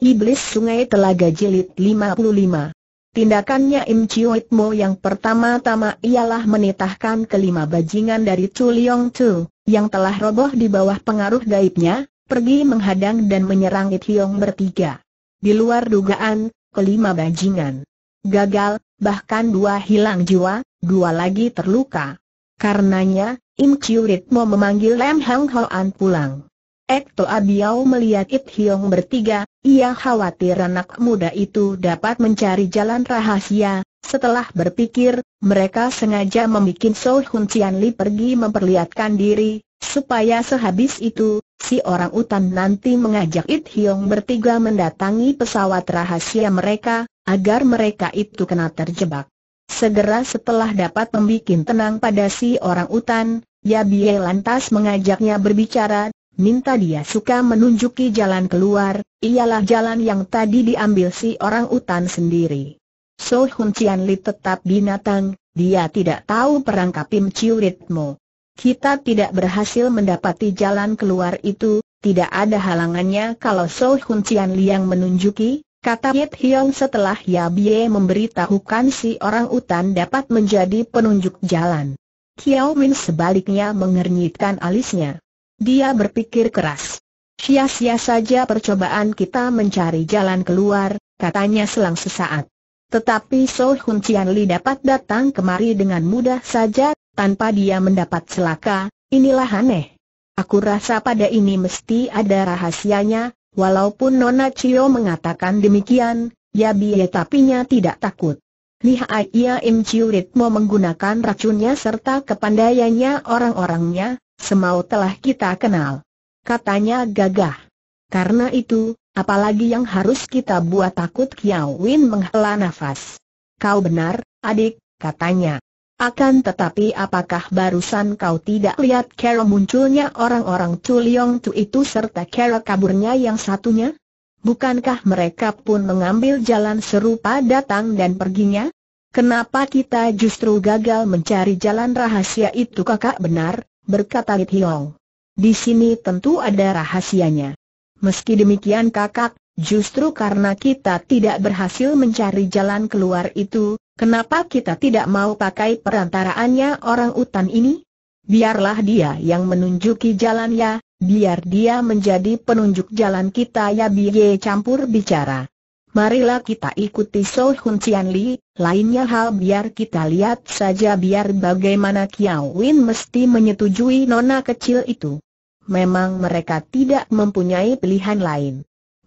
Iblis Sungai Telaga Jilid 55 Tindakannya Im Chiu Mo yang pertama-tama ialah menitahkan kelima bajingan dari Chu Leong Chu, yang telah roboh di bawah pengaruh gaibnya, pergi menghadang dan menyerang It Hiong bertiga. Di luar dugaan, kelima bajingan gagal, bahkan dua hilang jiwa, dua lagi terluka. Karenanya, Im Chiu Mo memanggil Lam Hang Hoan pulang. Ekto Abiao melihat It Hiong bertiga, ia khawatir anak muda itu dapat mencari jalan rahasia. Setelah berpikir, mereka sengaja membuat So Hun Cian Li pergi memperlihatkan diri, supaya sehabis itu, si orang utan nanti mengajak It Hiong bertiga mendatangi pesawat rahasia mereka, agar mereka itu kena terjebak. Segera setelah dapat membuat tenang pada si orang utan, Ya lantas mengajaknya berbicara minta dia suka menunjuki jalan keluar, ialah jalan yang tadi diambil si orang utan sendiri. So Hun Cian Li tetap binatang, dia tidak tahu perangkap Im Chiu Ritmo. Kita tidak berhasil mendapati jalan keluar itu, tidak ada halangannya kalau So Hun Cian Li yang menunjuki, Kata Yit Hiong setelah Yabie memberitahukan si orang utan dapat menjadi penunjuk jalan. Kiao Min sebaliknya mengernyitkan alisnya. Dia berpikir keras. Sia-sia saja percobaan kita mencari jalan keluar, katanya selang sesaat. Tetapi So Hun Cian Li dapat datang kemari dengan mudah saja, tanpa dia mendapat celaka, inilah aneh. Aku rasa pada ini mesti ada rahasianya, walaupun Nona Cio mengatakan demikian, ya biaya tapinya tidak takut. Lihai Ia Im Chiu Ritmo menggunakan racunnya serta kepandaiannya orang-orangnya, semau telah kita kenal. Katanya gagah. Karena itu, apalagi yang harus kita buat takut Kiao Win menghela nafas. Kau benar, adik, katanya. Akan tetapi apakah barusan kau tidak lihat kera munculnya orang-orang Chuliong Tu itu serta kera kaburnya yang satunya? Bukankah mereka pun mengambil jalan serupa datang dan perginya? Kenapa kita justru gagal mencari jalan rahasia itu kakak benar, berkata Hiong. Di sini tentu ada rahasianya. Meski demikian kakak, justru karena kita tidak berhasil mencari jalan keluar itu, kenapa kita tidak mau pakai perantaraannya orang utan ini? Biarlah dia yang menunjuki jalannya, biar dia menjadi penunjuk jalan kita ya biye campur bicara. Marilah kita ikuti So Hun Cian Li, lainnya hal biar kita lihat saja biar bagaimana Kiao Win mesti menyetujui nona kecil itu. Memang mereka tidak mempunyai pilihan lain.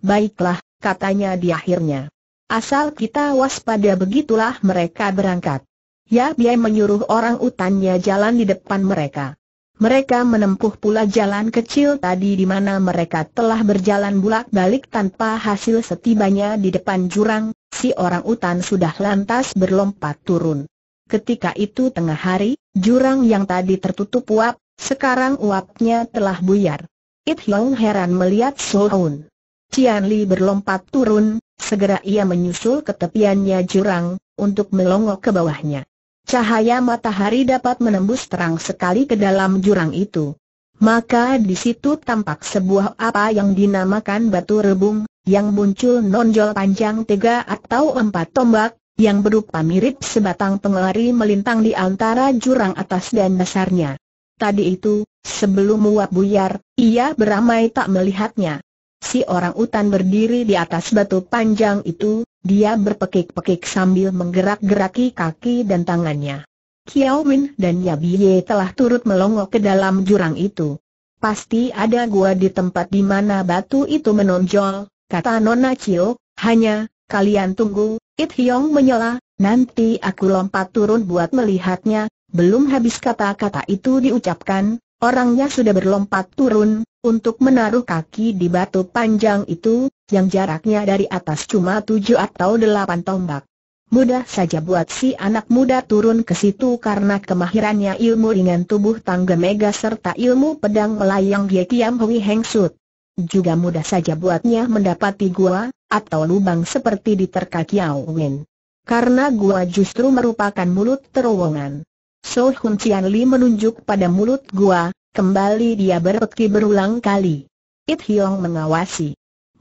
Baiklah, katanya di akhirnya. Asal kita waspada begitulah mereka berangkat. Ya biaya menyuruh orang utannya jalan di depan mereka mereka menempuh pula jalan kecil tadi di mana mereka telah berjalan bulak-balik tanpa hasil setibanya di depan jurang, si orang utan sudah lantas berlompat turun. Ketika itu tengah hari, jurang yang tadi tertutup uap, sekarang uapnya telah buyar. It Hiong heran melihat Sohun. Cian Li berlompat turun, segera ia menyusul ke tepiannya jurang, untuk melongok ke bawahnya. Cahaya matahari dapat menembus terang sekali ke dalam jurang itu. Maka di situ tampak sebuah apa yang dinamakan batu rebung, yang muncul nonjol panjang tiga atau empat tombak, yang berupa mirip sebatang pengelari melintang di antara jurang atas dan dasarnya. Tadi itu, sebelum Wak Buyar, ia beramai tak melihatnya. Si orang utan berdiri di atas batu panjang itu, dia berpekik-pekik sambil menggerak-geraki kaki dan tangannya. Kiao Win dan Ye telah turut melongo ke dalam jurang itu. Pasti ada gua di tempat di mana batu itu menonjol, kata Nona Cio, hanya, kalian tunggu, It Hiong menyela, nanti aku lompat turun buat melihatnya, belum habis kata-kata itu diucapkan, orangnya sudah berlompat turun, untuk menaruh kaki di batu panjang itu, yang jaraknya dari atas cuma tujuh atau delapan tombak. Mudah saja buat si anak muda turun ke situ karena kemahirannya ilmu ringan tubuh tangga mega serta ilmu pedang melayang Ye Kiam Hui Heng Sut. Juga mudah saja buatnya mendapati gua, atau lubang seperti terka Kiao Win. Karena gua justru merupakan mulut terowongan. So Hun Cian Li menunjuk pada mulut gua, kembali dia berpeki berulang kali. It Hiong mengawasi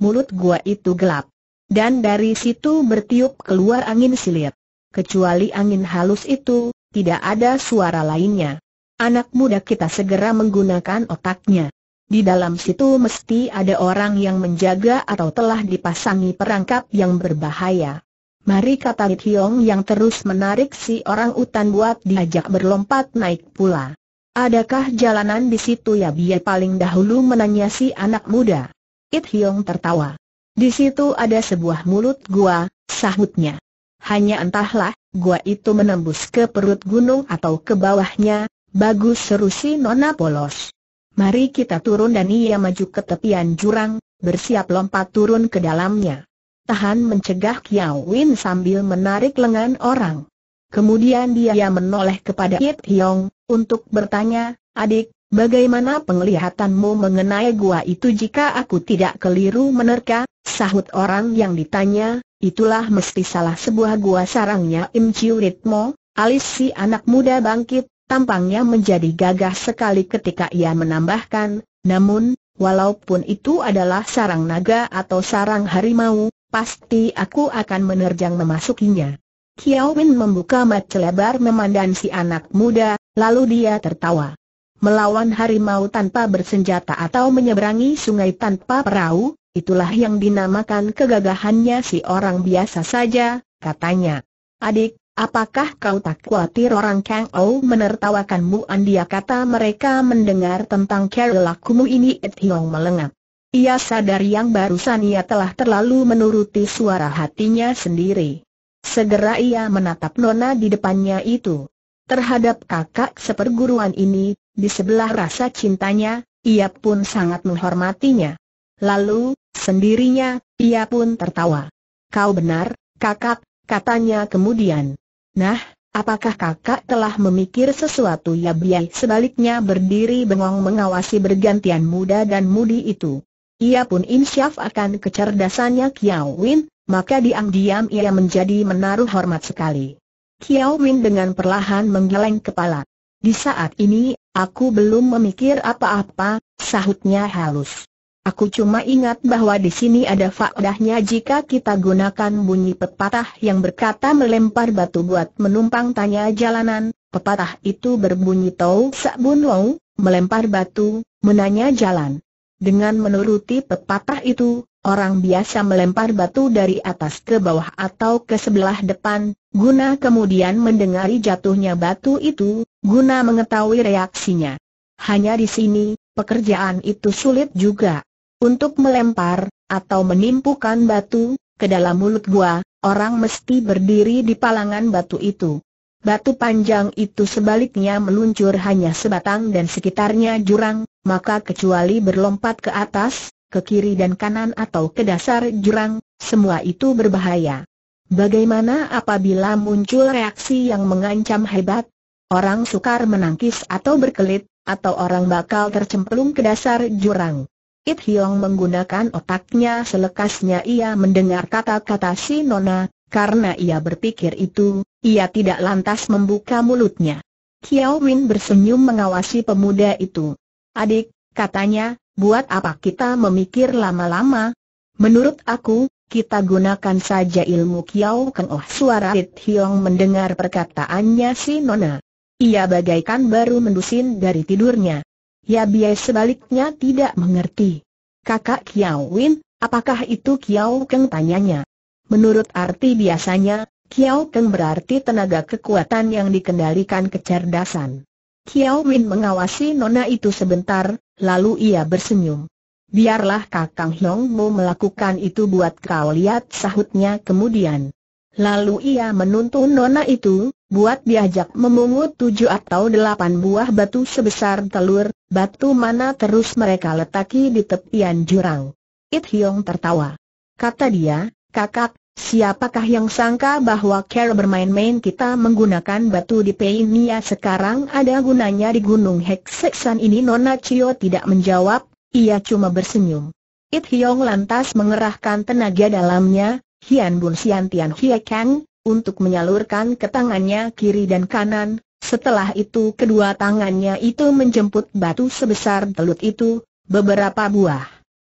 mulut gua itu gelap. Dan dari situ bertiup keluar angin silir. Kecuali angin halus itu, tidak ada suara lainnya. Anak muda kita segera menggunakan otaknya. Di dalam situ mesti ada orang yang menjaga atau telah dipasangi perangkap yang berbahaya. Mari kata Lit Hiong yang terus menarik si orang utan buat diajak berlompat naik pula. Adakah jalanan di situ ya Biar paling dahulu menanya si anak muda. It Hiong tertawa. Di situ ada sebuah mulut gua, sahutnya. Hanya entahlah, gua itu menembus ke perut gunung atau ke bawahnya, bagus seru si Nona Polos. Mari kita turun dan ia maju ke tepian jurang, bersiap lompat turun ke dalamnya. Tahan mencegah Kiao Win sambil menarik lengan orang. Kemudian dia menoleh kepada It Hiong, untuk bertanya, adik, Bagaimana penglihatanmu mengenai gua itu jika aku tidak keliru menerka? Sahut orang yang ditanya, itulah mesti salah sebuah gua sarangnya Im Chiu Ritmo, alis si anak muda bangkit, tampangnya menjadi gagah sekali ketika ia menambahkan, namun, walaupun itu adalah sarang naga atau sarang harimau, pasti aku akan menerjang memasukinya. Kiawin membuka mata lebar memandang si anak muda, lalu dia tertawa melawan harimau tanpa bersenjata atau menyeberangi sungai tanpa perahu, itulah yang dinamakan kegagahannya si orang biasa saja, katanya. Adik, apakah kau tak khawatir orang Kang Ou menertawakanmu andia kata mereka mendengar tentang kerelakumu ini Ed Hiong melengak. Ia sadar yang barusan ia telah terlalu menuruti suara hatinya sendiri. Segera ia menatap nona di depannya itu terhadap kakak seperguruan ini, di sebelah rasa cintanya, ia pun sangat menghormatinya. Lalu, sendirinya, ia pun tertawa. Kau benar, kakak, katanya kemudian. Nah, apakah kakak telah memikir sesuatu ya biai sebaliknya berdiri bengong mengawasi bergantian muda dan mudi itu. Ia pun insyaf akan kecerdasannya Kiawin, maka diam-diam ia menjadi menaruh hormat sekali. Kiao Min dengan perlahan menggeleng kepala. Di saat ini, aku belum memikir apa-apa, sahutnya halus. Aku cuma ingat bahwa di sini ada faedahnya jika kita gunakan bunyi pepatah yang berkata melempar batu buat menumpang tanya jalanan. Pepatah itu berbunyi tau sabun wau, melempar batu, menanya jalan. Dengan menuruti pepatah itu, Orang biasa melempar batu dari atas ke bawah atau ke sebelah depan, guna kemudian mendengari jatuhnya batu itu, guna mengetahui reaksinya. Hanya di sini, pekerjaan itu sulit juga. Untuk melempar, atau menimpukan batu, ke dalam mulut gua, orang mesti berdiri di palangan batu itu. Batu panjang itu sebaliknya meluncur hanya sebatang dan sekitarnya jurang, maka kecuali berlompat ke atas, ke kiri dan kanan atau ke dasar jurang, semua itu berbahaya. Bagaimana apabila muncul reaksi yang mengancam hebat? Orang sukar menangkis atau berkelit, atau orang bakal tercemplung ke dasar jurang. It Hiong menggunakan otaknya selekasnya ia mendengar kata-kata si Nona, karena ia berpikir itu, ia tidak lantas membuka mulutnya. Kiao Win bersenyum mengawasi pemuda itu. Adik, katanya, buat apa kita memikir lama-lama? Menurut aku, kita gunakan saja ilmu Kiao Keng Oh suara Rit Hiong mendengar perkataannya si Nona. Ia bagaikan baru mendusin dari tidurnya. Ya Biai sebaliknya tidak mengerti. Kakak Kiao Win, apakah itu Kiao Keng tanyanya? Menurut arti biasanya, Kiao Keng berarti tenaga kekuatan yang dikendalikan kecerdasan. Kiao Win mengawasi Nona itu sebentar, Lalu ia bersenyum. Biarlah Kakang Hiong Mo melakukan itu buat kau lihat sahutnya kemudian. Lalu ia menuntun nona itu, buat diajak memungut tujuh atau delapan buah batu sebesar telur, batu mana terus mereka letaki di tepian jurang. It Hiong tertawa. Kata dia, kakak, Siapakah yang sangka bahwa cara bermain-main kita menggunakan batu di Peinia sekarang ada gunanya di Gunung Hekseksan ini Nona Cio tidak menjawab, ia cuma bersenyum. It Hiong lantas mengerahkan tenaga dalamnya, Hian Bun Sian Tian Hie Kang, untuk menyalurkan ke tangannya kiri dan kanan, setelah itu kedua tangannya itu menjemput batu sebesar telut itu, beberapa buah.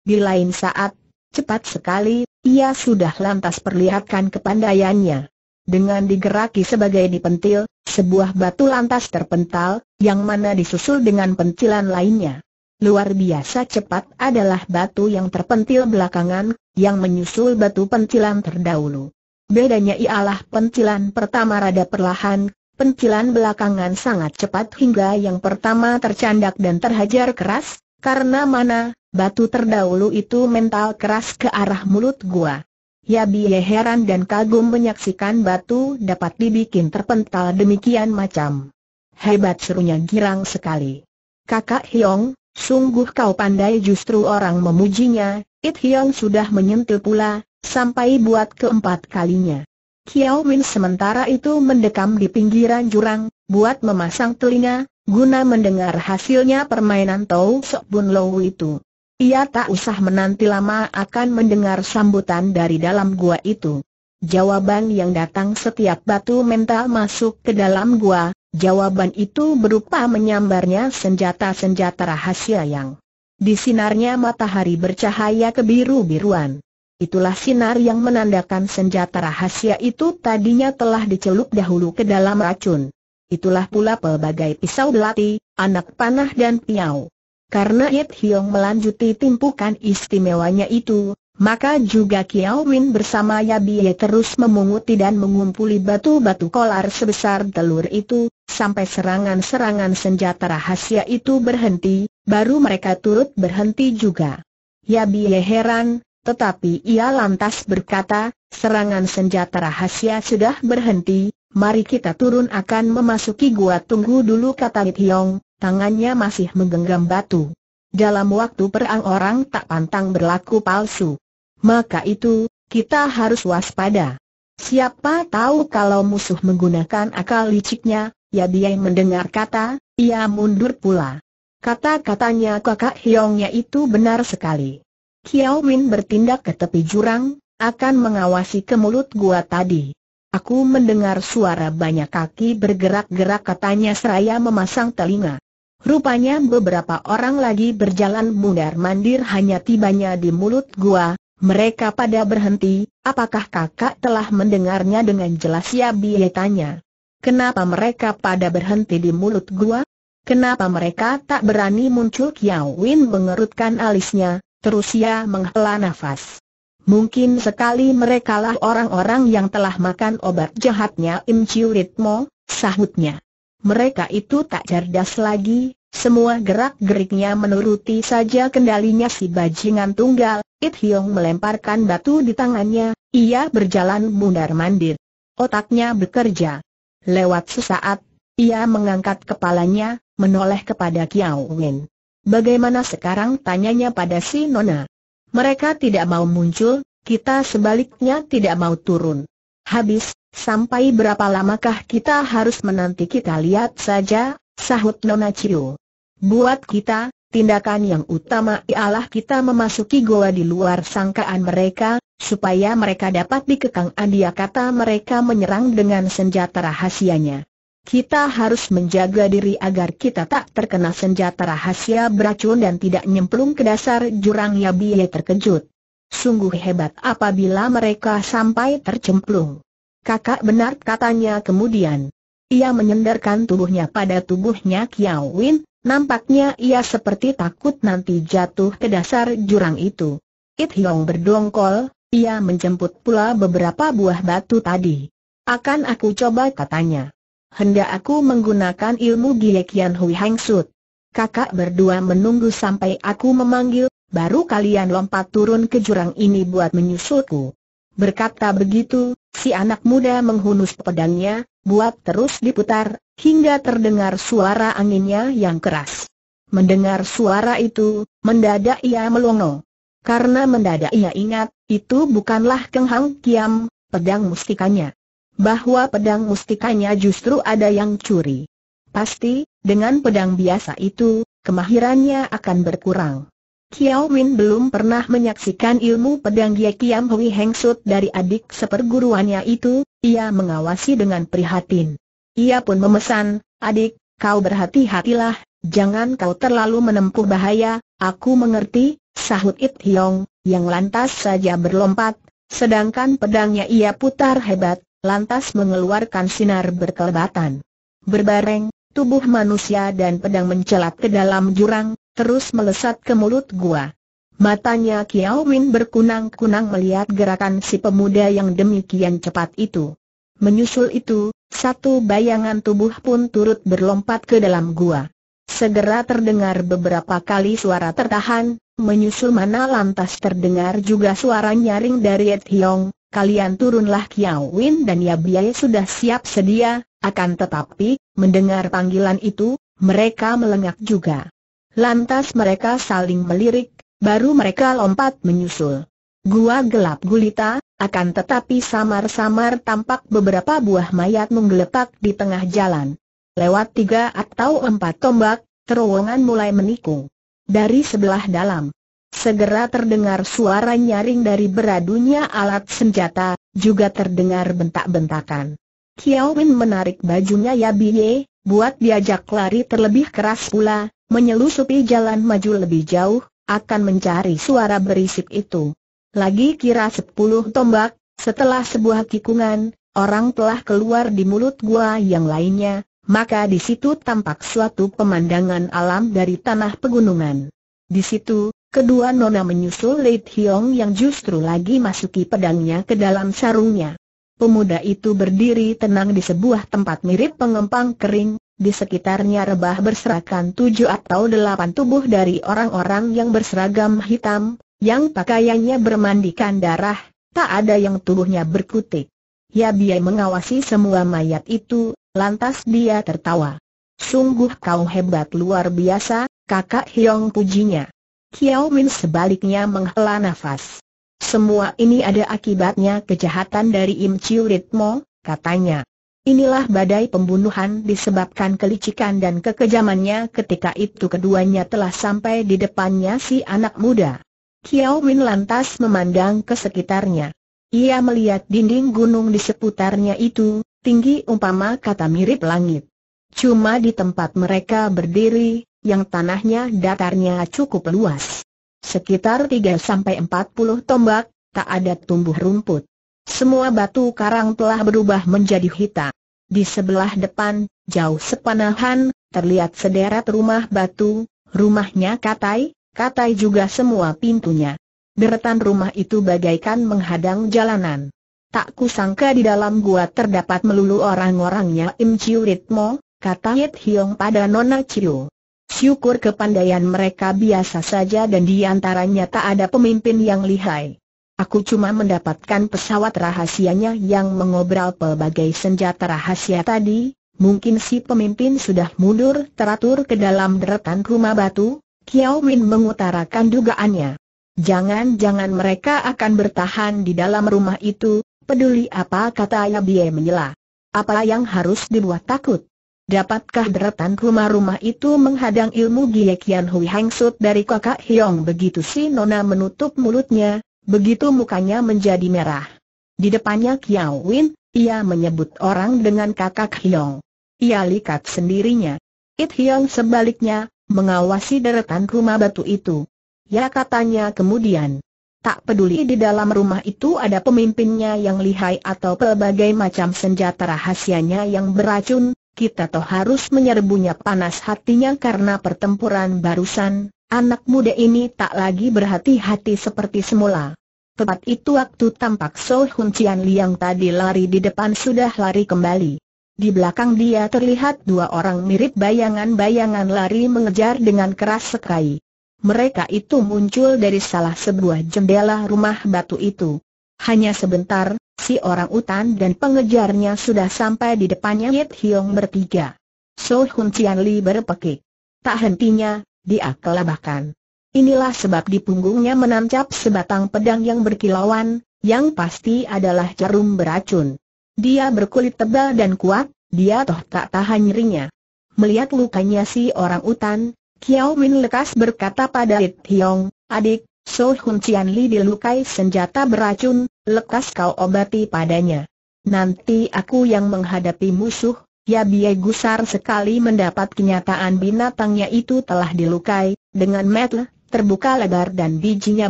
Di lain saat, cepat sekali, ia sudah lantas perlihatkan kepandaiannya. Dengan digeraki sebagai dipentil, sebuah batu lantas terpental, yang mana disusul dengan pentilan lainnya. Luar biasa cepat adalah batu yang terpentil belakangan, yang menyusul batu pentilan terdahulu. Bedanya ialah pentilan pertama rada perlahan, pentilan belakangan sangat cepat hingga yang pertama tercandak dan terhajar keras, karena mana, Batu terdahulu itu mental keras ke arah mulut gua. Yabiye heran dan kagum menyaksikan batu dapat dibikin terpental demikian macam. Hebat serunya girang sekali. Kakak Hiong, sungguh kau pandai justru orang memujinya, It Hiong sudah menyentil pula, sampai buat keempat kalinya. Kiao Min sementara itu mendekam di pinggiran jurang, buat memasang telinga, guna mendengar hasilnya permainan Tau Sok Bun Low itu. Ia tak usah menanti lama akan mendengar sambutan dari dalam gua itu. Jawaban yang datang setiap batu mental masuk ke dalam gua, jawaban itu berupa menyambarnya senjata-senjata rahasia yang disinarnya matahari bercahaya kebiru-biruan. Itulah sinar yang menandakan senjata rahasia itu tadinya telah dicelup dahulu ke dalam racun. Itulah pula pelbagai pisau belati, anak panah dan piau. Karena Yip Hiong melanjuti timpukan istimewanya itu, maka juga Kiao Win bersama Yabie terus memunguti dan mengumpuli batu-batu kolar sebesar telur itu, sampai serangan-serangan senjata rahasia itu berhenti, baru mereka turut berhenti juga. Yabie heran, tetapi ia lantas berkata, serangan senjata rahasia sudah berhenti, mari kita turun akan memasuki gua tunggu dulu kata Hiong, tangannya masih menggenggam batu. Dalam waktu perang orang tak pantang berlaku palsu. Maka itu, kita harus waspada. Siapa tahu kalau musuh menggunakan akal liciknya, ya dia mendengar kata, ia mundur pula. Kata-katanya kakak Hiongnya itu benar sekali. Kiao Win bertindak ke tepi jurang, akan mengawasi ke mulut gua tadi. Aku mendengar suara banyak kaki bergerak-gerak katanya seraya memasang telinga. Rupanya beberapa orang lagi berjalan mundar-mandir hanya tibanya di mulut gua, mereka pada berhenti, apakah kakak telah mendengarnya dengan jelas ya biaya tanya. Kenapa mereka pada berhenti di mulut gua? Kenapa mereka tak berani muncul Kiao ya, Win mengerutkan alisnya, terus ia menghela nafas. Mungkin sekali merekalah orang-orang yang telah makan obat jahatnya Im Chiu Ritmo, sahutnya mereka itu tak cerdas lagi, semua gerak-geriknya menuruti saja kendalinya si bajingan tunggal, It Hiong melemparkan batu di tangannya, ia berjalan mundar-mandir. Otaknya bekerja. Lewat sesaat, ia mengangkat kepalanya, menoleh kepada Kiao Wen. Bagaimana sekarang tanyanya pada si Nona? Mereka tidak mau muncul, kita sebaliknya tidak mau turun. Habis, Sampai berapa lamakah kita harus menanti kita lihat saja, sahut Nona Chiu. Buat kita, tindakan yang utama ialah kita memasuki goa di luar sangkaan mereka, supaya mereka dapat dikekang Adia kata mereka menyerang dengan senjata rahasianya. Kita harus menjaga diri agar kita tak terkena senjata rahasia beracun dan tidak nyemplung ke dasar jurang Yabie terkejut. Sungguh hebat apabila mereka sampai tercemplung. Kakak benar katanya kemudian. Ia menyendarkan tubuhnya pada tubuhnya Kiao Win, nampaknya ia seperti takut nanti jatuh ke dasar jurang itu. It Hiong berdongkol, ia menjemput pula beberapa buah batu tadi. Akan aku coba katanya. Hendak aku menggunakan ilmu gilekian Hui Hang Sut. Kakak berdua menunggu sampai aku memanggil, baru kalian lompat turun ke jurang ini buat menyusulku. Berkata begitu, Si anak muda menghunus pedangnya, buat terus diputar, hingga terdengar suara anginnya yang keras. Mendengar suara itu, mendadak ia melongo. Karena mendadak ia ingat, itu bukanlah Keng Kiam, pedang mustikanya. Bahwa pedang mustikanya justru ada yang curi. Pasti, dengan pedang biasa itu, kemahirannya akan berkurang. Kiao Win belum pernah menyaksikan ilmu pedang Ye Kiam Hui Heng Sut dari adik seperguruannya itu, ia mengawasi dengan prihatin. Ia pun memesan, adik, kau berhati-hatilah, jangan kau terlalu menempuh bahaya, aku mengerti, sahut It Hiong, yang lantas saja berlompat, sedangkan pedangnya ia putar hebat, lantas mengeluarkan sinar berkelebatan. Berbareng, tubuh manusia dan pedang mencelat ke dalam jurang, terus melesat ke mulut gua. Matanya Kiao Win berkunang-kunang melihat gerakan si pemuda yang demikian cepat itu. Menyusul itu, satu bayangan tubuh pun turut berlompat ke dalam gua. Segera terdengar beberapa kali suara tertahan, menyusul mana lantas terdengar juga suara nyaring dari Ed Hiong, kalian turunlah Kiao Win dan Ya Biaya sudah siap sedia, akan tetapi, mendengar panggilan itu, mereka melengak juga. Lantas mereka saling melirik, baru mereka lompat menyusul. Gua gelap gulita, akan tetapi samar-samar tampak beberapa buah mayat menggeletak di tengah jalan. Lewat tiga atau empat tombak, terowongan mulai menikung. Dari sebelah dalam, segera terdengar suara nyaring dari beradunya alat senjata, juga terdengar bentak-bentakan. Kiawin menarik bajunya Ya Biye, buat diajak lari terlebih keras pula, Menyelusupi jalan maju lebih jauh, akan mencari suara berisik itu. Lagi kira sepuluh tombak, setelah sebuah kikungan, orang telah keluar di mulut gua yang lainnya, maka di situ tampak suatu pemandangan alam dari tanah pegunungan. Di situ, kedua nona menyusul Lei Hiong yang justru lagi masuki pedangnya ke dalam sarungnya. Pemuda itu berdiri tenang di sebuah tempat mirip pengempang kering, di sekitarnya rebah berserakan tujuh atau delapan tubuh dari orang-orang yang berseragam hitam, yang pakaiannya bermandikan darah, tak ada yang tubuhnya berkutik. Ya Biai mengawasi semua mayat itu, lantas dia tertawa. Sungguh kau hebat luar biasa, kakak Hiong pujinya. Kiao Min sebaliknya menghela nafas. Semua ini ada akibatnya kejahatan dari Im Chiu Ritmo, katanya. Inilah badai pembunuhan disebabkan kelicikan dan kekejamannya ketika itu keduanya telah sampai di depannya si anak muda. Kiao Win lantas memandang ke sekitarnya. Ia melihat dinding gunung di seputarnya itu, tinggi umpama kata mirip langit. Cuma di tempat mereka berdiri, yang tanahnya datarnya cukup luas. Sekitar 3-40 tombak, tak ada tumbuh rumput. Semua batu karang telah berubah menjadi hitam. Di sebelah depan, jauh sepanahan, terlihat sederet rumah batu, rumahnya katai, katai juga semua pintunya. Deretan rumah itu bagaikan menghadang jalanan. Tak kusangka di dalam gua terdapat melulu orang-orangnya Im Chiu Ritmo, kata Yit Hiong pada Nona Chiu. Syukur kepandaian mereka biasa saja dan di antaranya tak ada pemimpin yang lihai. Aku cuma mendapatkan pesawat rahasianya yang mengobral pelbagai senjata rahasia tadi, mungkin si pemimpin sudah mundur teratur ke dalam deretan rumah batu, Kiao Min mengutarakan dugaannya. Jangan-jangan mereka akan bertahan di dalam rumah itu, peduli apa kata Yabie menyela. Apa yang harus dibuat takut? Dapatkah deretan rumah-rumah itu menghadang ilmu Gie Kian Hui Heng Sut dari kakak Hiong begitu si Nona menutup mulutnya, Begitu mukanya menjadi merah. Di depannya Kiao Win, ia menyebut orang dengan kakak Hiong. Ia likat sendirinya. It Hiong sebaliknya, mengawasi deretan rumah batu itu. Ya katanya kemudian. Tak peduli di dalam rumah itu ada pemimpinnya yang lihai atau pelbagai macam senjata rahasianya yang beracun, kita toh harus menyerbunya panas hatinya karena pertempuran barusan, Anak muda ini tak lagi berhati-hati seperti semula. Tepat itu waktu tampak So Hun Cian Liang tadi lari di depan sudah lari kembali. Di belakang dia terlihat dua orang mirip bayangan-bayangan lari mengejar dengan keras sekali. Mereka itu muncul dari salah sebuah jendela rumah batu itu. Hanya sebentar, si orang utan dan pengejarnya sudah sampai di depannya Yit Hiong bertiga. So Hun Cian Li berpekik. Tak hentinya, dia kelabakan. Inilah sebab di punggungnya menancap sebatang pedang yang berkilauan, yang pasti adalah jarum beracun. Dia berkulit tebal dan kuat, dia toh tak tahan nyerinya. Melihat lukanya si orang utan, Kiao Win lekas berkata pada It Hiong, adik, So Hun Cian Li dilukai senjata beracun, lekas kau obati padanya. Nanti aku yang menghadapi musuh, Ya biye gusar sekali mendapat kenyataan binatangnya itu telah dilukai, dengan metel, terbuka lebar dan bijinya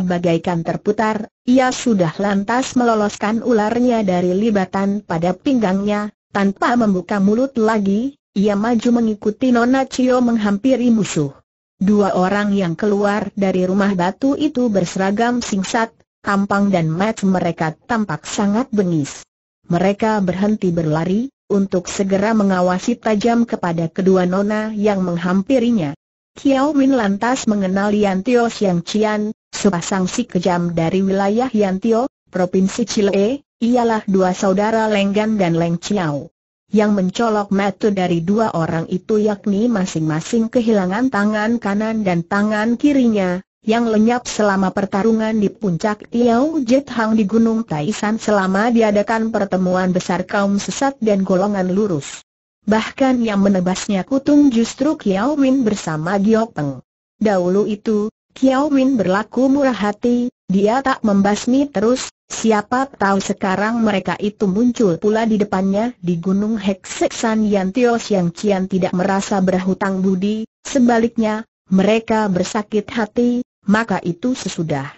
bagaikan terputar, ia sudah lantas meloloskan ularnya dari libatan pada pinggangnya, tanpa membuka mulut lagi, ia maju mengikuti Nona Cio menghampiri musuh. Dua orang yang keluar dari rumah batu itu berseragam singsat, tampang dan mat mereka tampak sangat bengis. Mereka berhenti berlari, untuk segera mengawasi tajam kepada kedua nona yang menghampirinya. Kiao Min lantas mengenal Yan Tio Siang Cian, sepasang si kejam dari wilayah Yan Tio, Provinsi Chile, ialah dua saudara Lenggan dan Leng Chiao. Yang mencolok mata dari dua orang itu yakni masing-masing kehilangan tangan kanan dan tangan kirinya, yang lenyap selama pertarungan di puncak Tiao Jet Hang di Gunung Taisan selama diadakan pertemuan besar kaum sesat dan golongan lurus. Bahkan yang menebasnya kutung justru Kiao Win bersama Giok Peng. Dahulu itu, Kiao Win berlaku murah hati, dia tak membasmi terus, siapa tahu sekarang mereka itu muncul pula di depannya di Gunung Hekseksan Yan Tio Siang Cian tidak merasa berhutang budi, sebaliknya, mereka bersakit hati, maka itu sesudah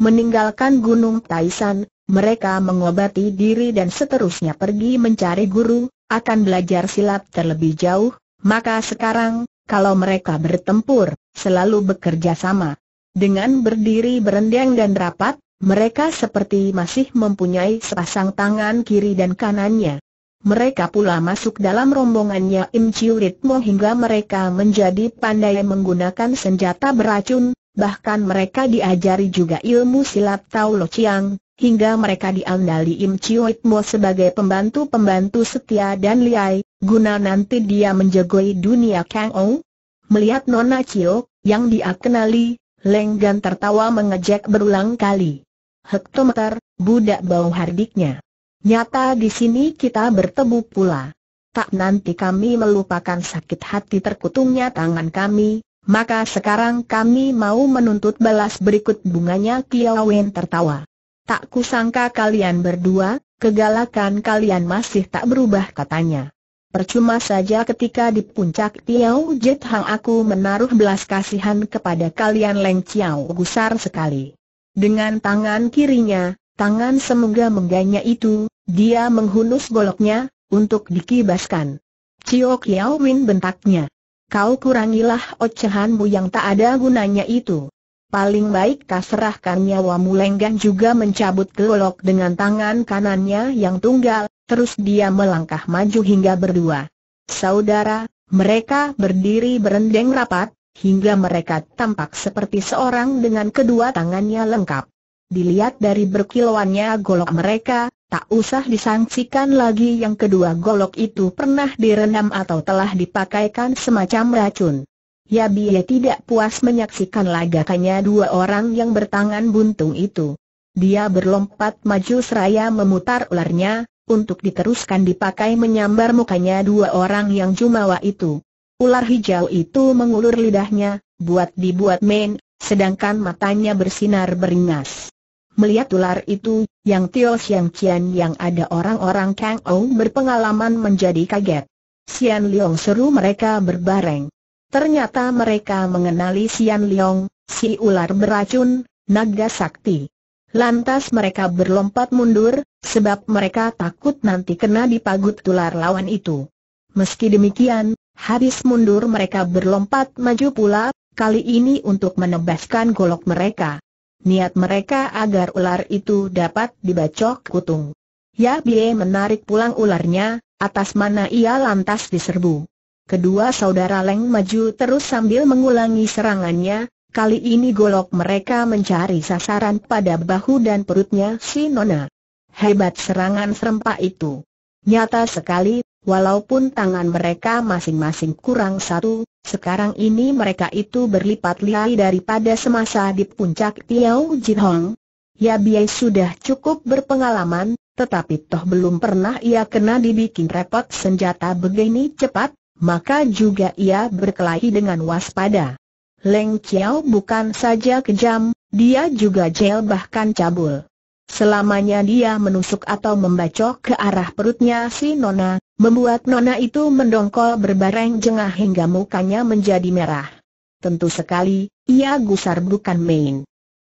meninggalkan Gunung Taisan, mereka mengobati diri dan seterusnya pergi mencari guru, akan belajar silat terlebih jauh, maka sekarang, kalau mereka bertempur, selalu bekerja sama. Dengan berdiri berendang dan rapat, mereka seperti masih mempunyai sepasang tangan kiri dan kanannya. Mereka pula masuk dalam rombongannya Im Chiu Ritmo hingga mereka menjadi pandai menggunakan senjata beracun, bahkan mereka diajari juga ilmu silat Tau Lo Chiang, hingga mereka diandali Im Chiu Mo sebagai pembantu-pembantu setia dan liai, guna nanti dia menjagoi dunia Kang Ou. Melihat Nona Chiu, yang dia kenali, Lenggan tertawa mengejek berulang kali. Hektometer, budak bau hardiknya. Nyata di sini kita bertemu pula. Tak nanti kami melupakan sakit hati terkutungnya tangan kami, maka sekarang kami mau menuntut balas berikut bunganya Kiawen tertawa. Tak kusangka kalian berdua, kegalakan kalian masih tak berubah katanya. Percuma saja ketika di puncak Tiao Jet Hang aku menaruh belas kasihan kepada kalian Leng Chiao gusar sekali. Dengan tangan kirinya, tangan semoga mengganya itu, dia menghunus goloknya, untuk dikibaskan. Cio Kiao bentaknya kau kurangilah ocehanmu yang tak ada gunanya itu. Paling baik kau serahkan nyawamu Lenggan juga mencabut gelok dengan tangan kanannya yang tunggal, terus dia melangkah maju hingga berdua. Saudara, mereka berdiri berendeng rapat, hingga mereka tampak seperti seorang dengan kedua tangannya lengkap. Dilihat dari berkilauannya golok mereka, Tak usah disangsikan lagi yang kedua golok itu pernah direndam atau telah dipakaikan semacam racun. Ya Bie tidak puas menyaksikan lagakannya dua orang yang bertangan buntung itu. Dia berlompat maju seraya memutar ularnya, untuk diteruskan dipakai menyambar mukanya dua orang yang jumawa itu. Ular hijau itu mengulur lidahnya, buat dibuat main, sedangkan matanya bersinar beringas. Melihat ular itu, yang Tio Siang Qian yang ada orang-orang Kang Ou berpengalaman menjadi kaget. Xian Leong seru mereka berbareng. Ternyata mereka mengenali Xian Leong, si ular beracun, naga sakti. Lantas mereka berlompat mundur, sebab mereka takut nanti kena dipagut ular lawan itu. Meski demikian, habis mundur mereka berlompat maju pula, kali ini untuk menebaskan golok mereka niat mereka agar ular itu dapat dibacok kutung. Ya Bie menarik pulang ularnya, atas mana ia lantas diserbu. Kedua saudara Leng maju terus sambil mengulangi serangannya, kali ini golok mereka mencari sasaran pada bahu dan perutnya si Nona. Hebat serangan serempak itu. Nyata sekali, walaupun tangan mereka masing-masing kurang satu, sekarang ini mereka itu berlipat lihai daripada semasa di puncak Tiao hong Ya Biai sudah cukup berpengalaman, tetapi toh belum pernah ia kena dibikin repot senjata begini cepat, maka juga ia berkelahi dengan waspada. Leng Chiao bukan saja kejam, dia juga jail bahkan cabul. Selamanya dia menusuk atau membacok ke arah perutnya si Nona, membuat nona itu mendongkol berbareng jengah hingga mukanya menjadi merah. Tentu sekali, ia gusar bukan main.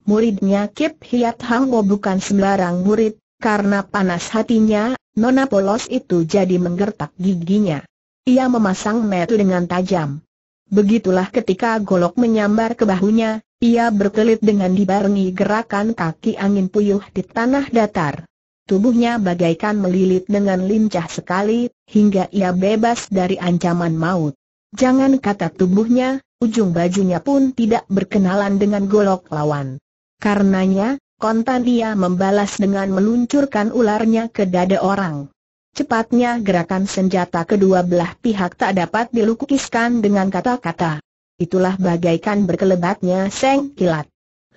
Muridnya Kip Hiat Hangwo bukan sembarang murid, karena panas hatinya, nona polos itu jadi menggertak giginya. Ia memasang metu dengan tajam. Begitulah ketika golok menyambar ke bahunya, ia berkelit dengan dibarengi gerakan kaki angin puyuh di tanah datar. Tubuhnya bagaikan melilit dengan lincah sekali, hingga ia bebas dari ancaman maut. Jangan kata tubuhnya, ujung bajunya pun tidak berkenalan dengan golok lawan. Karenanya, kontan ia membalas dengan meluncurkan ularnya ke dada orang. Cepatnya gerakan senjata kedua belah pihak tak dapat dilukiskan dengan kata-kata. Itulah bagaikan berkelebatnya seng kilat.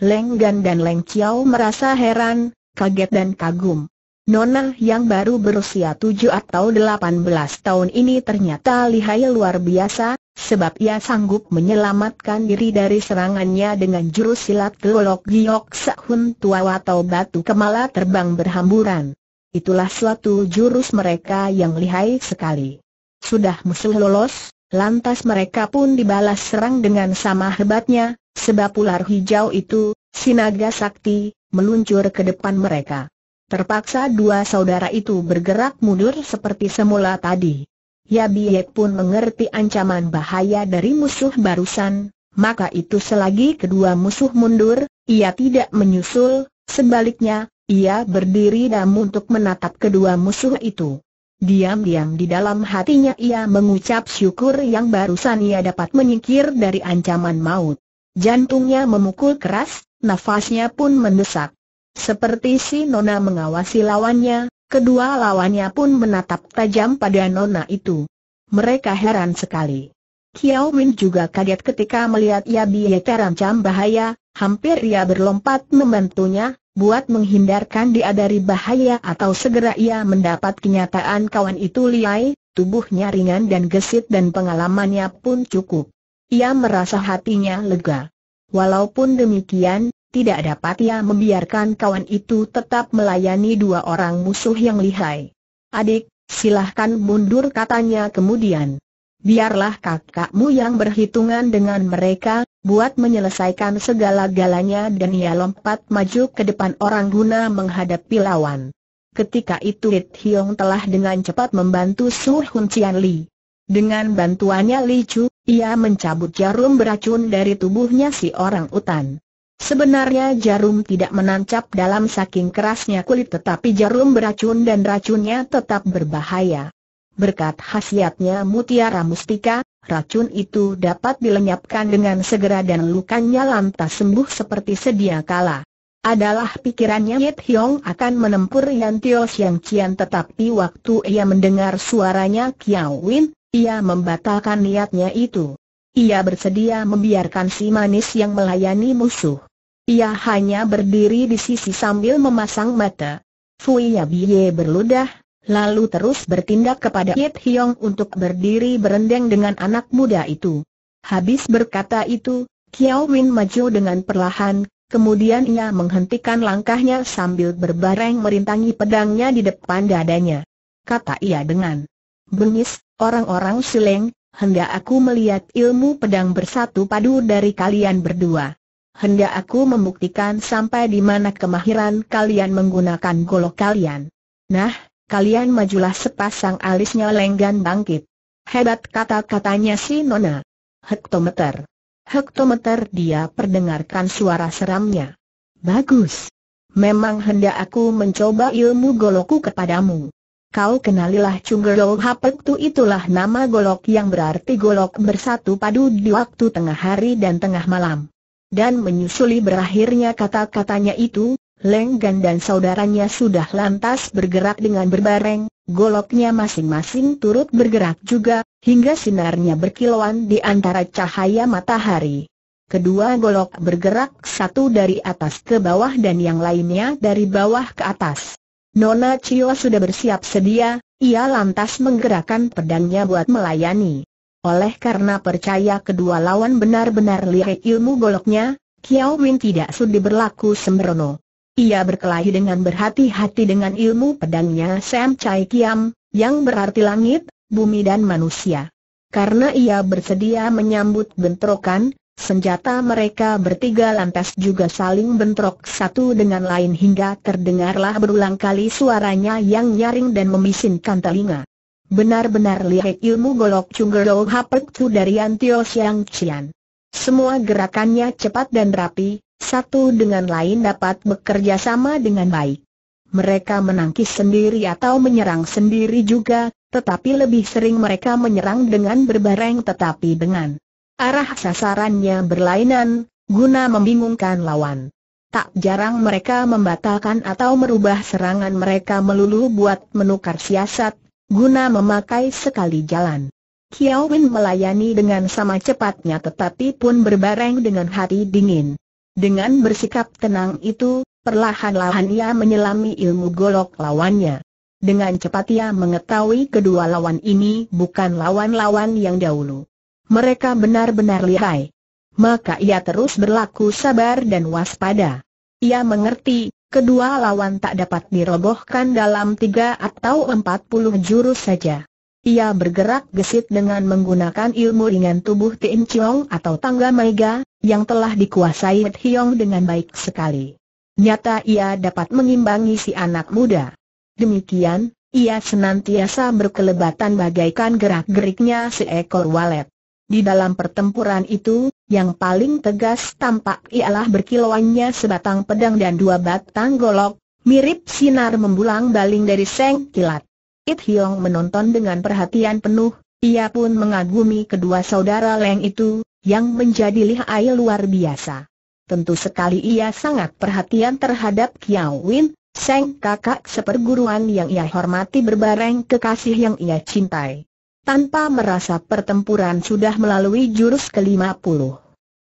Leng Gan dan Leng Chiao merasa heran, kaget dan kagum. Nona yang baru berusia tujuh atau delapan belas tahun ini ternyata lihai luar biasa, sebab ia sanggup menyelamatkan diri dari serangannya dengan jurus silat Telolok Giok Sehun Tua atau batu kemala terbang berhamburan. Itulah suatu jurus mereka yang lihai sekali. Sudah musuh lolos, lantas mereka pun dibalas serang dengan sama hebatnya, sebab ular hijau itu, sinaga sakti, meluncur ke depan mereka. Terpaksa dua saudara itu bergerak mundur seperti semula tadi. Ya pun mengerti ancaman bahaya dari musuh barusan, maka itu selagi kedua musuh mundur, ia tidak menyusul, sebaliknya, ia berdiri dan untuk menatap kedua musuh itu. Diam-diam di dalam hatinya ia mengucap syukur yang barusan ia dapat menyingkir dari ancaman maut. Jantungnya memukul keras, nafasnya pun mendesak. Seperti si Nona mengawasi lawannya, kedua lawannya pun menatap tajam pada Nona itu. Mereka heran sekali. Kiao Win juga kaget ketika melihat Yabi terancam bahaya, hampir ia berlompat membantunya, buat menghindarkan dia dari bahaya atau segera ia mendapat kenyataan kawan itu liai, tubuhnya ringan dan gesit dan pengalamannya pun cukup. Ia merasa hatinya lega. Walaupun demikian, tidak dapat ia membiarkan kawan itu tetap melayani dua orang musuh yang lihai. Adik, silahkan mundur katanya kemudian. Biarlah kakakmu yang berhitungan dengan mereka, buat menyelesaikan segala galanya dan ia lompat maju ke depan orang guna menghadapi lawan. Ketika itu It Hiong telah dengan cepat membantu Su Hun Cian Li. Dengan bantuannya Li Chu, ia mencabut jarum beracun dari tubuhnya si orang utan. Sebenarnya jarum tidak menancap dalam saking kerasnya kulit tetapi jarum beracun dan racunnya tetap berbahaya. Berkat khasiatnya mutiara mustika, racun itu dapat dilenyapkan dengan segera dan lukanya lantas sembuh seperti sedia kala. Adalah pikirannya Yit Hyong akan menempur Yan Tio Siang Cian tetapi waktu ia mendengar suaranya Kiao Win, ia membatalkan niatnya itu. Ia bersedia membiarkan si manis yang melayani musuh. Ia hanya berdiri di sisi sambil memasang mata. Fui Biye berludah, lalu terus bertindak kepada Yit Hiong untuk berdiri berendeng dengan anak muda itu. Habis berkata itu, Kiao Win maju dengan perlahan, kemudian ia menghentikan langkahnya sambil berbareng merintangi pedangnya di depan dadanya. Kata ia dengan bengis, orang-orang sileng, hendak aku melihat ilmu pedang bersatu padu dari kalian berdua. Hendak aku membuktikan sampai di mana kemahiran kalian menggunakan golok kalian. Nah, kalian majulah sepasang alisnya lenggan bangkit. Hebat kata-katanya si Nona. Hektometer. Hektometer dia perdengarkan suara seramnya. Bagus. Memang hendak aku mencoba ilmu goloku kepadamu. Kau kenalilah Chunggerlo Hapektu itulah nama golok yang berarti golok bersatu padu di waktu tengah hari dan tengah malam. Dan menyusuli berakhirnya kata-katanya itu, Lenggan dan saudaranya sudah lantas bergerak dengan berbareng, goloknya masing-masing turut bergerak juga, hingga sinarnya berkilauan di antara cahaya matahari. Kedua golok bergerak satu dari atas ke bawah dan yang lainnya dari bawah ke atas. Nona Cio sudah bersiap sedia, ia lantas menggerakkan pedangnya buat melayani. Oleh karena percaya kedua lawan benar-benar lihai ilmu goloknya, Kiao Win tidak sudi berlaku sembrono. Ia berkelahi dengan berhati-hati dengan ilmu pedangnya Sam Chai Kiam, yang berarti langit, bumi dan manusia. Karena ia bersedia menyambut bentrokan, Senjata mereka bertiga lantas juga saling bentrok satu dengan lain hingga terdengarlah berulang kali suaranya yang nyaring dan memisinkan telinga. Benar-benar lihat ilmu golok Chunggelo Hapek dari Antio Siang Cian. Semua gerakannya cepat dan rapi, satu dengan lain dapat bekerja sama dengan baik. Mereka menangkis sendiri atau menyerang sendiri juga, tetapi lebih sering mereka menyerang dengan berbareng tetapi dengan Arah sasarannya berlainan, guna membingungkan lawan. Tak jarang mereka membatalkan atau merubah serangan mereka melulu buat menukar siasat, guna memakai sekali jalan. Kiao Win melayani dengan sama cepatnya tetapi pun berbareng dengan hati dingin. Dengan bersikap tenang itu, perlahan-lahan ia menyelami ilmu golok lawannya. Dengan cepat ia mengetahui kedua lawan ini bukan lawan-lawan yang dahulu. Mereka benar-benar lihai. Maka ia terus berlaku sabar dan waspada. Ia mengerti, kedua lawan tak dapat dirobohkan dalam tiga atau empat puluh jurus saja. Ia bergerak gesit dengan menggunakan ilmu ringan tubuh Tien Chiong atau tangga Maiga, yang telah dikuasai Hiong dengan baik sekali. Nyata ia dapat mengimbangi si anak muda. Demikian, ia senantiasa berkelebatan bagaikan gerak-geriknya seekor walet. Di dalam pertempuran itu, yang paling tegas tampak ialah berkilauannya sebatang pedang dan dua batang golok, mirip sinar membulang baling dari seng kilat. It Hiong menonton dengan perhatian penuh, ia pun mengagumi kedua saudara Leng itu, yang menjadi lihai luar biasa. Tentu sekali ia sangat perhatian terhadap Kiao Win, Seng kakak seperguruan yang ia hormati berbareng kekasih yang ia cintai tanpa merasa pertempuran sudah melalui jurus ke-50.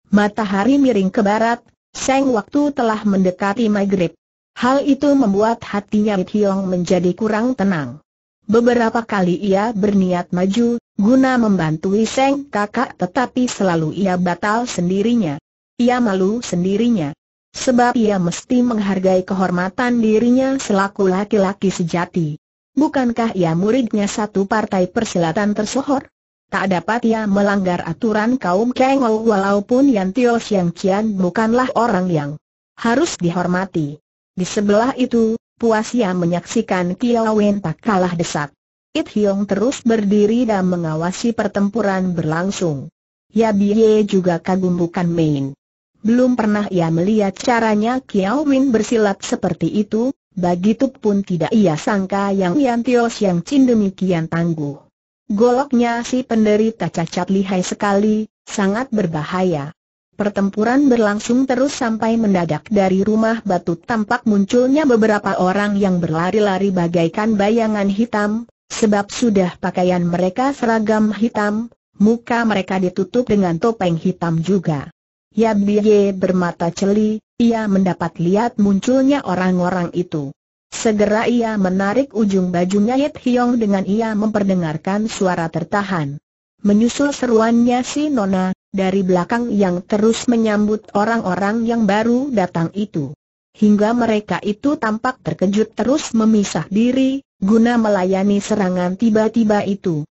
Matahari miring ke barat, seng waktu telah mendekati maghrib. Hal itu membuat hatinya Hiong menjadi kurang tenang. Beberapa kali ia berniat maju, guna membantu Seng kakak tetapi selalu ia batal sendirinya. Ia malu sendirinya. Sebab ia mesti menghargai kehormatan dirinya selaku laki-laki sejati. Bukankah ia muridnya satu partai persilatan tersohor? Tak dapat ia melanggar aturan kaum Kengou walaupun Yan Tio Siang Qian bukanlah orang yang harus dihormati. Di sebelah itu, puas ia menyaksikan Kiao Wen tak kalah desak. It Hiong terus berdiri dan mengawasi pertempuran berlangsung. Ya Biye juga kagum bukan main. Belum pernah ia melihat caranya Kiao Win bersilat seperti itu, Begitu pun tidak ia sangka yang Yan Tio Siang Chin demikian tangguh. Goloknya si penderita cacat lihai sekali, sangat berbahaya. Pertempuran berlangsung terus sampai mendadak dari rumah batu tampak munculnya beberapa orang yang berlari-lari bagaikan bayangan hitam, sebab sudah pakaian mereka seragam hitam, muka mereka ditutup dengan topeng hitam juga. Yabie bermata celi, ia mendapat lihat munculnya orang-orang itu. Segera ia menarik ujung bajunya Yit Hiong dengan ia memperdengarkan suara tertahan. Menyusul seruannya si Nona, dari belakang yang terus menyambut orang-orang yang baru datang itu. Hingga mereka itu tampak terkejut terus memisah diri, guna melayani serangan tiba-tiba itu.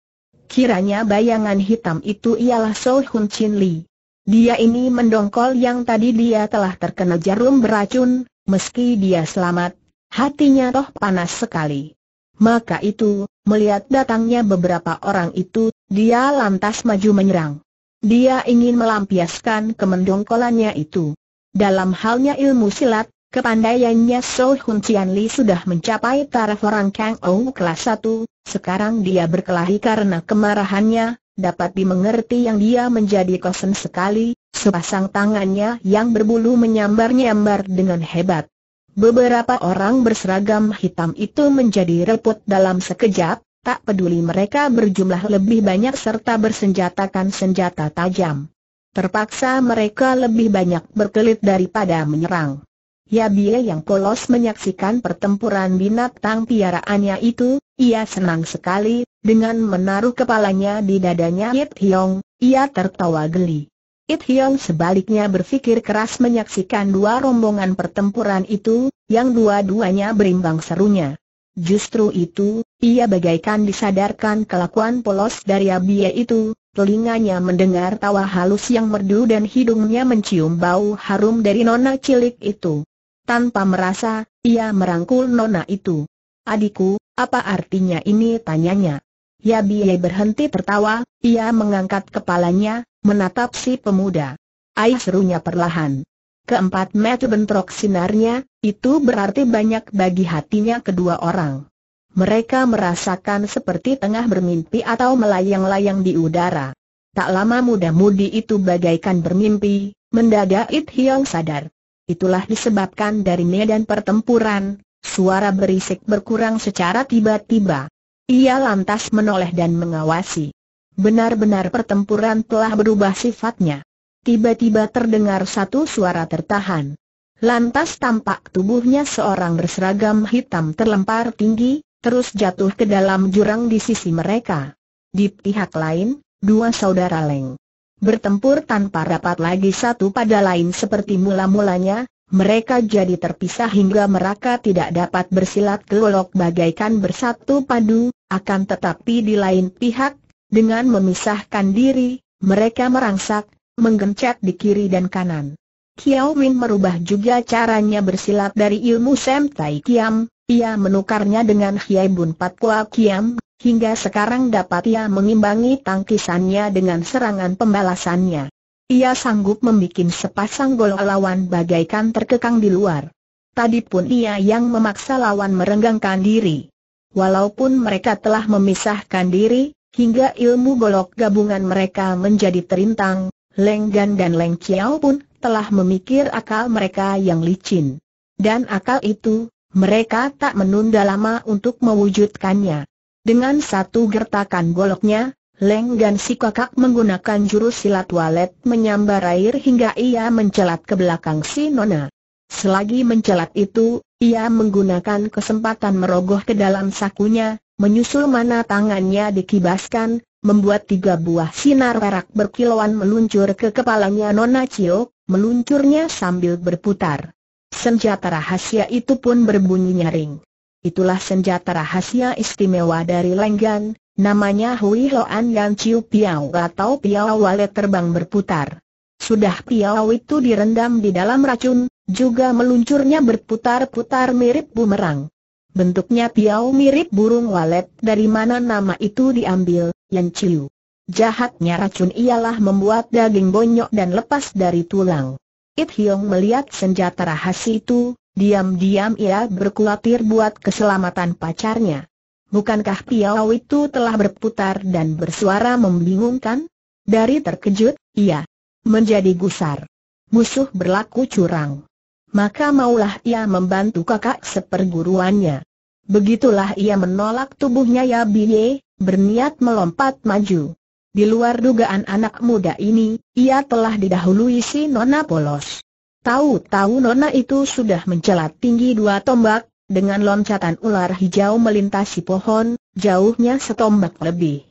Kiranya bayangan hitam itu ialah So Hun Chin Li. Dia ini mendongkol yang tadi dia telah terkena jarum beracun, meski dia selamat, hatinya toh panas sekali. Maka itu, melihat datangnya beberapa orang itu, dia lantas maju menyerang. Dia ingin melampiaskan kemendongkolannya itu. Dalam halnya ilmu silat, Kepandaiannya So Hun Cian Li sudah mencapai taraf orang Kang Ou kelas 1, sekarang dia berkelahi karena kemarahannya, dapat dimengerti yang dia menjadi kosen sekali, sepasang tangannya yang berbulu menyambar-nyambar dengan hebat. Beberapa orang berseragam hitam itu menjadi repot dalam sekejap, tak peduli mereka berjumlah lebih banyak serta bersenjatakan senjata tajam. Terpaksa mereka lebih banyak berkelit daripada menyerang. Yabie yang kolos menyaksikan pertempuran binatang piaraannya itu, ia senang sekali, dengan menaruh kepalanya di dadanya It Hiong ia tertawa geli. It Hiong sebaliknya berfikir keras menyaksikan dua rombongan pertempuran itu, yang dua-duanya berimbang serunya. Justru itu, ia bagaikan disadarkan kelakuan polos dari Abie itu, telinganya mendengar tawa halus yang merdu dan hidungnya mencium bau harum dari nona cilik itu. Tanpa merasa, ia merangkul nona itu. Adikku, apa artinya ini tanyanya? Yabie berhenti tertawa, ia mengangkat kepalanya, menatap si pemuda. Ayah serunya perlahan. Keempat metu bentrok sinarnya, itu berarti banyak bagi hatinya kedua orang. Mereka merasakan seperti tengah bermimpi atau melayang-layang di udara. Tak lama muda-mudi itu bagaikan bermimpi, mendadak It Hiong sadar. Itulah disebabkan dari medan pertempuran, suara berisik berkurang secara tiba-tiba. Ia lantas menoleh dan mengawasi. Benar-benar pertempuran telah berubah sifatnya. Tiba-tiba terdengar satu suara tertahan. Lantas tampak tubuhnya seorang berseragam hitam terlempar tinggi, terus jatuh ke dalam jurang di sisi mereka. Di pihak lain, dua saudara Leng bertempur tanpa rapat lagi satu pada lain seperti mula-mulanya, mereka jadi terpisah hingga mereka tidak dapat bersilat kelolok bagaikan bersatu padu, akan tetapi di lain pihak, dengan memisahkan diri, mereka merangsak, menggencet di kiri dan kanan. Kiao Win merubah juga caranya bersilat dari ilmu Sem Tai Kiam, ia menukarnya dengan Hiai Bun Pat Kua Kiam, hingga sekarang dapat ia mengimbangi tangkisannya dengan serangan pembalasannya. Ia sanggup membuat sepasang gol lawan bagaikan terkekang di luar. Tadi pun ia yang memaksa lawan merenggangkan diri. Walaupun mereka telah memisahkan diri, hingga ilmu golok gabungan mereka menjadi terintang, Leng Gan dan Leng Chiao pun telah memikir akal mereka yang licin. Dan akal itu, mereka tak menunda lama untuk mewujudkannya. Dengan satu gertakan goloknya, Leng dan si kakak menggunakan jurus silat walet menyambar air hingga ia mencelat ke belakang si Nona. Selagi mencelat itu, ia menggunakan kesempatan merogoh ke dalam sakunya, menyusul mana tangannya dikibaskan, membuat tiga buah sinar perak berkilauan meluncur ke kepalanya Nona Cio, meluncurnya sambil berputar. Senjata rahasia itu pun berbunyi nyaring. Itulah senjata rahasia istimewa dari Lenggan, Namanya Hui Loan dan Chiu Piao atau Piao Wale terbang berputar. Sudah Piao itu direndam di dalam racun, juga meluncurnya berputar-putar mirip bumerang. Bentuknya Piao mirip burung walet dari mana nama itu diambil, Yan Chiu. Jahatnya racun ialah membuat daging bonyok dan lepas dari tulang. It Hiong melihat senjata rahasia itu, diam-diam ia berkhawatir buat keselamatan pacarnya. Bukankah piau itu telah berputar dan bersuara membingungkan? Dari terkejut, ia menjadi gusar. Musuh berlaku curang. Maka maulah ia membantu kakak seperguruannya. Begitulah ia menolak tubuhnya ya Biye, berniat melompat maju. Di luar dugaan anak muda ini, ia telah didahului si Nona Polos. Tahu-tahu Nona itu sudah mencelat tinggi dua tombak, dengan loncatan ular hijau melintasi pohon, jauhnya setombak lebih.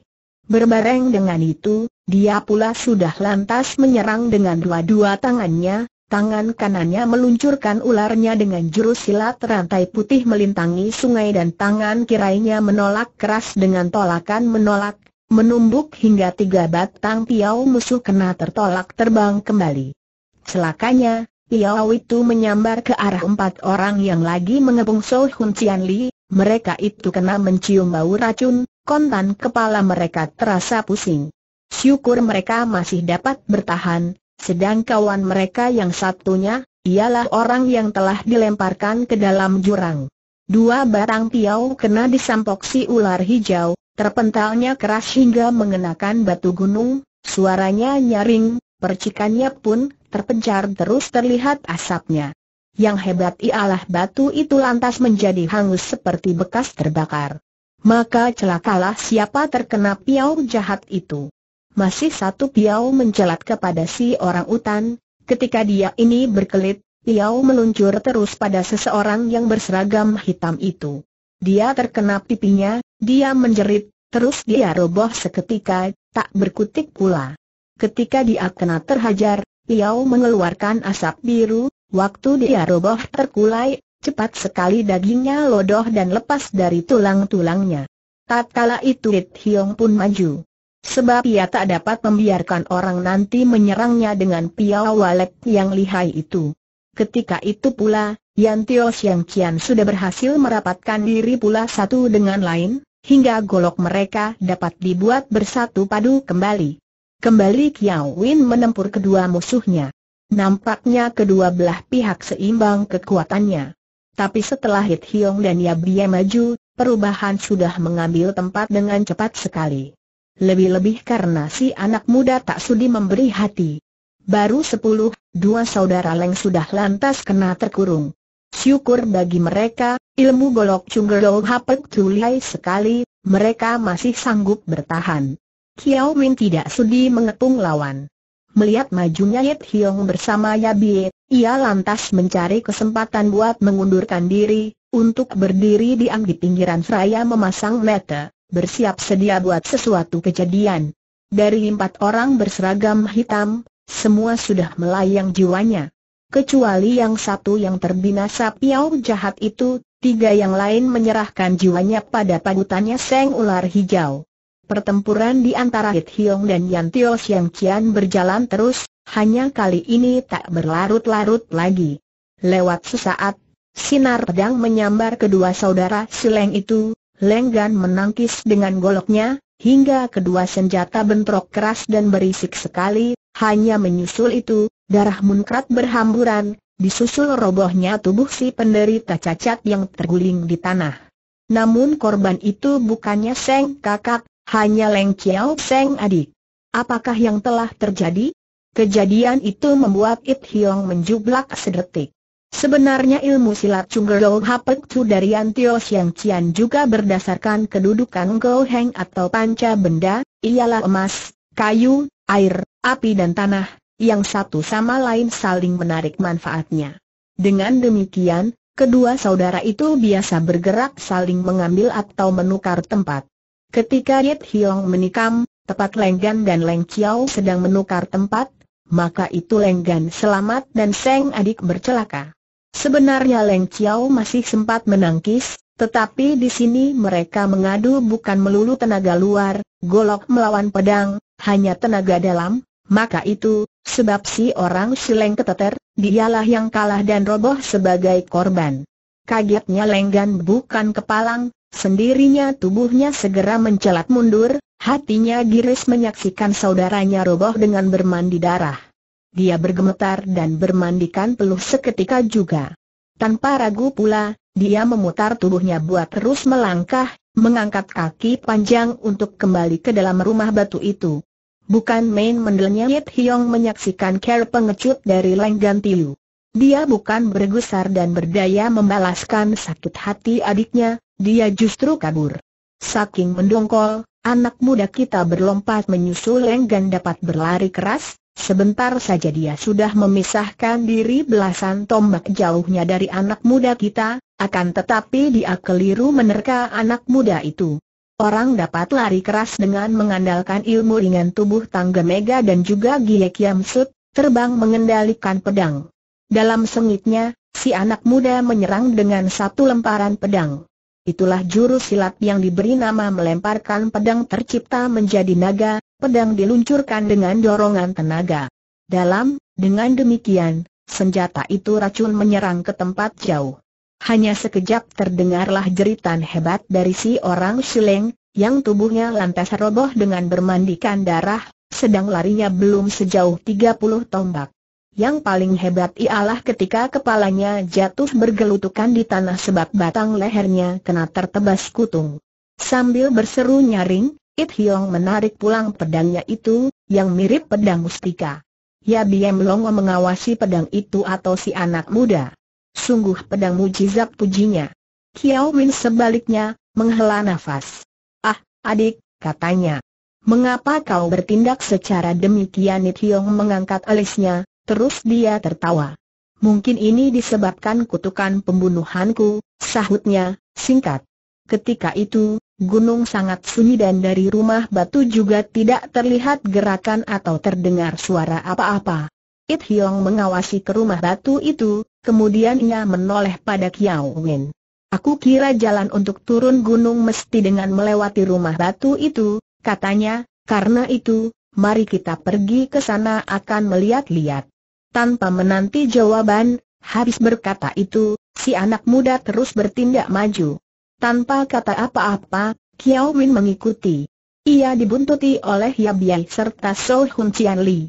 Berbareng dengan itu, dia pula sudah lantas menyerang dengan dua-dua tangannya, tangan kanannya meluncurkan ularnya dengan jurus silat rantai putih melintangi sungai dan tangan kirainya menolak keras dengan tolakan menolak, menumbuk hingga tiga batang piau musuh kena tertolak terbang kembali. Celakanya, Piau itu menyambar ke arah empat orang yang lagi mengepung So Hun Cian Li, mereka itu kena mencium bau racun, kontan kepala mereka terasa pusing. Syukur mereka masih dapat bertahan, sedang kawan mereka yang satunya, ialah orang yang telah dilemparkan ke dalam jurang. Dua barang piau kena disampok si ular hijau, terpentalnya keras hingga mengenakan batu gunung, suaranya nyaring, percikannya pun terpencar terus terlihat asapnya. Yang hebat ialah batu itu lantas menjadi hangus seperti bekas terbakar. Maka celakalah siapa terkena piau jahat itu. Masih satu piau mencelat kepada si orang utan, ketika dia ini berkelit, piau meluncur terus pada seseorang yang berseragam hitam itu. Dia terkena pipinya, dia menjerit, terus dia roboh seketika, tak berkutik pula. Ketika dia kena terhajar, Piau mengeluarkan asap biru, waktu dia roboh terkulai, cepat sekali dagingnya lodoh dan lepas dari tulang-tulangnya. Tak kala itu It Hiong pun maju. Sebab ia tak dapat membiarkan orang nanti menyerangnya dengan piau walet yang lihai itu. Ketika itu pula, Yan Tio Siang Qian sudah berhasil merapatkan diri pula satu dengan lain, hingga golok mereka dapat dibuat bersatu padu kembali. Kembali Kiao Win menempuh kedua musuhnya. Nampaknya kedua belah pihak seimbang kekuatannya. Tapi setelah Hit Hiong dan Yabie maju, perubahan sudah mengambil tempat dengan cepat sekali. Lebih-lebih karena si anak muda tak sudi memberi hati. Baru sepuluh, dua saudara Leng sudah lantas kena terkurung. Syukur bagi mereka, ilmu golok Chunggelo Hapek Tuliai sekali, mereka masih sanggup bertahan. Kiao Min tidak sedih mengepung lawan. Melihat majunya Yit Hiong bersama Yabie, ia lantas mencari kesempatan buat mengundurkan diri, untuk berdiri diam di pinggiran seraya memasang mata, bersiap sedia buat sesuatu kejadian. Dari empat orang berseragam hitam, semua sudah melayang jiwanya. Kecuali yang satu yang terbinasa piau jahat itu, tiga yang lain menyerahkan jiwanya pada pagutannya Seng Ular Hijau. Pertempuran di antara Hit Hiong dan Yan Tio Siang berjalan terus, hanya kali ini tak berlarut-larut lagi. Lewat sesaat, sinar pedang menyambar kedua saudara Sileng itu, Lenggan menangkis dengan goloknya, hingga kedua senjata bentrok keras dan berisik sekali, hanya menyusul itu, darah munkrat berhamburan, disusul robohnya tubuh si penderita cacat yang terguling di tanah. Namun korban itu bukannya Seng Kakak, hanya Leng Chiao Seng adik. Apakah yang telah terjadi? Kejadian itu membuat It Hiong menjublak sedetik. Sebenarnya ilmu silat Chunggelo Hapek Tu dari Antio yang cian juga berdasarkan kedudukan Go atau panca benda, ialah emas, kayu, air, api dan tanah, yang satu sama lain saling menarik manfaatnya. Dengan demikian, kedua saudara itu biasa bergerak saling mengambil atau menukar tempat. Ketika Yit Hiong menikam, tepat Lenggan dan Leng Chiao sedang menukar tempat, maka itu Lenggan selamat dan Seng adik bercelaka. Sebenarnya Leng Chiao masih sempat menangkis, tetapi di sini mereka mengadu bukan melulu tenaga luar, golok melawan pedang, hanya tenaga dalam, maka itu, sebab si orang sileng keteter, dialah yang kalah dan roboh sebagai korban. Kagetnya Lenggan bukan kepalang, Sendirinya tubuhnya segera mencelat mundur, hatinya giris menyaksikan saudaranya roboh dengan bermandi darah. Dia bergemetar dan bermandikan peluh seketika juga. Tanpa ragu pula, dia memutar tubuhnya buat terus melangkah, mengangkat kaki panjang untuk kembali ke dalam rumah batu itu. Bukan main mendelnya Yit Hiong menyaksikan care pengecut dari Lenggan Tilu. Dia bukan bergusar dan berdaya membalaskan sakit hati adiknya, dia justru kabur. Saking mendongkol, anak muda kita berlompat menyusul Lenggan dapat berlari keras, sebentar saja dia sudah memisahkan diri belasan tombak jauhnya dari anak muda kita, akan tetapi dia keliru menerka anak muda itu. Orang dapat lari keras dengan mengandalkan ilmu ringan tubuh tangga mega dan juga gie kiam terbang mengendalikan pedang. Dalam sengitnya, si anak muda menyerang dengan satu lemparan pedang. Itulah jurus silat yang diberi nama melemparkan pedang tercipta menjadi naga, pedang diluncurkan dengan dorongan tenaga. Dalam, dengan demikian, senjata itu racun menyerang ke tempat jauh. Hanya sekejap terdengarlah jeritan hebat dari si orang Shuleng, yang tubuhnya lantas roboh dengan bermandikan darah, sedang larinya belum sejauh 30 tombak. Yang paling hebat ialah ketika kepalanya jatuh bergelutukan di tanah sebab batang lehernya kena tertebas kutung. Sambil berseru nyaring, It Hiong menarik pulang pedangnya itu, yang mirip pedang mustika. Ya Biem Longo mengawasi pedang itu atau si anak muda. Sungguh pedang mujizat pujinya. Kiao Min sebaliknya, menghela nafas. Ah, adik, katanya. Mengapa kau bertindak secara demikian It Hiong mengangkat alisnya, Terus dia tertawa. Mungkin ini disebabkan kutukan pembunuhanku, sahutnya, singkat. Ketika itu, gunung sangat sunyi dan dari rumah batu juga tidak terlihat gerakan atau terdengar suara apa-apa. It Hiong mengawasi ke rumah batu itu, kemudian ia menoleh pada Kiao Wen. Aku kira jalan untuk turun gunung mesti dengan melewati rumah batu itu, katanya, karena itu, mari kita pergi ke sana akan melihat-lihat. Tanpa menanti jawaban, habis berkata itu, si anak muda terus bertindak maju. Tanpa kata apa-apa, Kiao Win mengikuti. Ia dibuntuti oleh Yab Yai serta So Hun Cian Li.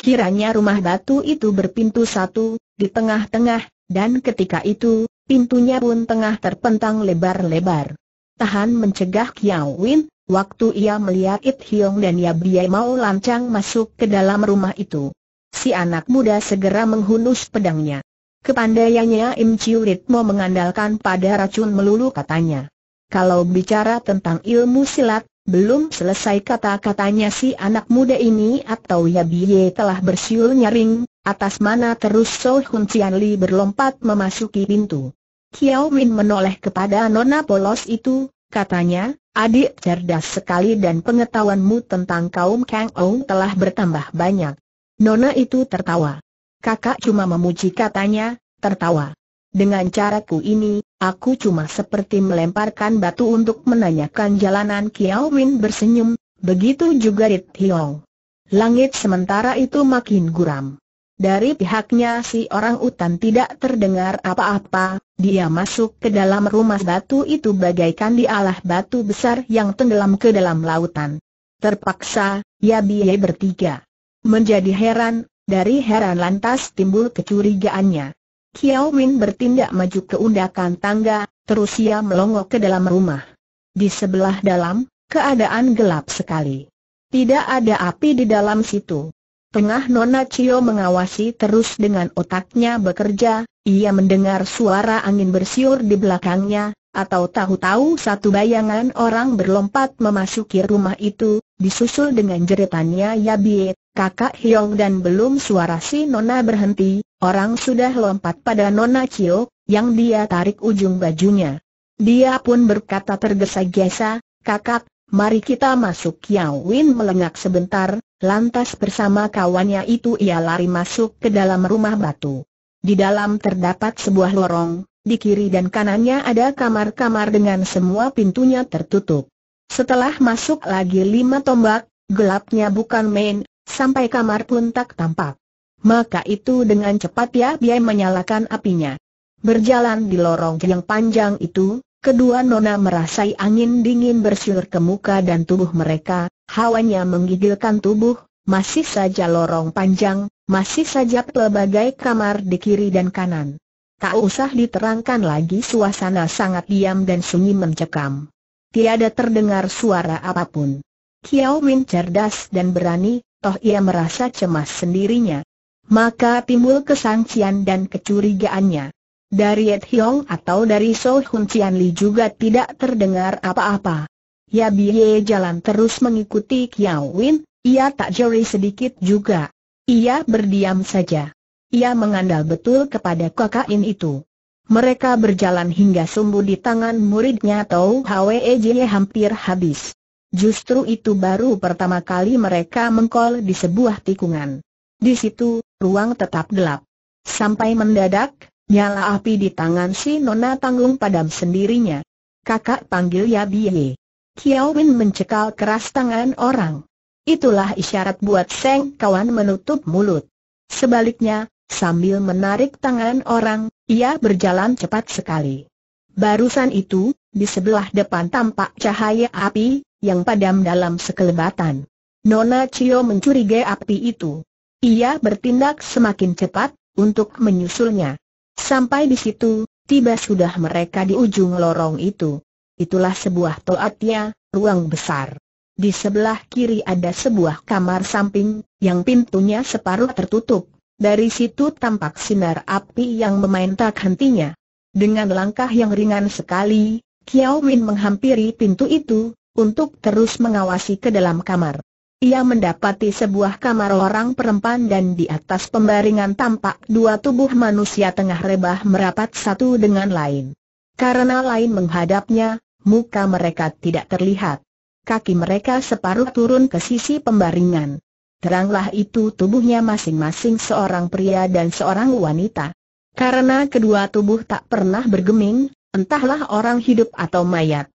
Kiranya rumah batu itu berpintu satu, di tengah-tengah, dan ketika itu, pintunya pun tengah terpentang lebar-lebar. Tahan mencegah Kiao Win, waktu ia melihat It Hiong dan Yabiai mau lancang masuk ke dalam rumah itu. Si anak muda segera menghunus pedangnya. Kepandaiannya Im Chiu Ritmo mengandalkan pada racun melulu katanya. Kalau bicara tentang ilmu silat, belum selesai kata-katanya si anak muda ini atau Ya Biye telah bersiul nyaring, atas mana terus So Hun Cian Li berlompat memasuki pintu. Kiao Min menoleh kepada nona polos itu, katanya, adik cerdas sekali dan pengetahuanmu tentang kaum Kang Ou telah bertambah banyak. Nona itu tertawa. Kakak cuma memuji katanya, tertawa. Dengan caraku ini, aku cuma seperti melemparkan batu untuk menanyakan jalanan Kiao Win bersenyum, begitu juga Rit Hiong. Langit sementara itu makin guram. Dari pihaknya si orang utan tidak terdengar apa-apa, dia masuk ke dalam rumah batu itu bagaikan dialah batu besar yang tenggelam ke dalam lautan. Terpaksa, ya biaya bertiga. Menjadi heran, dari heran lantas timbul kecurigaannya. Kiao Min bertindak maju ke undakan tangga, terus ia melongok ke dalam rumah. Di sebelah dalam, keadaan gelap sekali. Tidak ada api di dalam situ. Tengah Nona Cio mengawasi terus dengan otaknya bekerja, ia mendengar suara angin bersiur di belakangnya, atau tahu-tahu satu bayangan orang berlompat memasuki rumah itu, disusul dengan jeritannya Yabie, kakak Hiong dan belum suara si Nona berhenti, orang sudah lompat pada Nona Cio, yang dia tarik ujung bajunya. Dia pun berkata tergesa-gesa, kakak, mari kita masuk Yao Win melengak sebentar, lantas bersama kawannya itu ia lari masuk ke dalam rumah batu. Di dalam terdapat sebuah lorong, di kiri dan kanannya ada kamar-kamar dengan semua pintunya tertutup. Setelah masuk lagi lima tombak, gelapnya bukan main, sampai kamar pun tak tampak. Maka itu dengan cepat Ya dia menyalakan apinya. Berjalan di lorong yang panjang itu, kedua nona merasai angin dingin bersiul ke muka dan tubuh mereka, hawanya menggigilkan tubuh, masih saja lorong panjang, masih saja pelbagai kamar di kiri dan kanan. Tak usah diterangkan lagi suasana sangat diam dan sunyi mencekam. Tiada terdengar suara apapun. Kiao Min cerdas dan berani, toh ia merasa cemas sendirinya. Maka timbul kesangsian dan kecurigaannya. Dari Ed Hiong atau dari So Hun Cian Li juga tidak terdengar apa-apa. Ya Biye jalan terus mengikuti Kiao Win, ia tak jeli sedikit juga. Ia berdiam saja. Ia mengandal betul kepada kakain itu. Mereka berjalan hingga sumbu di tangan muridnya Tau Hwe Jie hampir habis. Justru itu baru pertama kali mereka mengkol di sebuah tikungan. Di situ, ruang tetap gelap. Sampai mendadak, nyala api di tangan si Nona Tanggung padam sendirinya. Kakak panggil ya Biye. Kiao Win mencekal keras tangan orang. Itulah isyarat buat Seng kawan menutup mulut. Sebaliknya, sambil menarik tangan orang, ia berjalan cepat sekali. Barusan itu, di sebelah depan tampak cahaya api, yang padam dalam sekelebatan. Nona Cio mencurigai api itu. Ia bertindak semakin cepat, untuk menyusulnya. Sampai di situ, tiba sudah mereka di ujung lorong itu. Itulah sebuah toatnya, ruang besar. Di sebelah kiri ada sebuah kamar samping, yang pintunya separuh tertutup. Dari situ tampak sinar api yang tak hentinya. Dengan langkah yang ringan sekali, Kiao Min menghampiri pintu itu, untuk terus mengawasi ke dalam kamar. Ia mendapati sebuah kamar orang perempuan dan di atas pembaringan tampak dua tubuh manusia tengah rebah merapat satu dengan lain. Karena lain menghadapnya, muka mereka tidak terlihat. Kaki mereka separuh turun ke sisi pembaringan. Teranglah itu tubuhnya masing-masing seorang pria dan seorang wanita. Karena kedua tubuh tak pernah bergeming, entahlah orang hidup atau mayat.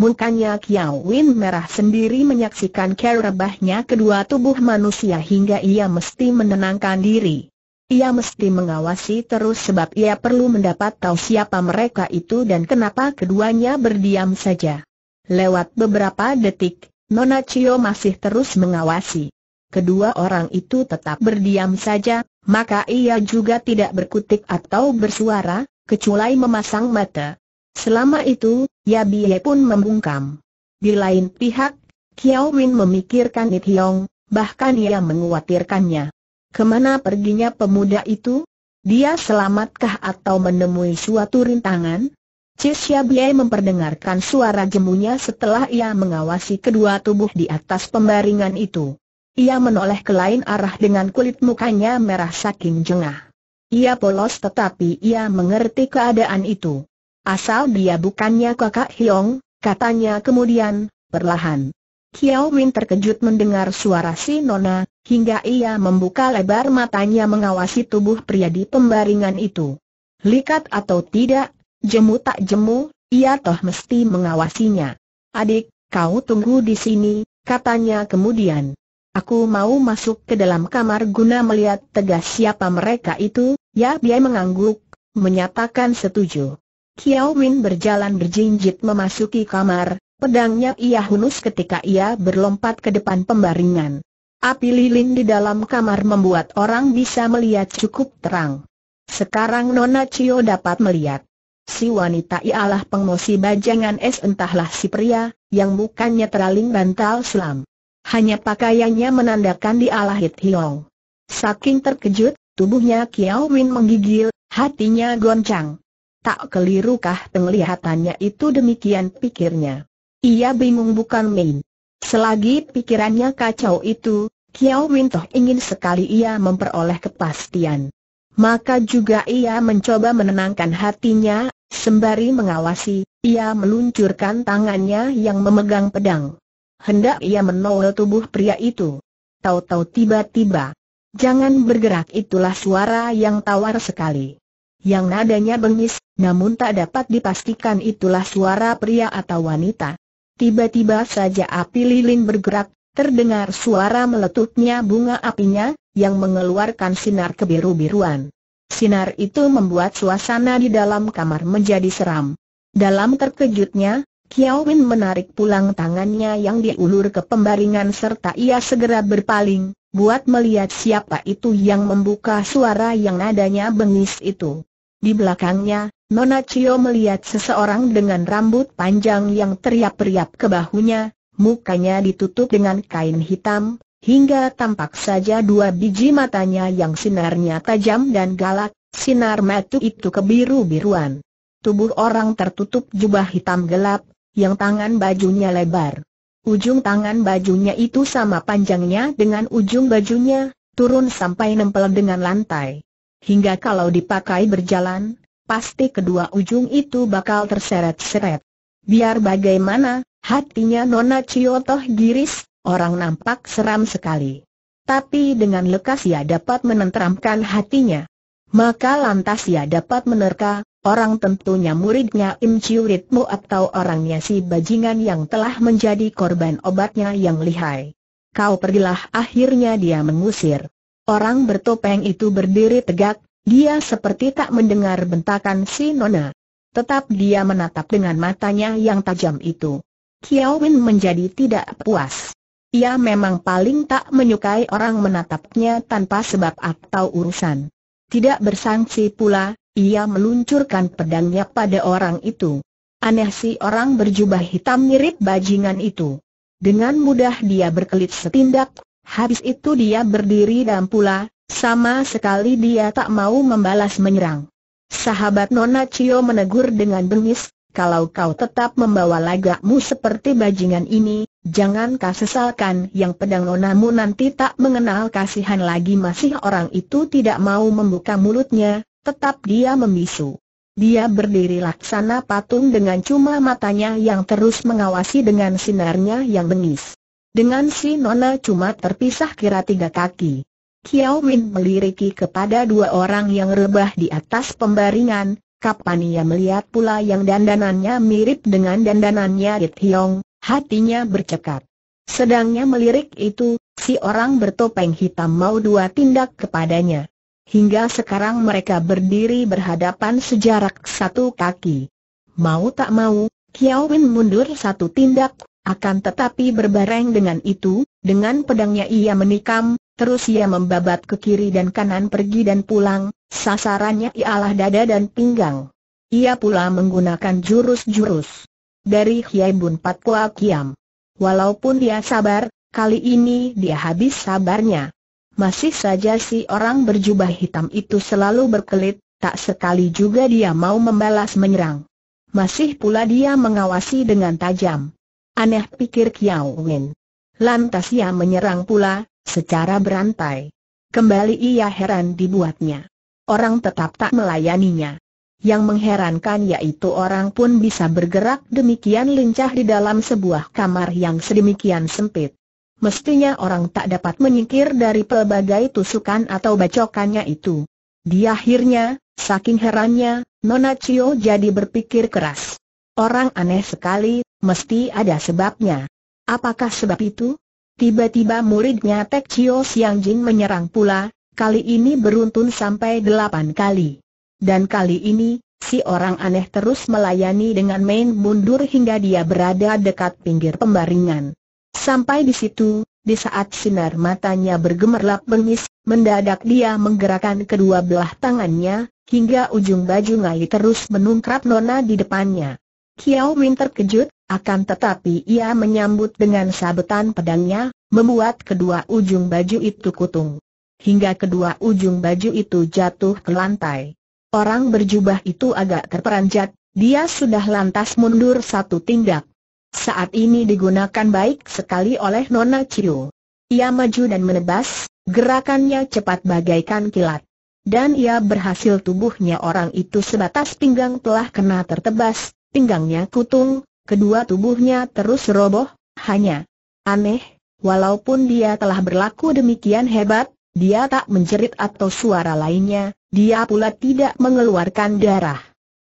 Mukanya Kiao Win merah sendiri menyaksikan rebahnya kedua tubuh manusia hingga ia mesti menenangkan diri. Ia mesti mengawasi terus sebab ia perlu mendapat tahu siapa mereka itu dan kenapa keduanya berdiam saja. Lewat beberapa detik, Nona Cio masih terus mengawasi. Kedua orang itu tetap berdiam saja, maka ia juga tidak berkutik atau bersuara, kecuali memasang mata. Selama itu, Yabie pun membungkam. Di lain pihak, Kiao Win memikirkan Hiong, bahkan ia menguatirkannya. Kemana perginya pemuda itu? Dia selamatkah atau menemui suatu rintangan? Cisha Bie memperdengarkan suara jemunya setelah ia mengawasi kedua tubuh di atas pembaringan itu. Ia menoleh ke lain arah dengan kulit mukanya merah saking jengah. Ia polos tetapi ia mengerti keadaan itu. Asal dia bukannya kakak Hiong, katanya kemudian, perlahan. Kiao Win terkejut mendengar suara si Nona, hingga ia membuka lebar matanya mengawasi tubuh pria di pembaringan itu. Likat atau tidak, jemu tak jemu, ia toh mesti mengawasinya. Adik, kau tunggu di sini, katanya kemudian. Aku mau masuk ke dalam kamar guna melihat tegas siapa mereka itu, ya dia mengangguk, menyatakan setuju. Kiao Win berjalan berjinjit memasuki kamar, pedangnya ia hunus ketika ia berlompat ke depan pembaringan. Api lilin di dalam kamar membuat orang bisa melihat cukup terang. Sekarang Nona Cio dapat melihat. Si wanita ialah pengosi bajangan es entahlah si pria, yang mukanya teraling bantal selam. Hanya pakaiannya menandakan dialah Hit Hiong. Saking terkejut, tubuhnya Kiao Win menggigil, hatinya goncang. Tak kelirukah penglihatannya itu demikian pikirnya. Ia bingung bukan main. Selagi pikirannya kacau itu, Kiao Wintoh ingin sekali ia memperoleh kepastian. Maka juga ia mencoba menenangkan hatinya, sembari mengawasi, ia meluncurkan tangannya yang memegang pedang. Hendak ia menoleh tubuh pria itu. Tahu-tahu tiba-tiba. Jangan bergerak itulah suara yang tawar sekali yang nadanya bengis, namun tak dapat dipastikan itulah suara pria atau wanita. Tiba-tiba saja api lilin bergerak, terdengar suara meletupnya bunga apinya, yang mengeluarkan sinar kebiru-biruan. Sinar itu membuat suasana di dalam kamar menjadi seram. Dalam terkejutnya, Kiao Win menarik pulang tangannya yang diulur ke pembaringan serta ia segera berpaling, buat melihat siapa itu yang membuka suara yang nadanya bengis itu. Di belakangnya, Nona Cio melihat seseorang dengan rambut panjang yang teriap teriap ke bahunya, mukanya ditutup dengan kain hitam, hingga tampak saja dua biji matanya yang sinarnya tajam dan galak, sinar metu itu kebiru-biruan. Tubuh orang tertutup jubah hitam gelap, yang tangan bajunya lebar. Ujung tangan bajunya itu sama panjangnya dengan ujung bajunya, turun sampai nempel dengan lantai. Hingga kalau dipakai berjalan, pasti kedua ujung itu bakal terseret-seret. Biar bagaimana, hatinya Nona Ciotoh giris, orang nampak seram sekali. Tapi dengan lekas ia dapat menenteramkan hatinya. Maka lantas ia dapat menerka, orang tentunya muridnya Im Ciuritmu atau orangnya si bajingan yang telah menjadi korban obatnya yang lihai. Kau pergilah akhirnya dia mengusir. Orang bertopeng itu berdiri tegak, dia seperti tak mendengar bentakan si Nona. Tetap dia menatap dengan matanya yang tajam itu. Kiawin menjadi tidak puas. Ia memang paling tak menyukai orang menatapnya tanpa sebab atau urusan. Tidak bersangsi pula, ia meluncurkan pedangnya pada orang itu. Aneh si orang berjubah hitam mirip bajingan itu. Dengan mudah dia berkelit setindak, Habis itu dia berdiri dan pula, sama sekali dia tak mau membalas menyerang. Sahabat Nona Cio menegur dengan bengis, kalau kau tetap membawa lagakmu seperti bajingan ini, jangan kau sesalkan yang pedang nonamu nanti tak mengenal kasihan lagi masih orang itu tidak mau membuka mulutnya, tetap dia memisu. Dia berdiri laksana patung dengan cuma matanya yang terus mengawasi dengan sinarnya yang bengis. Dengan si Nona cuma terpisah kira tiga kaki. Kiao Min meliriki kepada dua orang yang rebah di atas pembaringan, kapan ia melihat pula yang dandanannya mirip dengan dandanannya It Hiong, hatinya bercekat. Sedangnya melirik itu, si orang bertopeng hitam mau dua tindak kepadanya. Hingga sekarang mereka berdiri berhadapan sejarak satu kaki. Mau tak mau, Kiao Win mundur satu tindak, akan tetapi berbareng dengan itu, dengan pedangnya ia menikam, terus ia membabat ke kiri dan kanan pergi dan pulang, sasarannya ialah dada dan pinggang. Ia pula menggunakan jurus-jurus dari Hiai Bun Pat Kua Kiam. Walaupun dia sabar, kali ini dia habis sabarnya. Masih saja si orang berjubah hitam itu selalu berkelit, tak sekali juga dia mau membalas menyerang. Masih pula dia mengawasi dengan tajam. Aneh pikir Kiao Wen, Lantas ia menyerang pula, secara berantai. Kembali ia heran dibuatnya. Orang tetap tak melayaninya. Yang mengherankan yaitu orang pun bisa bergerak demikian lincah di dalam sebuah kamar yang sedemikian sempit. Mestinya orang tak dapat menyingkir dari pelbagai tusukan atau bacokannya itu. Di akhirnya, saking herannya, Nona Cio jadi berpikir keras. Orang aneh sekali Mesti ada sebabnya. Apakah sebab itu? Tiba-tiba muridnya Tek Chio Siang Jin menyerang pula, kali ini beruntun sampai delapan kali. Dan kali ini, si orang aneh terus melayani dengan main mundur hingga dia berada dekat pinggir pembaringan. Sampai di situ, di saat sinar matanya bergemerlap bengis, mendadak dia menggerakkan kedua belah tangannya, hingga ujung baju ngai terus menungkrap nona di depannya. Kiao Win terkejut, akan tetapi ia menyambut dengan sabetan pedangnya, membuat kedua ujung baju itu kutung. Hingga kedua ujung baju itu jatuh ke lantai. Orang berjubah itu agak terperanjat, dia sudah lantas mundur satu tindak. Saat ini digunakan baik sekali oleh Nona Chiu. Ia maju dan menebas, gerakannya cepat bagaikan kilat. Dan ia berhasil tubuhnya orang itu sebatas pinggang telah kena tertebas, pinggangnya kutung, kedua tubuhnya terus roboh, hanya aneh, walaupun dia telah berlaku demikian hebat, dia tak menjerit atau suara lainnya, dia pula tidak mengeluarkan darah.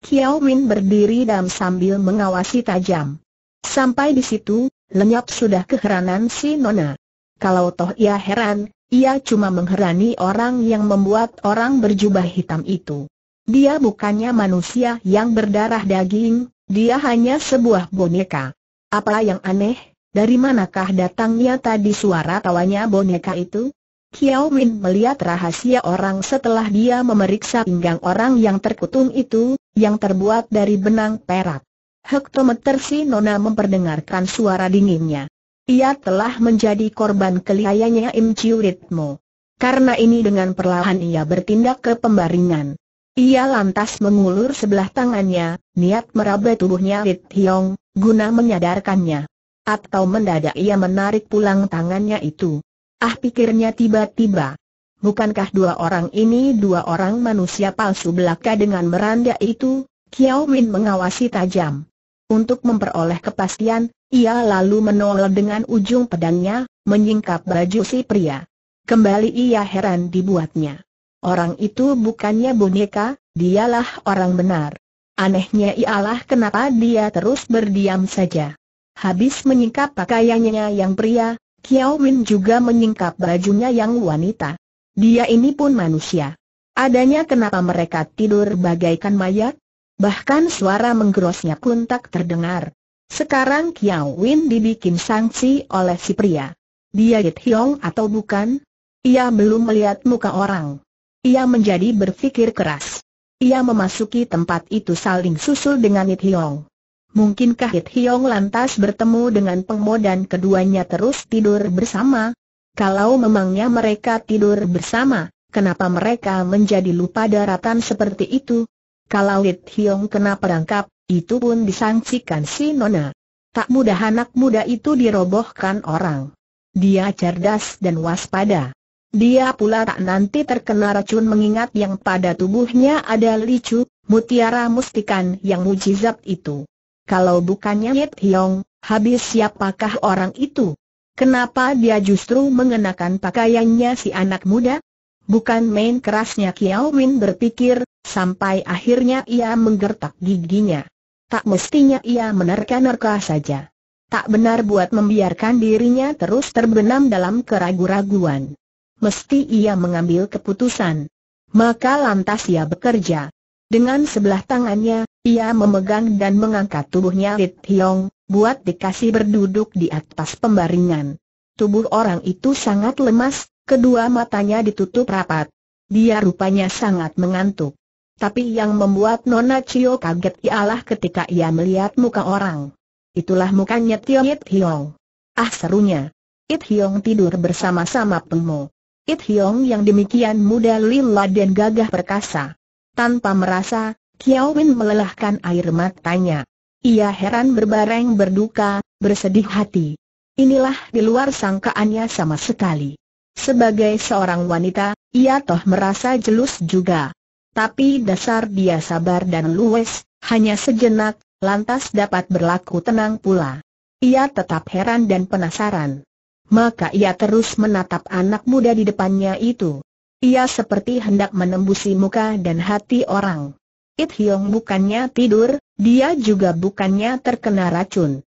Kiao Win berdiri dan sambil mengawasi tajam. Sampai di situ, lenyap sudah keheranan si Nona. Kalau toh ia heran, ia cuma mengherani orang yang membuat orang berjubah hitam itu. Dia bukannya manusia yang berdarah daging, dia hanya sebuah boneka. Apa yang aneh, dari manakah datangnya tadi suara tawanya boneka itu? Kiao Min melihat rahasia orang setelah dia memeriksa pinggang orang yang terkutung itu, yang terbuat dari benang perak. Hektometer si Nona memperdengarkan suara dinginnya. Ia telah menjadi korban kelihayanya Im Chiu Ritmo. Karena ini dengan perlahan ia bertindak ke pembaringan. Ia lantas mengulur sebelah tangannya, niat meraba tubuhnya Lit Hiong, guna menyadarkannya. Atau mendadak ia menarik pulang tangannya itu. Ah pikirnya tiba-tiba. Bukankah dua orang ini dua orang manusia palsu belaka dengan meranda itu? Kiao Min mengawasi tajam. Untuk memperoleh kepastian, ia lalu menolak dengan ujung pedangnya, menyingkap baju si pria. Kembali ia heran dibuatnya. Orang itu bukannya boneka, dialah orang benar. Anehnya ialah kenapa dia terus berdiam saja. Habis menyingkap pakaiannya yang pria, Kiao Min juga menyingkap bajunya yang wanita. Dia ini pun manusia. Adanya kenapa mereka tidur bagaikan mayat? Bahkan suara menggerosnya pun tak terdengar. Sekarang Kiao Win dibikin sanksi oleh si pria. Dia Yit Hiong atau bukan? Ia belum melihat muka orang. Ia menjadi berpikir keras. Ia memasuki tempat itu saling susul dengan It Hiong. Mungkinkah It Hiong lantas bertemu dengan Pengmo dan keduanya terus tidur bersama? Kalau memangnya mereka tidur bersama, kenapa mereka menjadi lupa daratan seperti itu? Kalau It Hiong kena perangkap, itu pun disangsikan si Nona. Tak mudah anak muda itu dirobohkan orang. Dia cerdas dan waspada. Dia pula tak nanti terkena racun mengingat yang pada tubuhnya ada licu, mutiara mustikan yang mujizat itu. Kalau bukannya Yit Hiong, habis siapakah orang itu? Kenapa dia justru mengenakan pakaiannya si anak muda? Bukan main kerasnya Kiao Win berpikir, sampai akhirnya ia menggertak giginya. Tak mestinya ia menerka-nerka saja. Tak benar buat membiarkan dirinya terus terbenam dalam keraguan-raguan mesti ia mengambil keputusan. Maka lantas ia bekerja. Dengan sebelah tangannya, ia memegang dan mengangkat tubuhnya Lit Hiong, buat dikasih berduduk di atas pembaringan. Tubuh orang itu sangat lemas, kedua matanya ditutup rapat. Dia rupanya sangat mengantuk. Tapi yang membuat Nona Cio kaget ialah ketika ia melihat muka orang. Itulah mukanya Tio It Hiong. Ah serunya. It Hiong tidur bersama-sama Pengmo. It Hiong yang demikian muda lila dan gagah perkasa. Tanpa merasa, Kiao Win melelahkan air matanya. Ia heran berbareng berduka, bersedih hati. Inilah di luar sangkaannya sama sekali. Sebagai seorang wanita, ia toh merasa jelus juga. Tapi dasar dia sabar dan luwes, hanya sejenak, lantas dapat berlaku tenang pula. Ia tetap heran dan penasaran maka ia terus menatap anak muda di depannya itu. Ia seperti hendak menembusi muka dan hati orang. It Hyong bukannya tidur, dia juga bukannya terkena racun.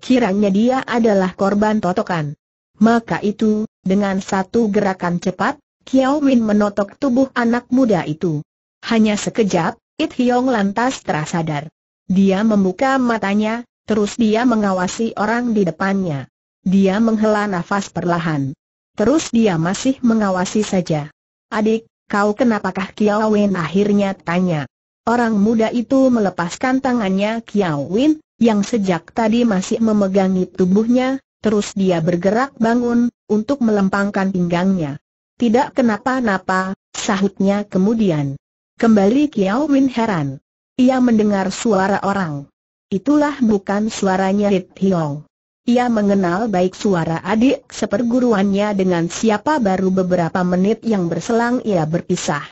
Kiranya dia adalah korban totokan. Maka itu, dengan satu gerakan cepat, Kiao Win menotok tubuh anak muda itu. Hanya sekejap, It Hyong lantas terasadar. Dia membuka matanya, terus dia mengawasi orang di depannya. Dia menghela nafas perlahan. Terus dia masih mengawasi saja. Adik, kau kenapakah Kiao Win akhirnya tanya. Orang muda itu melepaskan tangannya Kiao Win, yang sejak tadi masih memegangi tubuhnya, terus dia bergerak bangun, untuk melempangkan pinggangnya. Tidak kenapa-napa, sahutnya kemudian. Kembali Kiao Win heran. Ia mendengar suara orang. Itulah bukan suaranya Hit Hiong. Ia mengenal baik suara adik seperguruannya dengan siapa baru beberapa menit yang berselang ia berpisah.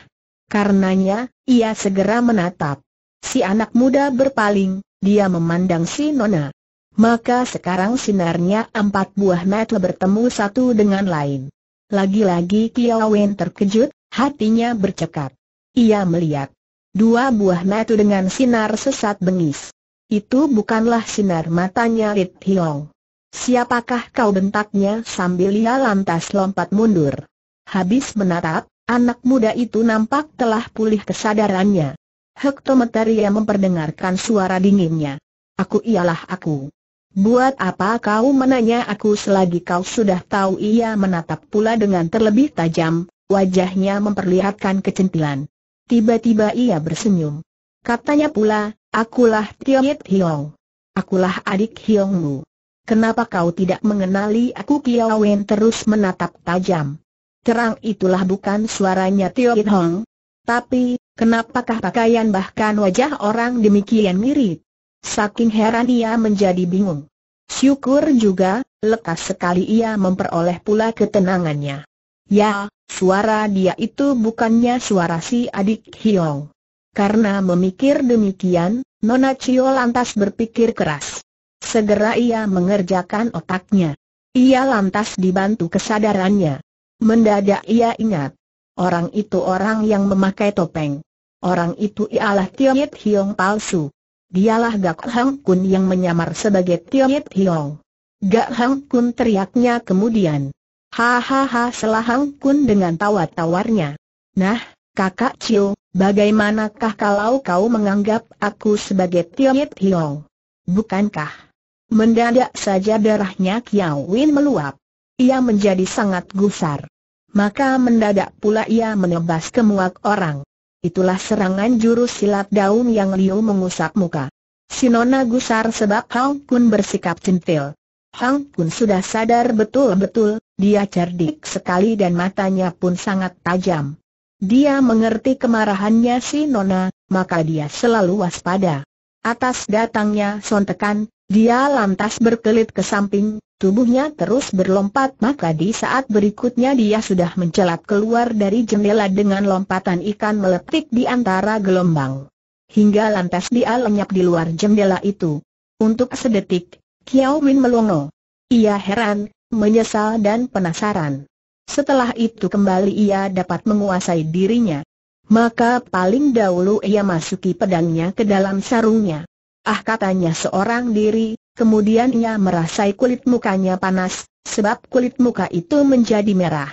Karenanya, ia segera menatap. Si anak muda berpaling, dia memandang si Nona. Maka sekarang sinarnya empat buah mata bertemu satu dengan lain. Lagi-lagi Kiawen terkejut, hatinya bercekat. Ia melihat dua buah mata dengan sinar sesat bengis. Itu bukanlah sinar matanya Rit Hiong. Siapakah kau bentaknya sambil ia lantas lompat mundur. Habis menatap, anak muda itu nampak telah pulih kesadarannya. Hektometer ia memperdengarkan suara dinginnya. Aku ialah aku. Buat apa kau menanya aku selagi kau sudah tahu ia menatap pula dengan terlebih tajam, wajahnya memperlihatkan kecentilan. Tiba-tiba ia bersenyum. Katanya pula, akulah Tiongit Hiong. Akulah adik Hiongmu. Kenapa kau tidak mengenali aku Kiao Wen terus menatap tajam? Terang itulah bukan suaranya Tio It Hong. Tapi, kenapakah pakaian bahkan wajah orang demikian mirip? Saking heran ia menjadi bingung. Syukur juga, lekas sekali ia memperoleh pula ketenangannya. Ya, suara dia itu bukannya suara si adik Hiong. Karena memikir demikian, Nona Chio lantas berpikir keras. Segera ia mengerjakan otaknya. Ia lantas dibantu kesadarannya. Mendadak ia ingat. Orang itu orang yang memakai topeng. Orang itu ialah Yit Hiong palsu. Dialah Gak Hang Kun yang menyamar sebagai Yit Hiong. Gak Hang Kun teriaknya kemudian. Hahaha Hang kun dengan tawa tawarnya. Nah, kakak Cio, bagaimanakah kalau kau menganggap aku sebagai Yit Hiong? Bukankah? Mendadak saja darahnya Kiao Win meluap. Ia menjadi sangat gusar. Maka mendadak pula ia menebas kemuak orang. Itulah serangan jurus silat daun yang Liu mengusap muka. Sinona gusar sebab Hang Kun bersikap centil. Hang Kun sudah sadar betul-betul, dia cerdik sekali dan matanya pun sangat tajam. Dia mengerti kemarahannya si Nona, maka dia selalu waspada. Atas datangnya sontekan, dia lantas berkelit ke samping, tubuhnya terus berlompat maka di saat berikutnya dia sudah mencelat keluar dari jendela dengan lompatan ikan meletik di antara gelombang. Hingga lantas dia lenyap di luar jendela itu. Untuk sedetik, Kiao Min melongo. Ia heran, menyesal dan penasaran. Setelah itu kembali ia dapat menguasai dirinya. Maka paling dahulu ia masuki pedangnya ke dalam sarungnya. Ah katanya seorang diri, kemudian ia merasai kulit mukanya panas, sebab kulit muka itu menjadi merah.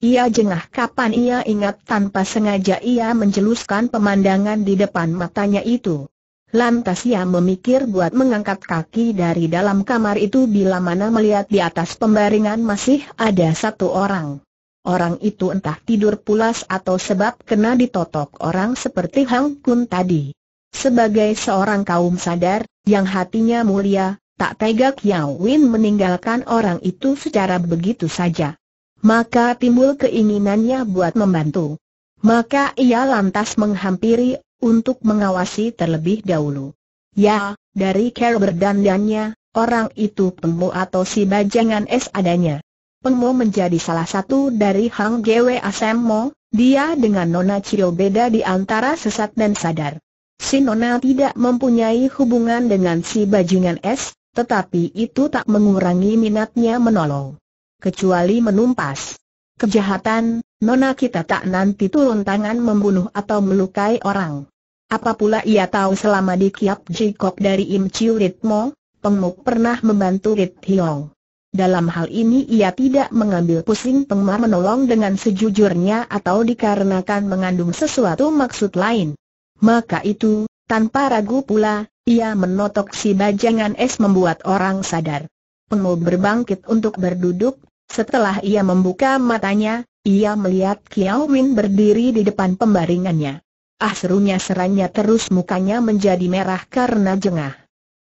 Ia jengah kapan ia ingat tanpa sengaja ia menjeluskan pemandangan di depan matanya itu. Lantas ia memikir buat mengangkat kaki dari dalam kamar itu bila mana melihat di atas pembaringan masih ada satu orang. Orang itu entah tidur pulas atau sebab kena ditotok orang seperti Hang Kun tadi. Sebagai seorang kaum sadar, yang hatinya mulia, tak tega Yao Win meninggalkan orang itu secara begitu saja. Maka timbul keinginannya buat membantu. Maka ia lantas menghampiri untuk mengawasi terlebih dahulu. Ya, dari cara berdandannya, orang itu pemu atau si bajangan es adanya. Pengmo menjadi salah satu dari Hang Gwe asemmo. dia dengan Nona Chiyo beda di antara sesat dan sadar. Si Nona tidak mempunyai hubungan dengan si bajingan S, tetapi itu tak mengurangi minatnya menolong. Kecuali menumpas kejahatan, Nona kita tak nanti turun tangan membunuh atau melukai orang. Apa pula ia tahu selama di Kiap Jikok dari Im Chiu Ritmo, Pengmuk pernah membantu Rit Hiong. Dalam hal ini ia tidak mengambil pusing Pengma menolong dengan sejujurnya atau dikarenakan mengandung sesuatu maksud lain. Maka itu, tanpa ragu pula, ia menotok si bajangan es membuat orang sadar. Pengu berbangkit untuk berduduk, setelah ia membuka matanya, ia melihat Kiao Win berdiri di depan pembaringannya. Ah serunya seranya terus mukanya menjadi merah karena jengah.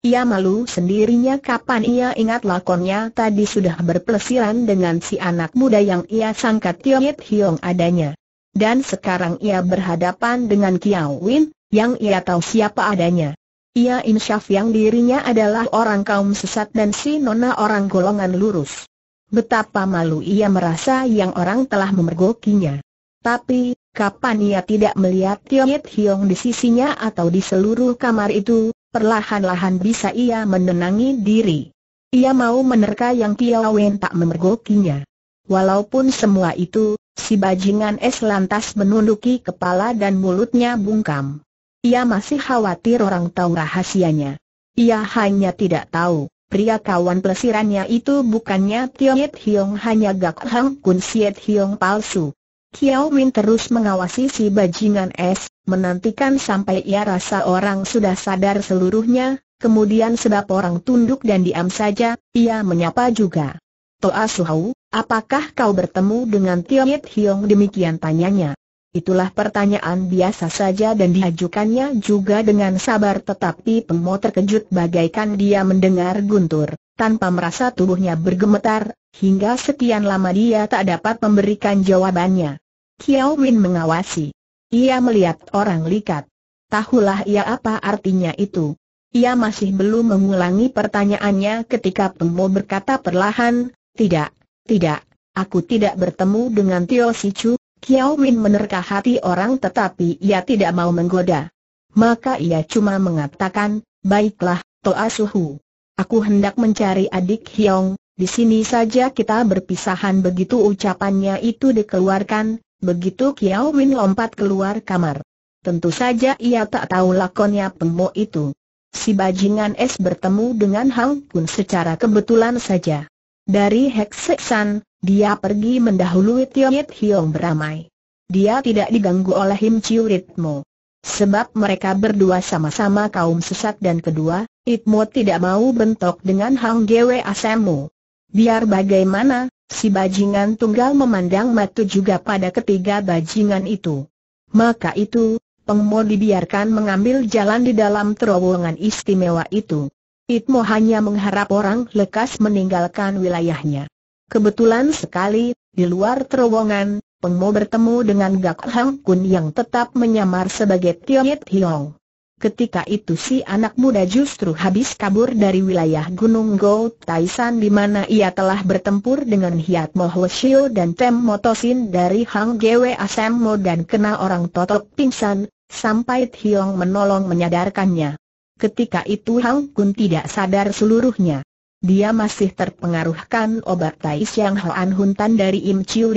Ia malu sendirinya kapan ia ingat lakonnya tadi sudah berpelesiran dengan si anak muda yang ia sangka Yit Hiong adanya dan sekarang ia berhadapan dengan Kiao Win, yang ia tahu siapa adanya. Ia insyaf yang dirinya adalah orang kaum sesat dan si Nona orang golongan lurus. Betapa malu ia merasa yang orang telah memergokinya. Tapi, kapan ia tidak melihat Yit Hiong di sisinya atau di seluruh kamar itu, perlahan-lahan bisa ia menenangi diri. Ia mau menerka yang Tiawen tak memergokinya. Walaupun semua itu, Si bajingan es lantas menunduki kepala dan mulutnya bungkam. Ia masih khawatir orang tahu rahasianya. Ia hanya tidak tahu, pria kawan pelesirannya itu bukannya Yit Hiong hanya Gak Hang Kun Siet Hiong palsu. Kiao Win terus mengawasi si bajingan es, menantikan sampai ia rasa orang sudah sadar seluruhnya, kemudian sebab orang tunduk dan diam saja, ia menyapa juga. Toa Suhau, Apakah kau bertemu dengan Tiet Hiong demikian tanyanya? Itulah pertanyaan biasa saja dan diajukannya juga dengan sabar tetapi Pengmo terkejut bagaikan dia mendengar guntur, tanpa merasa tubuhnya bergemetar, hingga sekian lama dia tak dapat memberikan jawabannya. Kiao Min mengawasi. Ia melihat orang likat. Tahulah ia apa artinya itu. Ia masih belum mengulangi pertanyaannya ketika Pengmo berkata perlahan, tidak, tidak, aku tidak bertemu dengan Tio Sichu, Kiao Min menerka hati orang tetapi ia tidak mau menggoda. Maka ia cuma mengatakan, baiklah, Toa Suhu. Aku hendak mencari adik Hiong. di sini saja kita berpisahan begitu ucapannya itu dikeluarkan, begitu Kiao Win lompat keluar kamar. Tentu saja ia tak tahu lakonnya pembo itu. Si bajingan es bertemu dengan Hang Kun secara kebetulan saja. Dari Hekseksan, dia pergi mendahului Tio Yit Hiong beramai. Dia tidak diganggu oleh Him Chiu Ritmo. Sebab mereka berdua sama-sama kaum sesat dan kedua, Itmo tidak mau bentok dengan Hang Gwe Asemu. Biar bagaimana, si bajingan tunggal memandang matu juga pada ketiga bajingan itu. Maka itu, pengmo dibiarkan mengambil jalan di dalam terowongan istimewa itu. Itmo hanya mengharap orang lekas meninggalkan wilayahnya. Kebetulan sekali, di luar terowongan, Pengmo bertemu dengan Gak Hang Kun yang tetap menyamar sebagai Yit Hiong. Ketika itu si anak muda justru habis kabur dari wilayah Gunung Go Taisan di mana ia telah bertempur dengan Hiat Mo Shio dan Tem Motosin dari Hang Gwe Asem Mo dan kena orang totok pingsan, sampai Tiong menolong menyadarkannya. Ketika itu Hang Kun tidak sadar seluruhnya. Dia masih terpengaruhkan obat Tai Siang Hoan Huntan dari Im Chiu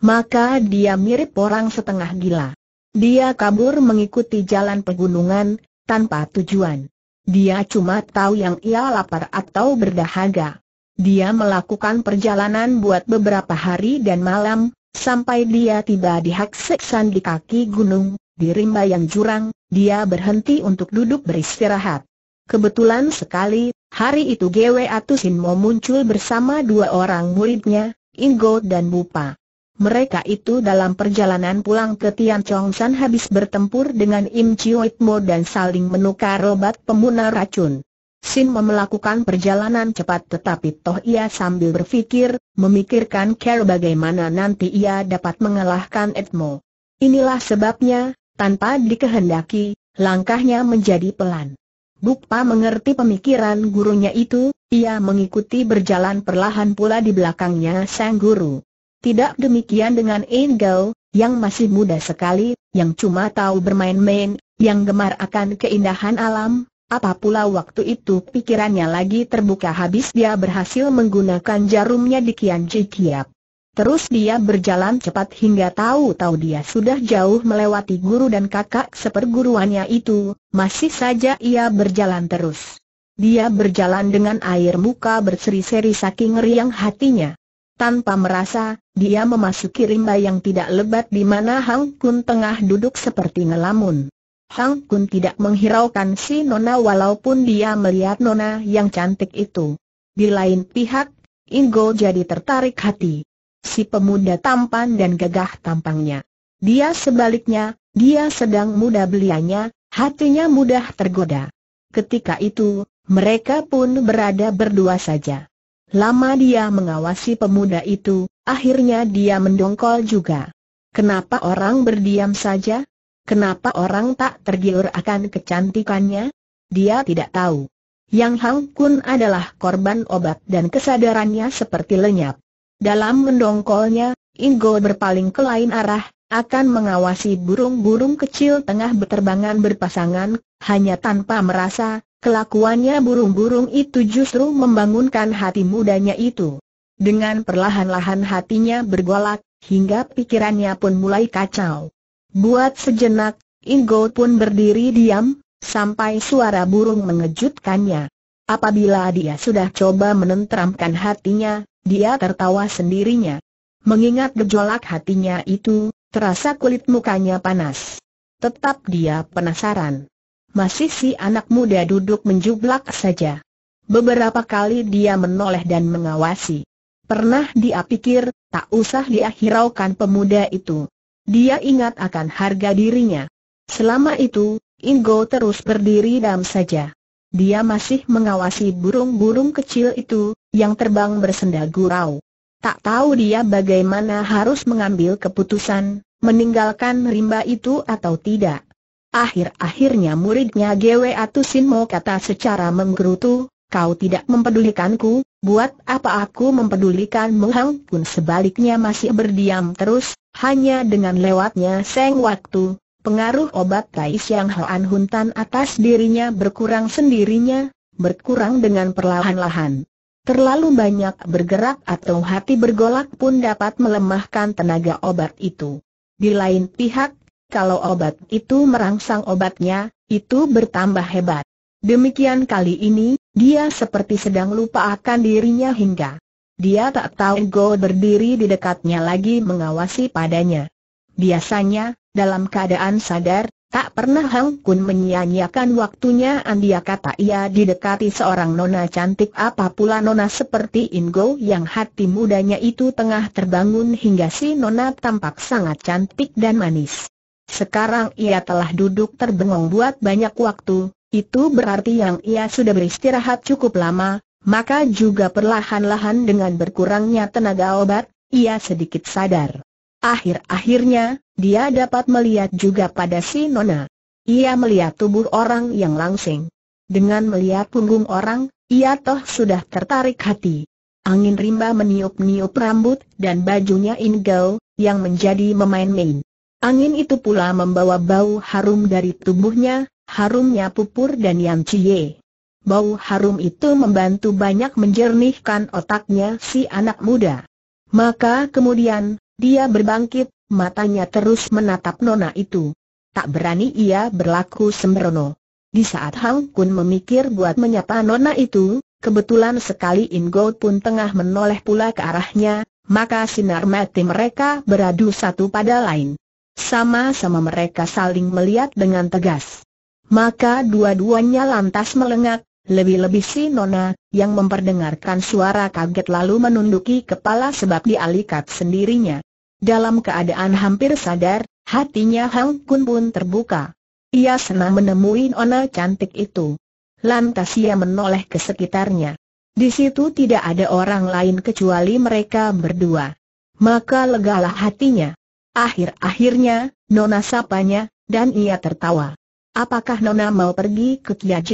Maka dia mirip orang setengah gila. Dia kabur mengikuti jalan pegunungan, tanpa tujuan. Dia cuma tahu yang ia lapar atau berdahaga. Dia melakukan perjalanan buat beberapa hari dan malam, sampai dia tiba di Haksek di kaki gunung, di rimba yang jurang, dia berhenti untuk duduk beristirahat. Kebetulan sekali, hari itu Gwe mau muncul bersama dua orang muridnya, Ingo dan Bupa. Mereka itu dalam perjalanan pulang ke Tian Chong San habis bertempur dengan Im Chioitmo dan saling menukar obat pemunar racun. Sinmo melakukan perjalanan cepat tetapi toh ia sambil berpikir, memikirkan care bagaimana nanti ia dapat mengalahkan Edmo. Inilah sebabnya, tanpa dikehendaki, langkahnya menjadi pelan. Bukpa mengerti pemikiran gurunya itu, ia mengikuti berjalan perlahan pula di belakangnya sang guru. Tidak demikian dengan Engel, yang masih muda sekali, yang cuma tahu bermain-main, yang gemar akan keindahan alam, apa pula waktu itu pikirannya lagi terbuka habis dia berhasil menggunakan jarumnya di Kian Jikiap. Terus dia berjalan cepat hingga tahu-tahu dia sudah jauh melewati guru dan kakak seperguruannya itu, masih saja ia berjalan terus. Dia berjalan dengan air muka berseri-seri saking riang hatinya. Tanpa merasa, dia memasuki rimba yang tidak lebat di mana Hang Kun tengah duduk seperti ngelamun. Hang Kun tidak menghiraukan si Nona walaupun dia melihat Nona yang cantik itu. Di lain pihak, Ingo jadi tertarik hati si pemuda tampan dan gagah tampangnya. Dia sebaliknya, dia sedang muda belianya, hatinya mudah tergoda. Ketika itu, mereka pun berada berdua saja. Lama dia mengawasi pemuda itu, akhirnya dia mendongkol juga. Kenapa orang berdiam saja? Kenapa orang tak tergiur akan kecantikannya? Dia tidak tahu. Yang Hang Kun adalah korban obat dan kesadarannya seperti lenyap. Dalam mendongkolnya, Ingo berpaling ke lain arah, akan mengawasi burung-burung kecil tengah berterbangan berpasangan, hanya tanpa merasa, kelakuannya burung-burung itu justru membangunkan hati mudanya itu. Dengan perlahan-lahan hatinya bergolak, hingga pikirannya pun mulai kacau. Buat sejenak, Ingo pun berdiri diam, sampai suara burung mengejutkannya. Apabila dia sudah coba menenteramkan hatinya, dia tertawa sendirinya. Mengingat gejolak hatinya itu, terasa kulit mukanya panas. Tetap dia penasaran. Masih si anak muda duduk menjublak saja. Beberapa kali dia menoleh dan mengawasi. Pernah dia pikir, tak usah dia hiraukan pemuda itu. Dia ingat akan harga dirinya. Selama itu, Ingo terus berdiri dam saja dia masih mengawasi burung-burung kecil itu, yang terbang bersenda gurau. Tak tahu dia bagaimana harus mengambil keputusan, meninggalkan rimba itu atau tidak. Akhir-akhirnya muridnya Gwe Atusin mau kata secara menggerutu, kau tidak mempedulikanku, buat apa aku mempedulikanmu Hang pun sebaliknya masih berdiam terus, hanya dengan lewatnya seng waktu, pengaruh obat Tai Siang Hoan Huntan atas dirinya berkurang sendirinya, berkurang dengan perlahan-lahan. Terlalu banyak bergerak atau hati bergolak pun dapat melemahkan tenaga obat itu. Di lain pihak, kalau obat itu merangsang obatnya, itu bertambah hebat. Demikian kali ini, dia seperti sedang lupa akan dirinya hingga dia tak tahu Go berdiri di dekatnya lagi mengawasi padanya. Biasanya, dalam keadaan sadar, tak pernah Hang Kun menyia-nyiakan waktunya Andia kata ia didekati seorang nona cantik apa pula nona seperti Ingo yang hati mudanya itu tengah terbangun hingga si nona tampak sangat cantik dan manis. Sekarang ia telah duduk terbengong buat banyak waktu, itu berarti yang ia sudah beristirahat cukup lama, maka juga perlahan-lahan dengan berkurangnya tenaga obat, ia sedikit sadar. Akhir-akhirnya, dia dapat melihat juga pada si Nona. Ia melihat tubuh orang yang langsing. Dengan melihat punggung orang, ia toh sudah tertarik hati. Angin rimba meniup-niup rambut dan bajunya Ingau, yang menjadi memain-main. Angin itu pula membawa bau harum dari tubuhnya, harumnya pupur dan yang cie. Bau harum itu membantu banyak menjernihkan otaknya si anak muda. Maka kemudian, dia berbangkit, matanya terus menatap nona itu. Tak berani ia berlaku sembrono. Di saat Hang Kun memikir buat menyapa nona itu, kebetulan sekali In Ingo pun tengah menoleh pula ke arahnya, maka sinar mati mereka beradu satu pada lain. Sama-sama mereka saling melihat dengan tegas. Maka dua-duanya lantas melengak, lebih-lebih si Nona, yang memperdengarkan suara kaget lalu menunduki kepala sebab dialikat sendirinya. Dalam keadaan hampir sadar, hatinya Hang Kun pun terbuka. Ia senang menemui Nona cantik itu. Lantas ia menoleh ke sekitarnya. Di situ tidak ada orang lain kecuali mereka berdua. Maka legalah hatinya. Akhir-akhirnya, Nona sapanya, dan ia tertawa. Apakah Nona mau pergi ke Kia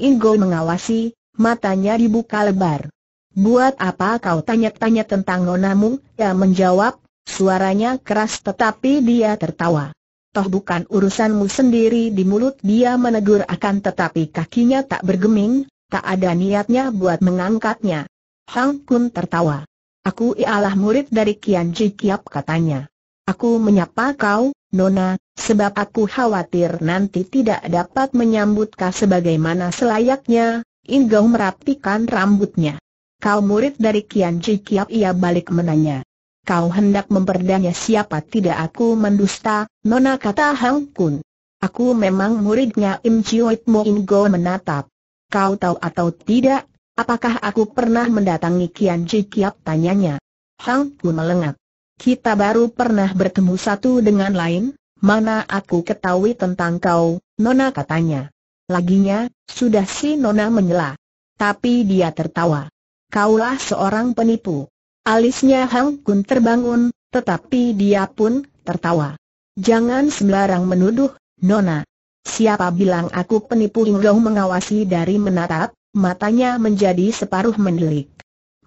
Inggo mengawasi, matanya dibuka lebar. Buat apa kau tanya-tanya tentang nonamu? Ia menjawab, suaranya keras tetapi dia tertawa. Toh bukan urusanmu sendiri di mulut dia menegur akan tetapi kakinya tak bergeming, tak ada niatnya buat mengangkatnya. Hang Kun tertawa. Aku ialah murid dari Kian Ji Kiap katanya. Aku menyapa kau, Nona, sebab aku khawatir nanti tidak dapat menyambutkah sebagaimana selayaknya, Inggau merapikan rambutnya. Kau murid dari Kian Cikiap ia balik menanya. Kau hendak memperdanya siapa tidak aku mendusta, Nona kata Hang Kun. Aku memang muridnya Im Chiuit Mo Ingo menatap. Kau tahu atau tidak, apakah aku pernah mendatangi Kian Cikiap tanyanya. Hang Kun melengat. Kita baru pernah bertemu satu dengan lain, Mana aku ketahui tentang kau, Nona katanya. Laginya, sudah si Nona menyela. Tapi dia tertawa. Kaulah seorang penipu. Alisnya Hang Kun terbangun, tetapi dia pun tertawa. Jangan sembarang menuduh, Nona. Siapa bilang aku penipu Inggau mengawasi dari menatap, matanya menjadi separuh mendelik.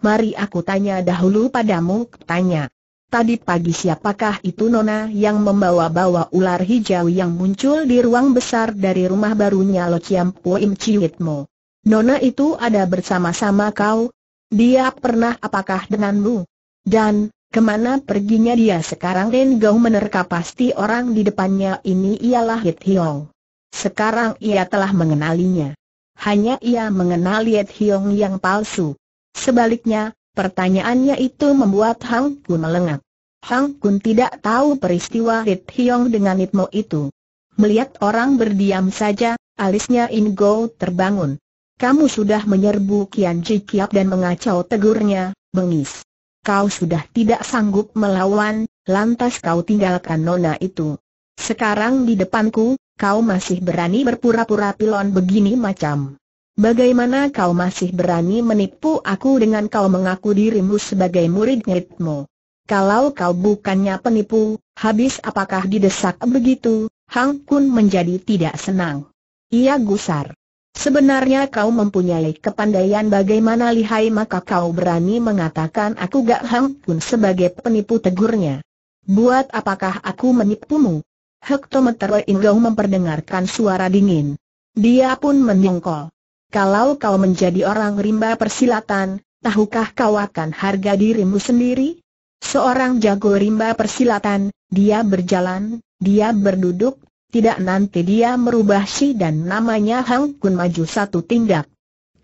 Mari aku tanya dahulu padamu, tanya. Tadi pagi siapakah itu Nona yang membawa-bawa ular hijau yang muncul di ruang besar dari rumah barunya Lo Chiam Puim Chiwitmo? Nona itu ada bersama-sama kau? Dia pernah apakah denganmu? Dan, kemana perginya dia sekarang? Ren Gau menerka pasti orang di depannya ini ialah Hit Hiong. Sekarang ia telah mengenalinya. Hanya ia mengenal Hit Hiong yang palsu. Sebaliknya, Pertanyaannya itu membuat Hang Kun melengak. Hang Kun tidak tahu peristiwa Rit Hiong dengan Itmo itu. Melihat orang berdiam saja, alisnya In Go terbangun. Kamu sudah menyerbu Kian Ji Kiap dan mengacau tegurnya, bengis. Kau sudah tidak sanggup melawan, lantas kau tinggalkan nona itu. Sekarang di depanku, kau masih berani berpura-pura pilon begini macam. Bagaimana kau masih berani menipu aku dengan kau mengaku dirimu sebagai murid muridmu? Kalau kau bukannya penipu, habis apakah didesak begitu? Hang Kun menjadi tidak senang. Ia gusar. Sebenarnya kau mempunyai kepandaian bagaimana lihai maka kau berani mengatakan aku gak Hang Kun sebagai penipu tegurnya. Buat apakah aku menipumu? Hektometer Inggau memperdengarkan suara dingin. Dia pun menyongkol. Kalau kau menjadi orang rimba persilatan, tahukah kau akan harga dirimu sendiri? Seorang jago rimba persilatan, dia berjalan, dia berduduk, tidak nanti dia merubah si dan namanya Hang Kun maju satu tindak.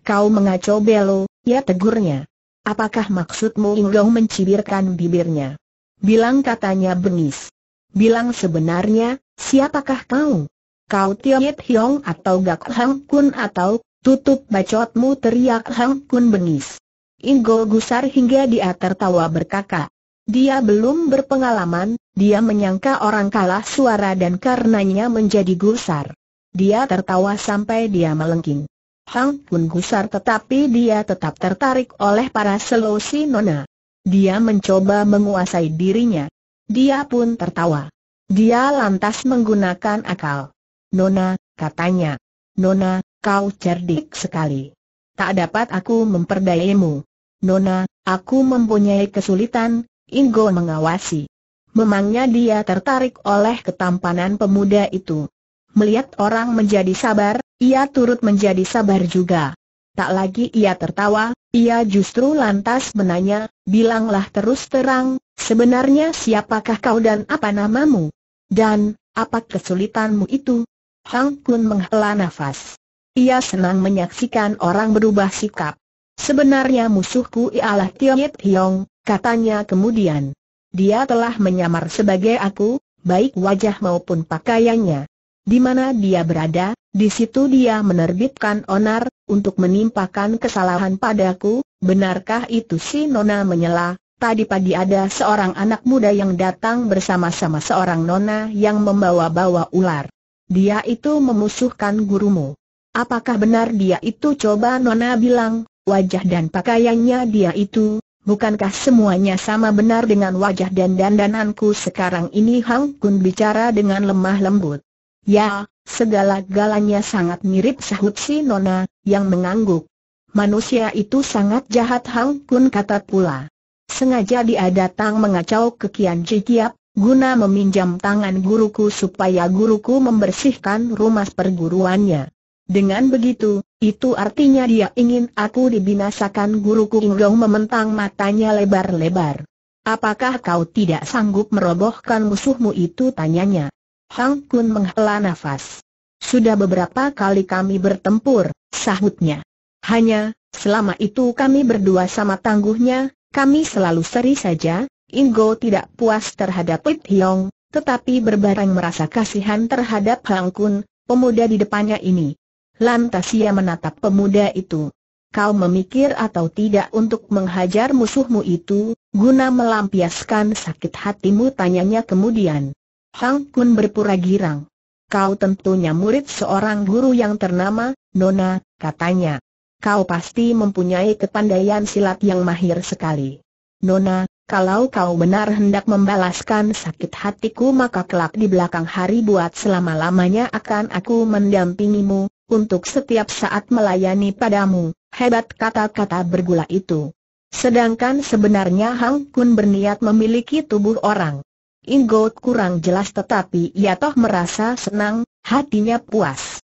Kau mengacau belo, ya tegurnya. Apakah maksudmu Inggong mencibirkan bibirnya? Bilang katanya bengis. Bilang sebenarnya, siapakah kau? Kau Tiong Hiong atau Gak Hang Kun atau Tutup bacotmu teriak Hang Kun bengis. Ingo gusar hingga dia tertawa berkaka. Dia belum berpengalaman, dia menyangka orang kalah suara dan karenanya menjadi gusar. Dia tertawa sampai dia melengking. Hang Kun gusar tetapi dia tetap tertarik oleh para selosi nona. Dia mencoba menguasai dirinya. Dia pun tertawa. Dia lantas menggunakan akal. Nona, katanya. Nona, kau cerdik sekali. Tak dapat aku memperdayamu. Nona, aku mempunyai kesulitan, Ingo mengawasi. Memangnya dia tertarik oleh ketampanan pemuda itu. Melihat orang menjadi sabar, ia turut menjadi sabar juga. Tak lagi ia tertawa, ia justru lantas menanya, bilanglah terus terang, sebenarnya siapakah kau dan apa namamu? Dan, apa kesulitanmu itu? Hang Kun menghela nafas. Ia senang menyaksikan orang berubah sikap. Sebenarnya musuhku ialah Yip Hiong, katanya kemudian. Dia telah menyamar sebagai aku, baik wajah maupun pakaiannya. Di mana dia berada, di situ dia menerbitkan onar, untuk menimpakan kesalahan padaku, benarkah itu si Nona menyela? Tadi pagi ada seorang anak muda yang datang bersama-sama seorang Nona yang membawa-bawa ular. Dia itu memusuhkan gurumu. Apakah benar dia itu coba Nona bilang, wajah dan pakaiannya dia itu, bukankah semuanya sama benar dengan wajah dan dandananku sekarang ini Hang Kun bicara dengan lemah lembut. Ya, segala-galanya sangat mirip sahut si Nona, yang mengangguk. Manusia itu sangat jahat Hang Kun kata pula. Sengaja dia datang mengacau ke Kian Cikiap, guna meminjam tangan guruku supaya guruku membersihkan rumah perguruannya. Dengan begitu, itu artinya dia ingin aku dibinasakan guruku Inggau mementang matanya lebar-lebar. Apakah kau tidak sanggup merobohkan musuhmu itu tanyanya? Hang Kun menghela nafas. Sudah beberapa kali kami bertempur, sahutnya. Hanya, selama itu kami berdua sama tangguhnya, kami selalu seri saja, Ingo tidak puas terhadap Pit Hiong, tetapi berbareng merasa kasihan terhadap Hang Kun, pemuda di depannya ini. Lantas ia menatap pemuda itu. Kau memikir atau tidak untuk menghajar musuhmu itu, guna melampiaskan sakit hatimu tanyanya kemudian. Hang Kun berpura girang. Kau tentunya murid seorang guru yang ternama, Nona, katanya. Kau pasti mempunyai kepandaian silat yang mahir sekali. Nona, kalau kau benar hendak membalaskan sakit hatiku maka kelak di belakang hari buat selama-lamanya akan aku mendampingimu, untuk setiap saat melayani padamu, hebat kata-kata bergula itu. Sedangkan sebenarnya Hang Kun berniat memiliki tubuh orang. Ingo kurang jelas tetapi ia toh merasa senang, hatinya puas.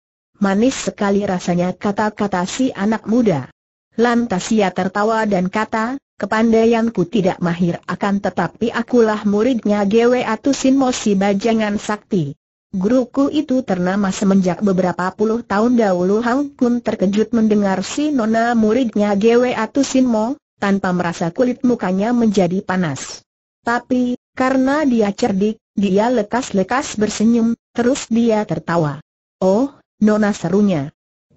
Manis sekali rasanya kata-kata si anak muda. Lantas ia tertawa dan kata, kepandaianku tidak mahir akan tetapi akulah muridnya Gwe Atusin Mosi Bajangan Sakti. Guruku itu ternama semenjak beberapa puluh tahun dahulu Hang Kun terkejut mendengar si nona muridnya Gwe Sin Mo, tanpa merasa kulit mukanya menjadi panas. Tapi, karena dia cerdik, dia lekas-lekas bersenyum, terus dia tertawa. Oh, nona serunya.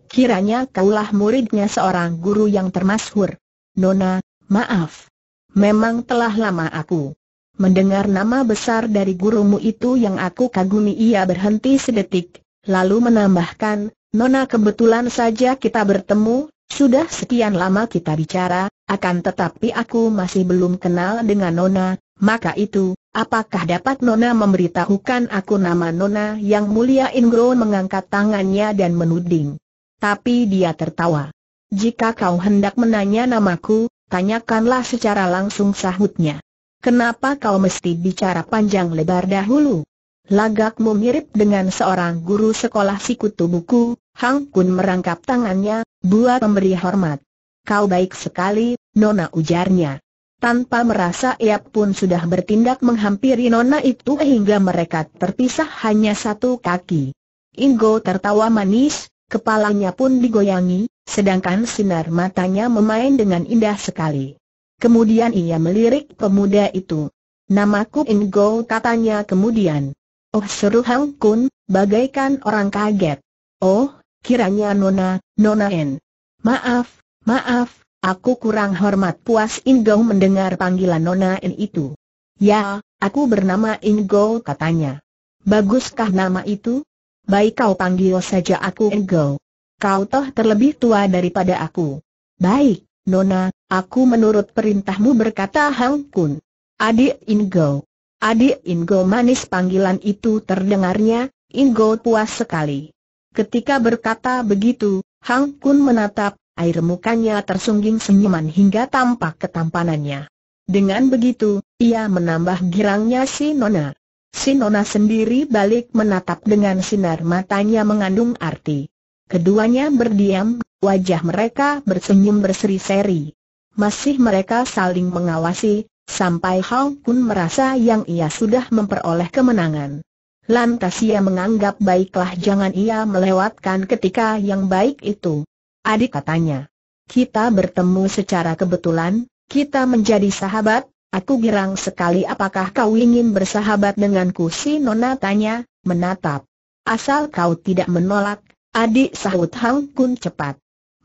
Kiranya kaulah muridnya seorang guru yang termasyhur. Nona, maaf. Memang telah lama aku Mendengar nama besar dari gurumu itu yang aku kagumi ia berhenti sedetik, lalu menambahkan, Nona kebetulan saja kita bertemu, sudah sekian lama kita bicara, akan tetapi aku masih belum kenal dengan Nona, maka itu, apakah dapat Nona memberitahukan aku nama Nona yang mulia Ingro mengangkat tangannya dan menuding. Tapi dia tertawa. Jika kau hendak menanya namaku, tanyakanlah secara langsung sahutnya. Kenapa kau mesti bicara panjang lebar dahulu? Lagakmu mirip dengan seorang guru sekolah sikutu buku, Hang Kun merangkap tangannya, buat memberi hormat. Kau baik sekali, Nona ujarnya. Tanpa merasa ia pun sudah bertindak menghampiri Nona itu hingga mereka terpisah hanya satu kaki. Ingo tertawa manis, kepalanya pun digoyangi, sedangkan sinar matanya memain dengan indah sekali. Kemudian ia melirik pemuda itu. Namaku Ingo katanya kemudian. Oh seru Hang Kun, bagaikan orang kaget. Oh, kiranya Nona, Nona N. Maaf, maaf, aku kurang hormat puas Ingo mendengar panggilan Nona N itu. Ya, aku bernama Ingo katanya. Baguskah nama itu? Baik kau panggil saja aku Ingo. Kau toh terlebih tua daripada aku. Baik, Nona, Aku menurut perintahmu berkata Hang Kun. Adik Ingo. Adik Ingo manis panggilan itu terdengarnya, Ingo puas sekali. Ketika berkata begitu, Hang Kun menatap, air mukanya tersungging senyuman hingga tampak ketampanannya. Dengan begitu, ia menambah girangnya si Nona. Si Nona sendiri balik menatap dengan sinar matanya mengandung arti. Keduanya berdiam, wajah mereka bersenyum berseri-seri. Masih mereka saling mengawasi, sampai Hong Kun merasa yang ia sudah memperoleh kemenangan. Lantas ia menganggap baiklah jangan ia melewatkan ketika yang baik itu. Adik katanya, kita bertemu secara kebetulan, kita menjadi sahabat, aku girang sekali apakah kau ingin bersahabat denganku si Nona tanya, menatap. Asal kau tidak menolak, adik sahut Hang Kun cepat.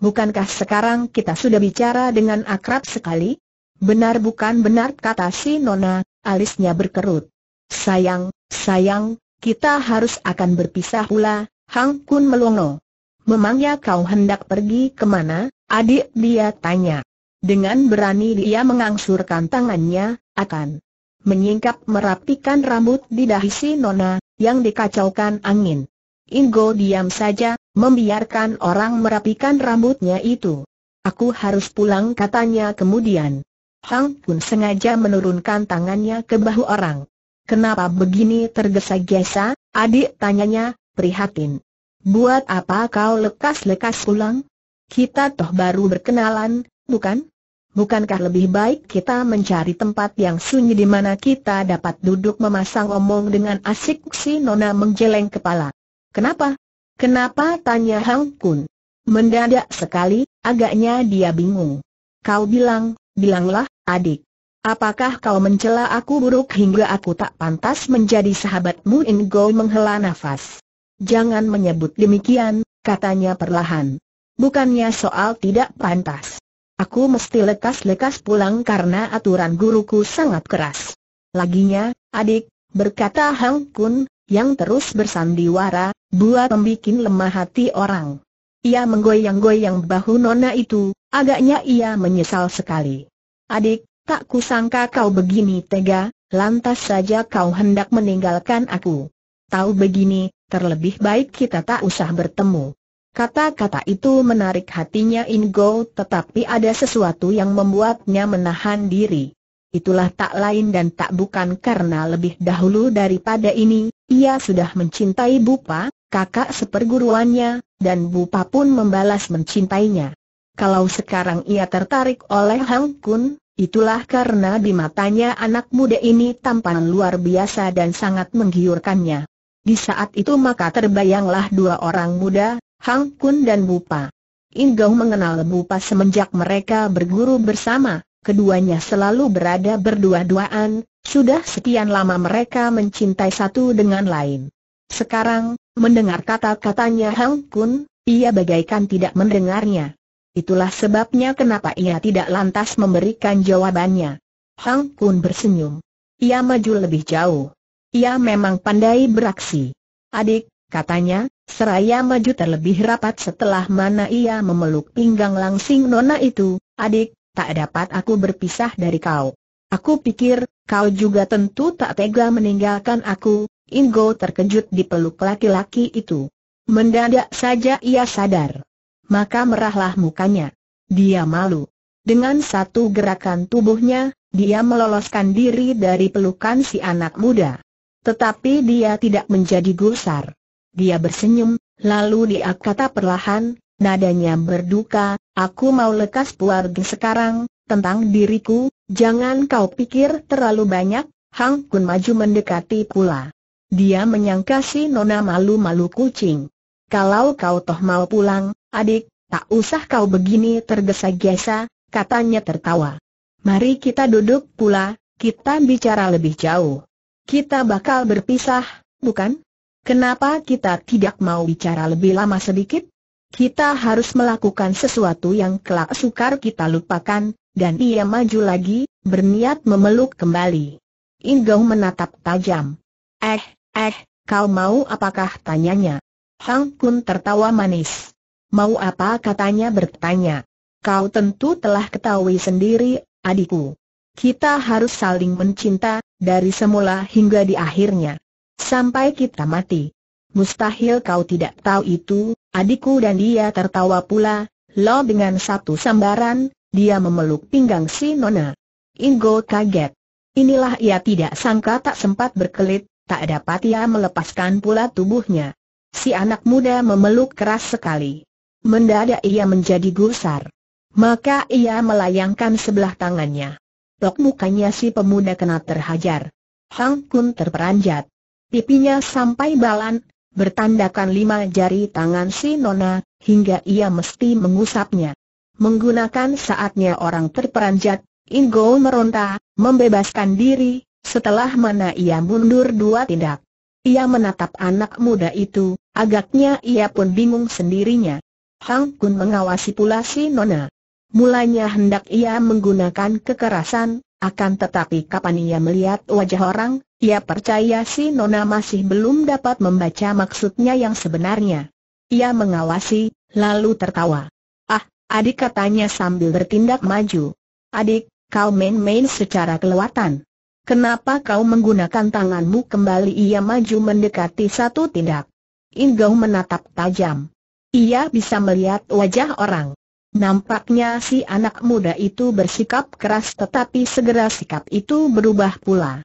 Bukankah sekarang kita sudah bicara dengan akrab sekali? Benar bukan benar kata si Nona, alisnya berkerut. Sayang, sayang, kita harus akan berpisah pula, Hang Kun melongo. Memangnya kau hendak pergi kemana, adik dia tanya. Dengan berani dia mengangsurkan tangannya, akan menyingkap merapikan rambut di dahi si Nona, yang dikacaukan angin. Ingo diam saja, membiarkan orang merapikan rambutnya itu. Aku harus pulang katanya kemudian. Hang pun sengaja menurunkan tangannya ke bahu orang. Kenapa begini tergesa-gesa, adik tanyanya, prihatin. Buat apa kau lekas-lekas pulang? Kita toh baru berkenalan, bukan? Bukankah lebih baik kita mencari tempat yang sunyi di mana kita dapat duduk memasang omong dengan asik si Nona menggeleng kepala. Kenapa? Kenapa tanya Hang Kun? Mendadak sekali, agaknya dia bingung. Kau bilang, bilanglah, adik. Apakah kau mencela aku buruk hingga aku tak pantas menjadi sahabatmu? Go menghela nafas. Jangan menyebut demikian, katanya perlahan. Bukannya soal tidak pantas. Aku mesti lekas-lekas pulang karena aturan guruku sangat keras. Laginya, adik, berkata Hang Kun, yang terus bersandiwara, buat pembikin lemah hati orang. Ia menggoyang-goyang bahu Nona itu, agaknya ia menyesal sekali. Adik, tak kusangka kau begini tega, lantas saja kau hendak meninggalkan aku. Tahu begini, terlebih baik kita tak usah bertemu. Kata-kata itu menarik hatinya Ingo tetapi ada sesuatu yang membuatnya menahan diri itulah tak lain dan tak bukan karena lebih dahulu daripada ini, ia sudah mencintai Bupa, kakak seperguruannya, dan Bupa pun membalas mencintainya. Kalau sekarang ia tertarik oleh Hang Kun, itulah karena di matanya anak muda ini tampan luar biasa dan sangat menggiurkannya. Di saat itu maka terbayanglah dua orang muda, Hang Kun dan Bupa. Ingau mengenal Bupa semenjak mereka berguru bersama. Keduanya selalu berada berdua-duaan, sudah sekian lama mereka mencintai satu dengan lain. Sekarang, mendengar kata-katanya Hang Kun, ia bagaikan tidak mendengarnya. Itulah sebabnya kenapa ia tidak lantas memberikan jawabannya. Hang Kun bersenyum. Ia maju lebih jauh. Ia memang pandai beraksi. Adik, katanya, seraya maju terlebih rapat setelah mana ia memeluk pinggang langsing nona itu, adik, tak dapat aku berpisah dari kau. Aku pikir, kau juga tentu tak tega meninggalkan aku, Ingo terkejut di peluk laki-laki itu. Mendadak saja ia sadar. Maka merahlah mukanya. Dia malu. Dengan satu gerakan tubuhnya, dia meloloskan diri dari pelukan si anak muda. Tetapi dia tidak menjadi gusar. Dia bersenyum, lalu dia kata perlahan, nadanya berduka, Aku mau lekas pulang sekarang, tentang diriku, jangan kau pikir terlalu banyak, Hang Kun maju mendekati pula. Dia menyangka si Nona malu-malu kucing. Kalau kau toh mau pulang, adik, tak usah kau begini tergesa-gesa, katanya tertawa. Mari kita duduk pula, kita bicara lebih jauh. Kita bakal berpisah, bukan? Kenapa kita tidak mau bicara lebih lama sedikit? Kita harus melakukan sesuatu yang kelak sukar kita lupakan, dan ia maju lagi, berniat memeluk kembali. Inggau menatap tajam. Eh, eh, kau mau apakah tanyanya? Hang Kun tertawa manis. Mau apa katanya bertanya. Kau tentu telah ketahui sendiri, adikku. Kita harus saling mencinta, dari semula hingga di akhirnya. Sampai kita mati. Mustahil kau tidak tahu itu, adikku dan dia tertawa pula, lo dengan satu sambaran, dia memeluk pinggang si Nona. Ingo kaget. Inilah ia tidak sangka tak sempat berkelit, tak dapat ia melepaskan pula tubuhnya. Si anak muda memeluk keras sekali. Mendadak ia menjadi gusar. Maka ia melayangkan sebelah tangannya. Tok mukanya si pemuda kena terhajar. Hang Kun terperanjat. Pipinya sampai balan, bertandakan lima jari tangan si Nona, hingga ia mesti mengusapnya. Menggunakan saatnya orang terperanjat, Ingo meronta, membebaskan diri, setelah mana ia mundur dua tindak. Ia menatap anak muda itu, agaknya ia pun bingung sendirinya. Hang Kun mengawasi pula si Nona. Mulanya hendak ia menggunakan kekerasan, akan tetapi kapan ia melihat wajah orang, ia percaya si Nona masih belum dapat membaca maksudnya yang sebenarnya. Ia mengawasi, lalu tertawa. Ah, adik katanya sambil bertindak maju. Adik, kau main-main secara kelewatan. Kenapa kau menggunakan tanganmu kembali ia maju mendekati satu tindak. Ingau menatap tajam. Ia bisa melihat wajah orang. Nampaknya si anak muda itu bersikap keras tetapi segera sikap itu berubah pula.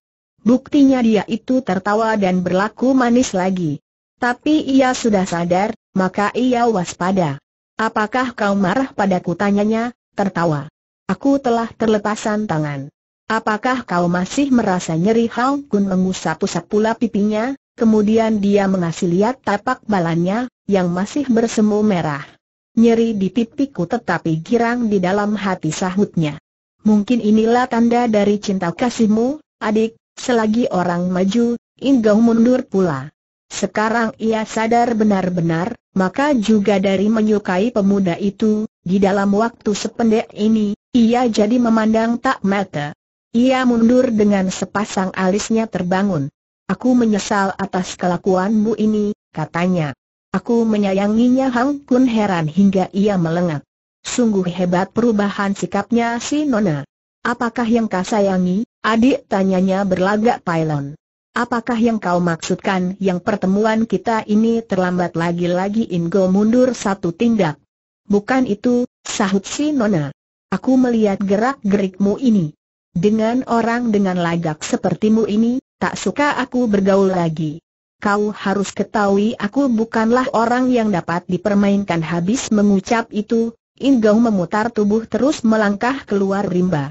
Buktinya dia itu tertawa dan berlaku manis lagi. Tapi ia sudah sadar, maka ia waspada. Apakah kau marah padaku tanyanya, tertawa. Aku telah terlepasan tangan. Apakah kau masih merasa nyeri Hau Gun mengusap-usap pula pipinya, kemudian dia mengasih lihat tapak balannya, yang masih bersemu merah. Nyeri di pipiku tetapi girang di dalam hati sahutnya. Mungkin inilah tanda dari cinta kasihmu, adik, Selagi orang maju, Inggau mundur pula. Sekarang ia sadar benar-benar, maka juga dari menyukai pemuda itu, di dalam waktu sependek ini, ia jadi memandang tak mata. Ia mundur dengan sepasang alisnya terbangun. Aku menyesal atas kelakuanmu ini, katanya. Aku menyayanginya Hang Kun heran hingga ia melengak. Sungguh hebat perubahan sikapnya si Nona. Apakah yang kau sayangi? Adik tanyanya berlagak pylon. Apakah yang kau maksudkan yang pertemuan kita ini terlambat lagi-lagi Ingo mundur satu tindak? Bukan itu, sahut si Nona. Aku melihat gerak-gerikmu ini. Dengan orang dengan lagak sepertimu ini, tak suka aku bergaul lagi. Kau harus ketahui aku bukanlah orang yang dapat dipermainkan habis mengucap itu, Ingo memutar tubuh terus melangkah keluar rimba.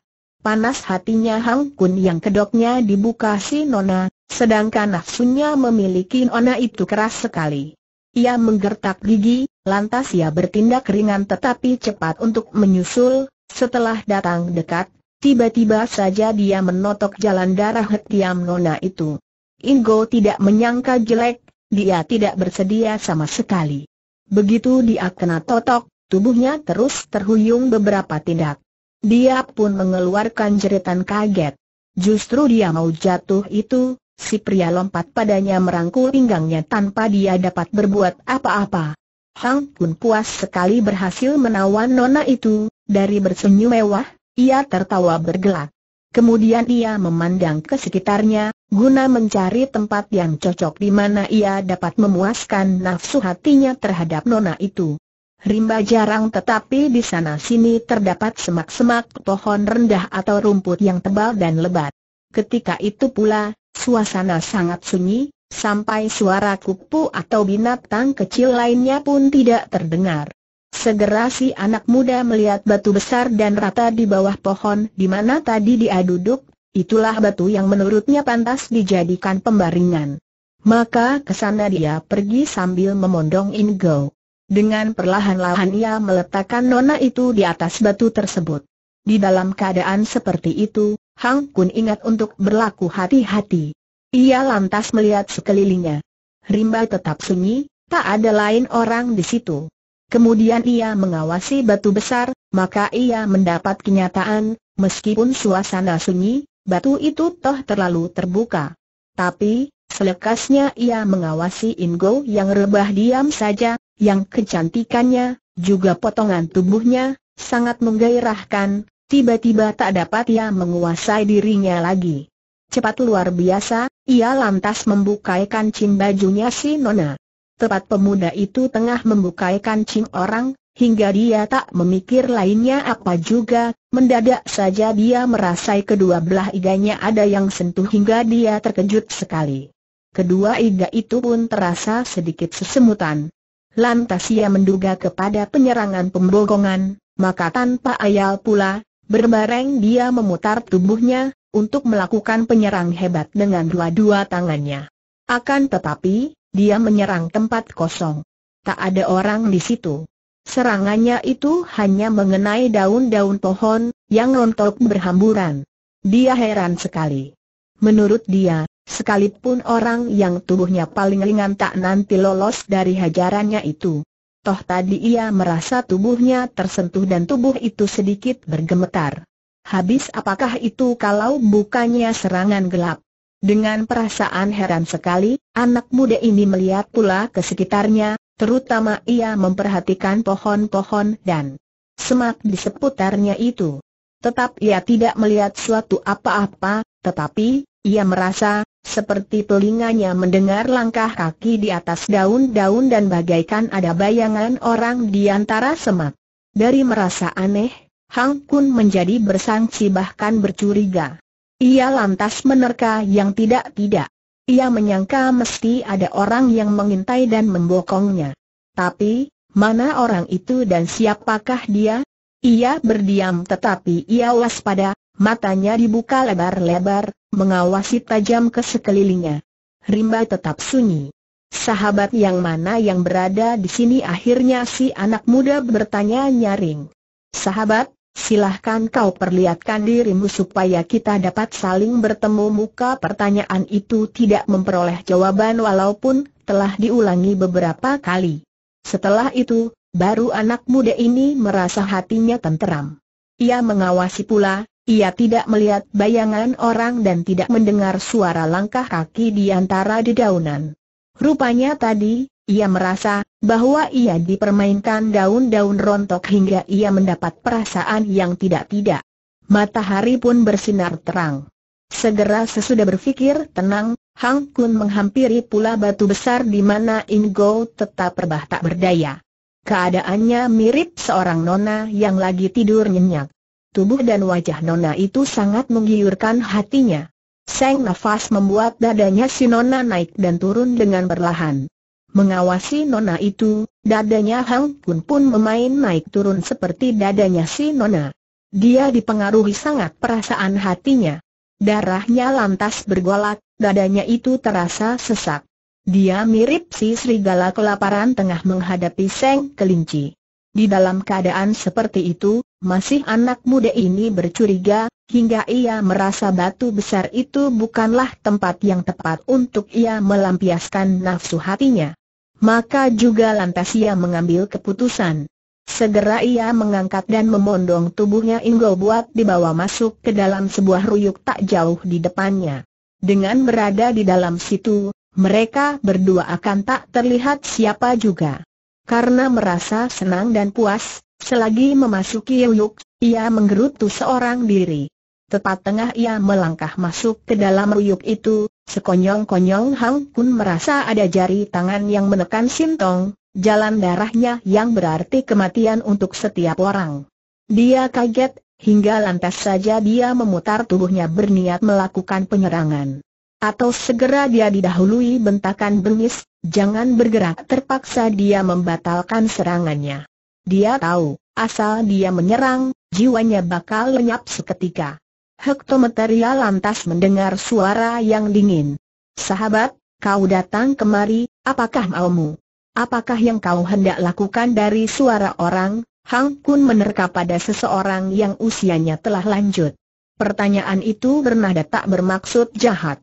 Panas hatinya Hang Kun yang kedoknya dibuka si Nona, sedangkan nafsunya memiliki Nona itu keras sekali. Ia menggertak gigi, lantas ia bertindak ringan tetapi cepat untuk menyusul, setelah datang dekat, tiba-tiba saja dia menotok jalan darah hetiam Nona itu. Ingo tidak menyangka jelek, dia tidak bersedia sama sekali. Begitu dia kena totok, tubuhnya terus terhuyung beberapa tindak. Dia pun mengeluarkan jeritan kaget. Justru dia mau jatuh itu, si pria lompat padanya merangkul pinggangnya tanpa dia dapat berbuat apa-apa. Hang pun puas sekali berhasil menawan nona itu, dari bersenyum mewah, ia tertawa bergelak. Kemudian ia memandang ke sekitarnya, guna mencari tempat yang cocok di mana ia dapat memuaskan nafsu hatinya terhadap nona itu. Rimba jarang tetapi di sana-sini terdapat semak-semak pohon rendah atau rumput yang tebal dan lebat. Ketika itu pula, suasana sangat sunyi, sampai suara kupu atau binatang kecil lainnya pun tidak terdengar. Segera si anak muda melihat batu besar dan rata di bawah pohon di mana tadi dia duduk, itulah batu yang menurutnya pantas dijadikan pembaringan. Maka ke sana dia pergi sambil memondong Ingo. Dengan perlahan-lahan ia meletakkan nona itu di atas batu tersebut. Di dalam keadaan seperti itu, Hang Kun ingat untuk berlaku hati-hati. Ia lantas melihat sekelilingnya. Rimba tetap sunyi, tak ada lain orang di situ. Kemudian ia mengawasi batu besar, maka ia mendapat kenyataan, meskipun suasana sunyi, batu itu toh terlalu terbuka. Tapi, selekasnya ia mengawasi Ingo yang rebah diam saja, yang kecantikannya, juga potongan tubuhnya, sangat menggairahkan, tiba-tiba tak dapat ia menguasai dirinya lagi. Cepat luar biasa, ia lantas membukai kancing bajunya si Nona. Tepat pemuda itu tengah membukai kancing orang, hingga dia tak memikir lainnya apa juga, mendadak saja dia merasai kedua belah iganya ada yang sentuh hingga dia terkejut sekali. Kedua iga itu pun terasa sedikit sesemutan. Lantas ia menduga kepada penyerangan pembogongan, maka tanpa ayal pula, berbareng dia memutar tubuhnya, untuk melakukan penyerang hebat dengan dua-dua tangannya. Akan tetapi, dia menyerang tempat kosong. Tak ada orang di situ. Serangannya itu hanya mengenai daun-daun pohon, yang rontok berhamburan. Dia heran sekali. Menurut dia, Sekalipun orang yang tubuhnya paling ringan tak nanti lolos dari hajarannya itu. Toh tadi ia merasa tubuhnya tersentuh dan tubuh itu sedikit bergemetar. Habis apakah itu kalau bukannya serangan gelap? Dengan perasaan heran sekali, anak muda ini melihat pula ke sekitarnya, terutama ia memperhatikan pohon-pohon dan semak di seputarnya itu. Tetap ia tidak melihat suatu apa-apa, tetapi ia merasa seperti telinganya mendengar langkah kaki di atas daun-daun dan bagaikan ada bayangan orang di antara semak. Dari merasa aneh, Hang Kun menjadi bersangsi bahkan bercuriga. Ia lantas menerka yang tidak-tidak. Ia menyangka mesti ada orang yang mengintai dan membokongnya. Tapi, mana orang itu dan siapakah dia? Ia berdiam tetapi ia waspada, Matanya dibuka lebar-lebar, mengawasi tajam ke sekelilingnya. Rimba tetap sunyi. Sahabat yang mana yang berada di sini akhirnya si anak muda bertanya nyaring. Sahabat, silahkan kau perlihatkan dirimu supaya kita dapat saling bertemu muka pertanyaan itu tidak memperoleh jawaban walaupun telah diulangi beberapa kali. Setelah itu, baru anak muda ini merasa hatinya tenteram. Ia mengawasi pula, ia tidak melihat bayangan orang dan tidak mendengar suara langkah kaki di antara dedaunan. Rupanya tadi, ia merasa bahwa ia dipermainkan daun-daun rontok hingga ia mendapat perasaan yang tidak-tidak. Matahari pun bersinar terang. Segera sesudah berfikir tenang, Hang Kun menghampiri pula batu besar di mana In Go tetap berbah tak berdaya. Keadaannya mirip seorang nona yang lagi tidur nyenyak tubuh dan wajah Nona itu sangat menggiurkan hatinya. Seng nafas membuat dadanya si Nona naik dan turun dengan perlahan. Mengawasi Nona itu, dadanya Hang Kun pun memain naik turun seperti dadanya si Nona. Dia dipengaruhi sangat perasaan hatinya. Darahnya lantas bergolak, dadanya itu terasa sesak. Dia mirip si serigala kelaparan tengah menghadapi Seng kelinci. Di dalam keadaan seperti itu, masih anak muda ini bercuriga, hingga ia merasa batu besar itu bukanlah tempat yang tepat untuk ia melampiaskan nafsu hatinya. Maka juga lantas ia mengambil keputusan. Segera ia mengangkat dan memondong tubuhnya Inggo buat dibawa masuk ke dalam sebuah ruyuk tak jauh di depannya. Dengan berada di dalam situ, mereka berdua akan tak terlihat siapa juga. Karena merasa senang dan puas, selagi memasuki Yuyuk, ia menggerutu seorang diri. Tepat tengah ia melangkah masuk ke dalam Yuyuk itu, sekonyong-konyong Hang pun merasa ada jari tangan yang menekan sintong, jalan darahnya yang berarti kematian untuk setiap orang. Dia kaget, hingga lantas saja dia memutar tubuhnya berniat melakukan penyerangan. Atau segera dia didahului bentakan bengis, jangan bergerak terpaksa dia membatalkan serangannya. Dia tahu, asal dia menyerang, jiwanya bakal lenyap seketika. Hektometeria lantas mendengar suara yang dingin. Sahabat, kau datang kemari, apakah maumu? Apakah yang kau hendak lakukan dari suara orang? Hang Kun menerka pada seseorang yang usianya telah lanjut. Pertanyaan itu bernada tak bermaksud jahat.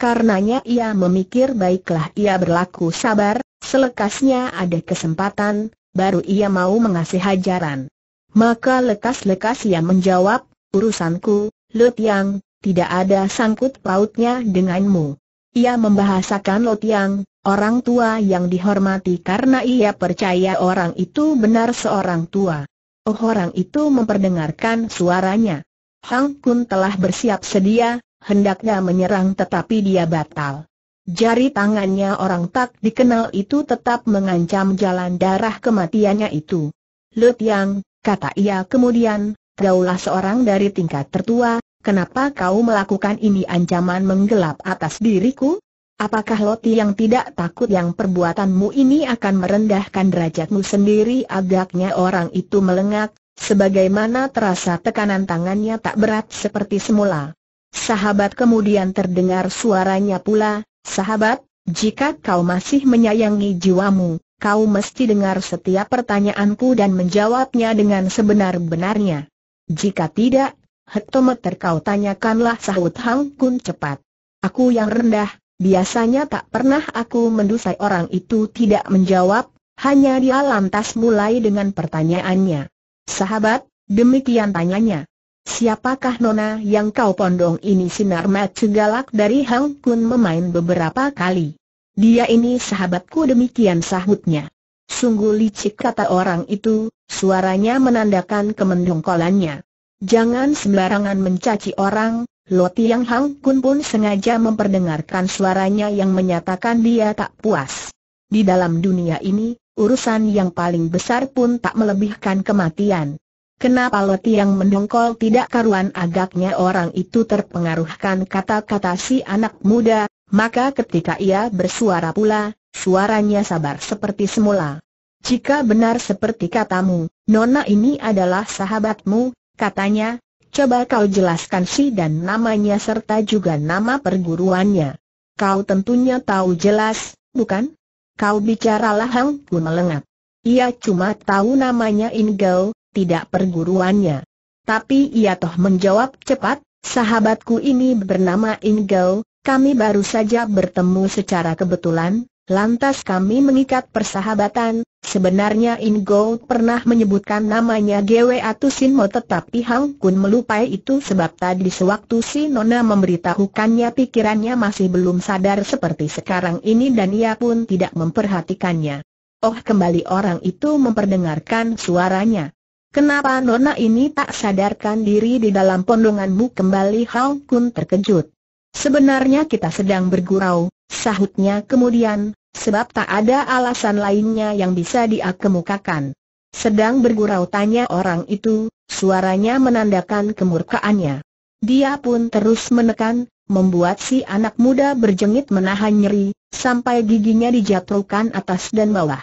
Karenanya ia memikir baiklah ia berlaku sabar, selekasnya ada kesempatan, baru ia mau mengasih hajaran. Maka lekas-lekas ia menjawab, urusanku, Lutiang, tidak ada sangkut pautnya denganmu. Ia membahasakan Lutiang, orang tua yang dihormati karena ia percaya orang itu benar seorang tua. Oh orang itu memperdengarkan suaranya. Hang Kun telah bersiap sedia, Hendaknya menyerang tetapi dia batal. Jari tangannya orang tak dikenal itu tetap mengancam jalan darah kematiannya itu. Lutiang, kata ia kemudian, gaulah seorang dari tingkat tertua, kenapa kau melakukan ini ancaman menggelap atas diriku? Apakah Loti yang tidak takut yang perbuatanmu ini akan merendahkan derajatmu sendiri agaknya orang itu melengak, sebagaimana terasa tekanan tangannya tak berat seperti semula. Sahabat kemudian terdengar suaranya pula, sahabat, jika kau masih menyayangi jiwamu, kau mesti dengar setiap pertanyaanku dan menjawabnya dengan sebenar-benarnya. Jika tidak, hektometer kau tanyakanlah sahut Hang Kun cepat. Aku yang rendah, biasanya tak pernah aku mendusai orang itu tidak menjawab, hanya dia lantas mulai dengan pertanyaannya. Sahabat, demikian tanyanya. Siapakah Nona yang kau pondong ini sinar mat galak dari Hang Kun memain beberapa kali. Dia ini sahabatku demikian sahutnya. Sungguh licik kata orang itu, suaranya menandakan kemendongkolannya. Jangan sembarangan mencaci orang, Loti yang Hang Kun pun sengaja memperdengarkan suaranya yang menyatakan dia tak puas. Di dalam dunia ini, urusan yang paling besar pun tak melebihkan kematian. Kenapa Leti yang mendongkol tidak karuan agaknya orang itu terpengaruhkan kata-kata si anak muda, maka ketika ia bersuara pula, suaranya sabar seperti semula. Jika benar seperti katamu, Nona ini adalah sahabatmu, katanya, coba kau jelaskan si dan namanya serta juga nama perguruannya. Kau tentunya tahu jelas, bukan? Kau bicaralah Hang Gu melengat. Ia cuma tahu namanya Ingel, tidak perguruannya. Tapi ia toh menjawab cepat, sahabatku ini bernama Ingel, kami baru saja bertemu secara kebetulan, lantas kami mengikat persahabatan, sebenarnya Ingel pernah menyebutkan namanya Gwe Sinmo tetapi Hang Kun melupai itu sebab tadi sewaktu si Nona memberitahukannya pikirannya masih belum sadar seperti sekarang ini dan ia pun tidak memperhatikannya. Oh kembali orang itu memperdengarkan suaranya. Kenapa nona ini tak sadarkan diri di dalam pondonganmu kembali Hao Kun terkejut. Sebenarnya kita sedang bergurau, sahutnya kemudian, sebab tak ada alasan lainnya yang bisa dia kemukakan. Sedang bergurau tanya orang itu, suaranya menandakan kemurkaannya. Dia pun terus menekan, membuat si anak muda berjengit menahan nyeri, sampai giginya dijatuhkan atas dan bawah.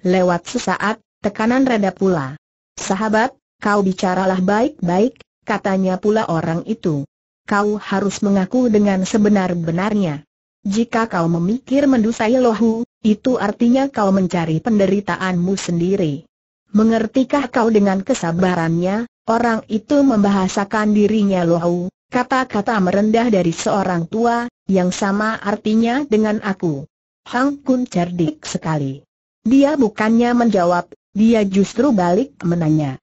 Lewat sesaat, tekanan reda pula. Sahabat, kau bicaralah baik-baik, katanya pula orang itu. Kau harus mengaku dengan sebenar-benarnya. Jika kau memikir mendusai lohu, itu artinya kau mencari penderitaanmu sendiri. Mengertikah kau dengan kesabarannya, orang itu membahasakan dirinya lohu, kata-kata merendah dari seorang tua, yang sama artinya dengan aku. Hang Kun cerdik sekali. Dia bukannya menjawab, dia justru balik menanya.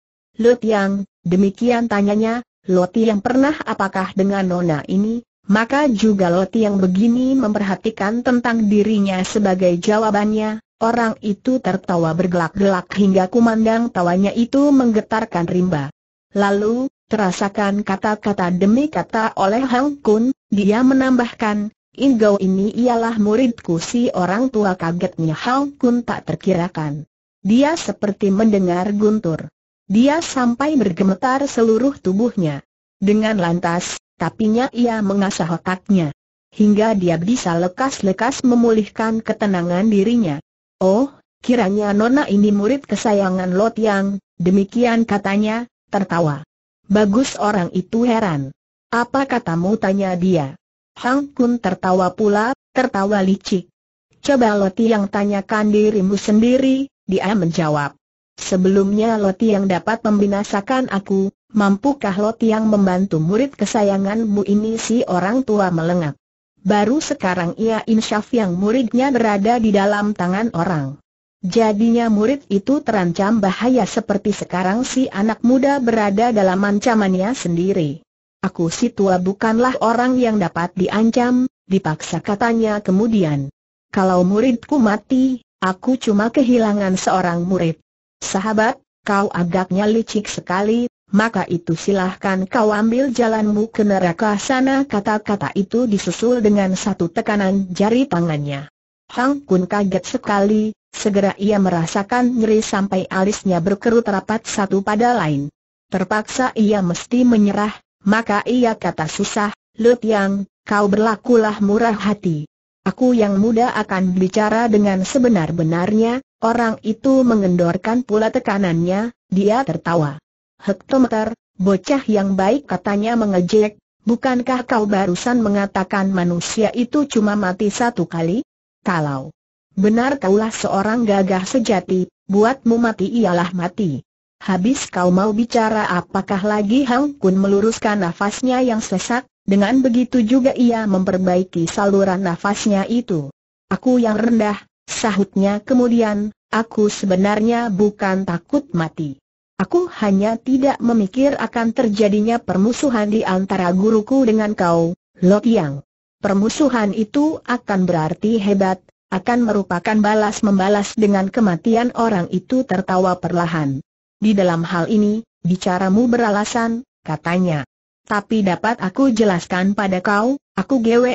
yang, demikian tanyanya, Lot yang pernah apakah dengan nona ini, maka juga Lot yang begini memperhatikan tentang dirinya sebagai jawabannya, orang itu tertawa bergelak-gelak hingga kumandang tawanya itu menggetarkan rimba. Lalu, terasakan kata-kata demi kata oleh Hang Kun, dia menambahkan, Ingau ini ialah muridku si orang tua kagetnya Hang Kun tak terkirakan. Dia seperti mendengar guntur. Dia sampai bergemetar seluruh tubuhnya. Dengan lantas, tapinya ia mengasah otaknya. Hingga dia bisa lekas-lekas memulihkan ketenangan dirinya. Oh, kiranya Nona ini murid kesayangan Lot Yang, demikian katanya, tertawa. Bagus orang itu heran. Apa katamu tanya dia. Hang Kun tertawa pula, tertawa licik. Coba Lot Yang tanyakan dirimu sendiri, dia menjawab. Sebelumnya Loti yang dapat membinasakan aku, mampukah Loti yang membantu murid kesayanganmu ini si orang tua melengak. Baru sekarang ia insyaf yang muridnya berada di dalam tangan orang. Jadinya murid itu terancam bahaya seperti sekarang si anak muda berada dalam ancamannya sendiri. Aku si tua bukanlah orang yang dapat diancam, dipaksa katanya kemudian. Kalau muridku mati, Aku cuma kehilangan seorang murid. Sahabat, kau agaknya licik sekali, maka itu silahkan kau ambil jalanmu ke neraka sana kata-kata itu disusul dengan satu tekanan jari tangannya. Hang Kun kaget sekali, segera ia merasakan nyeri sampai alisnya berkerut rapat satu pada lain. Terpaksa ia mesti menyerah, maka ia kata susah, Lut Yang, kau berlakulah murah hati. Aku yang muda akan bicara dengan sebenar-benarnya, orang itu mengendorkan pula tekanannya, dia tertawa. Hektometer, bocah yang baik katanya mengejek, bukankah kau barusan mengatakan manusia itu cuma mati satu kali? Kalau benar kaulah seorang gagah sejati, buatmu mati ialah mati. Habis kau mau bicara apakah lagi Hang Kun meluruskan nafasnya yang sesak, dengan begitu juga ia memperbaiki saluran nafasnya itu. Aku yang rendah, sahutnya kemudian, aku sebenarnya bukan takut mati. Aku hanya tidak memikir akan terjadinya permusuhan di antara guruku dengan kau, Lok Yang. Permusuhan itu akan berarti hebat, akan merupakan balas membalas dengan kematian orang itu tertawa perlahan. Di dalam hal ini, bicaramu beralasan, katanya. Tapi dapat aku jelaskan pada kau, aku Gwe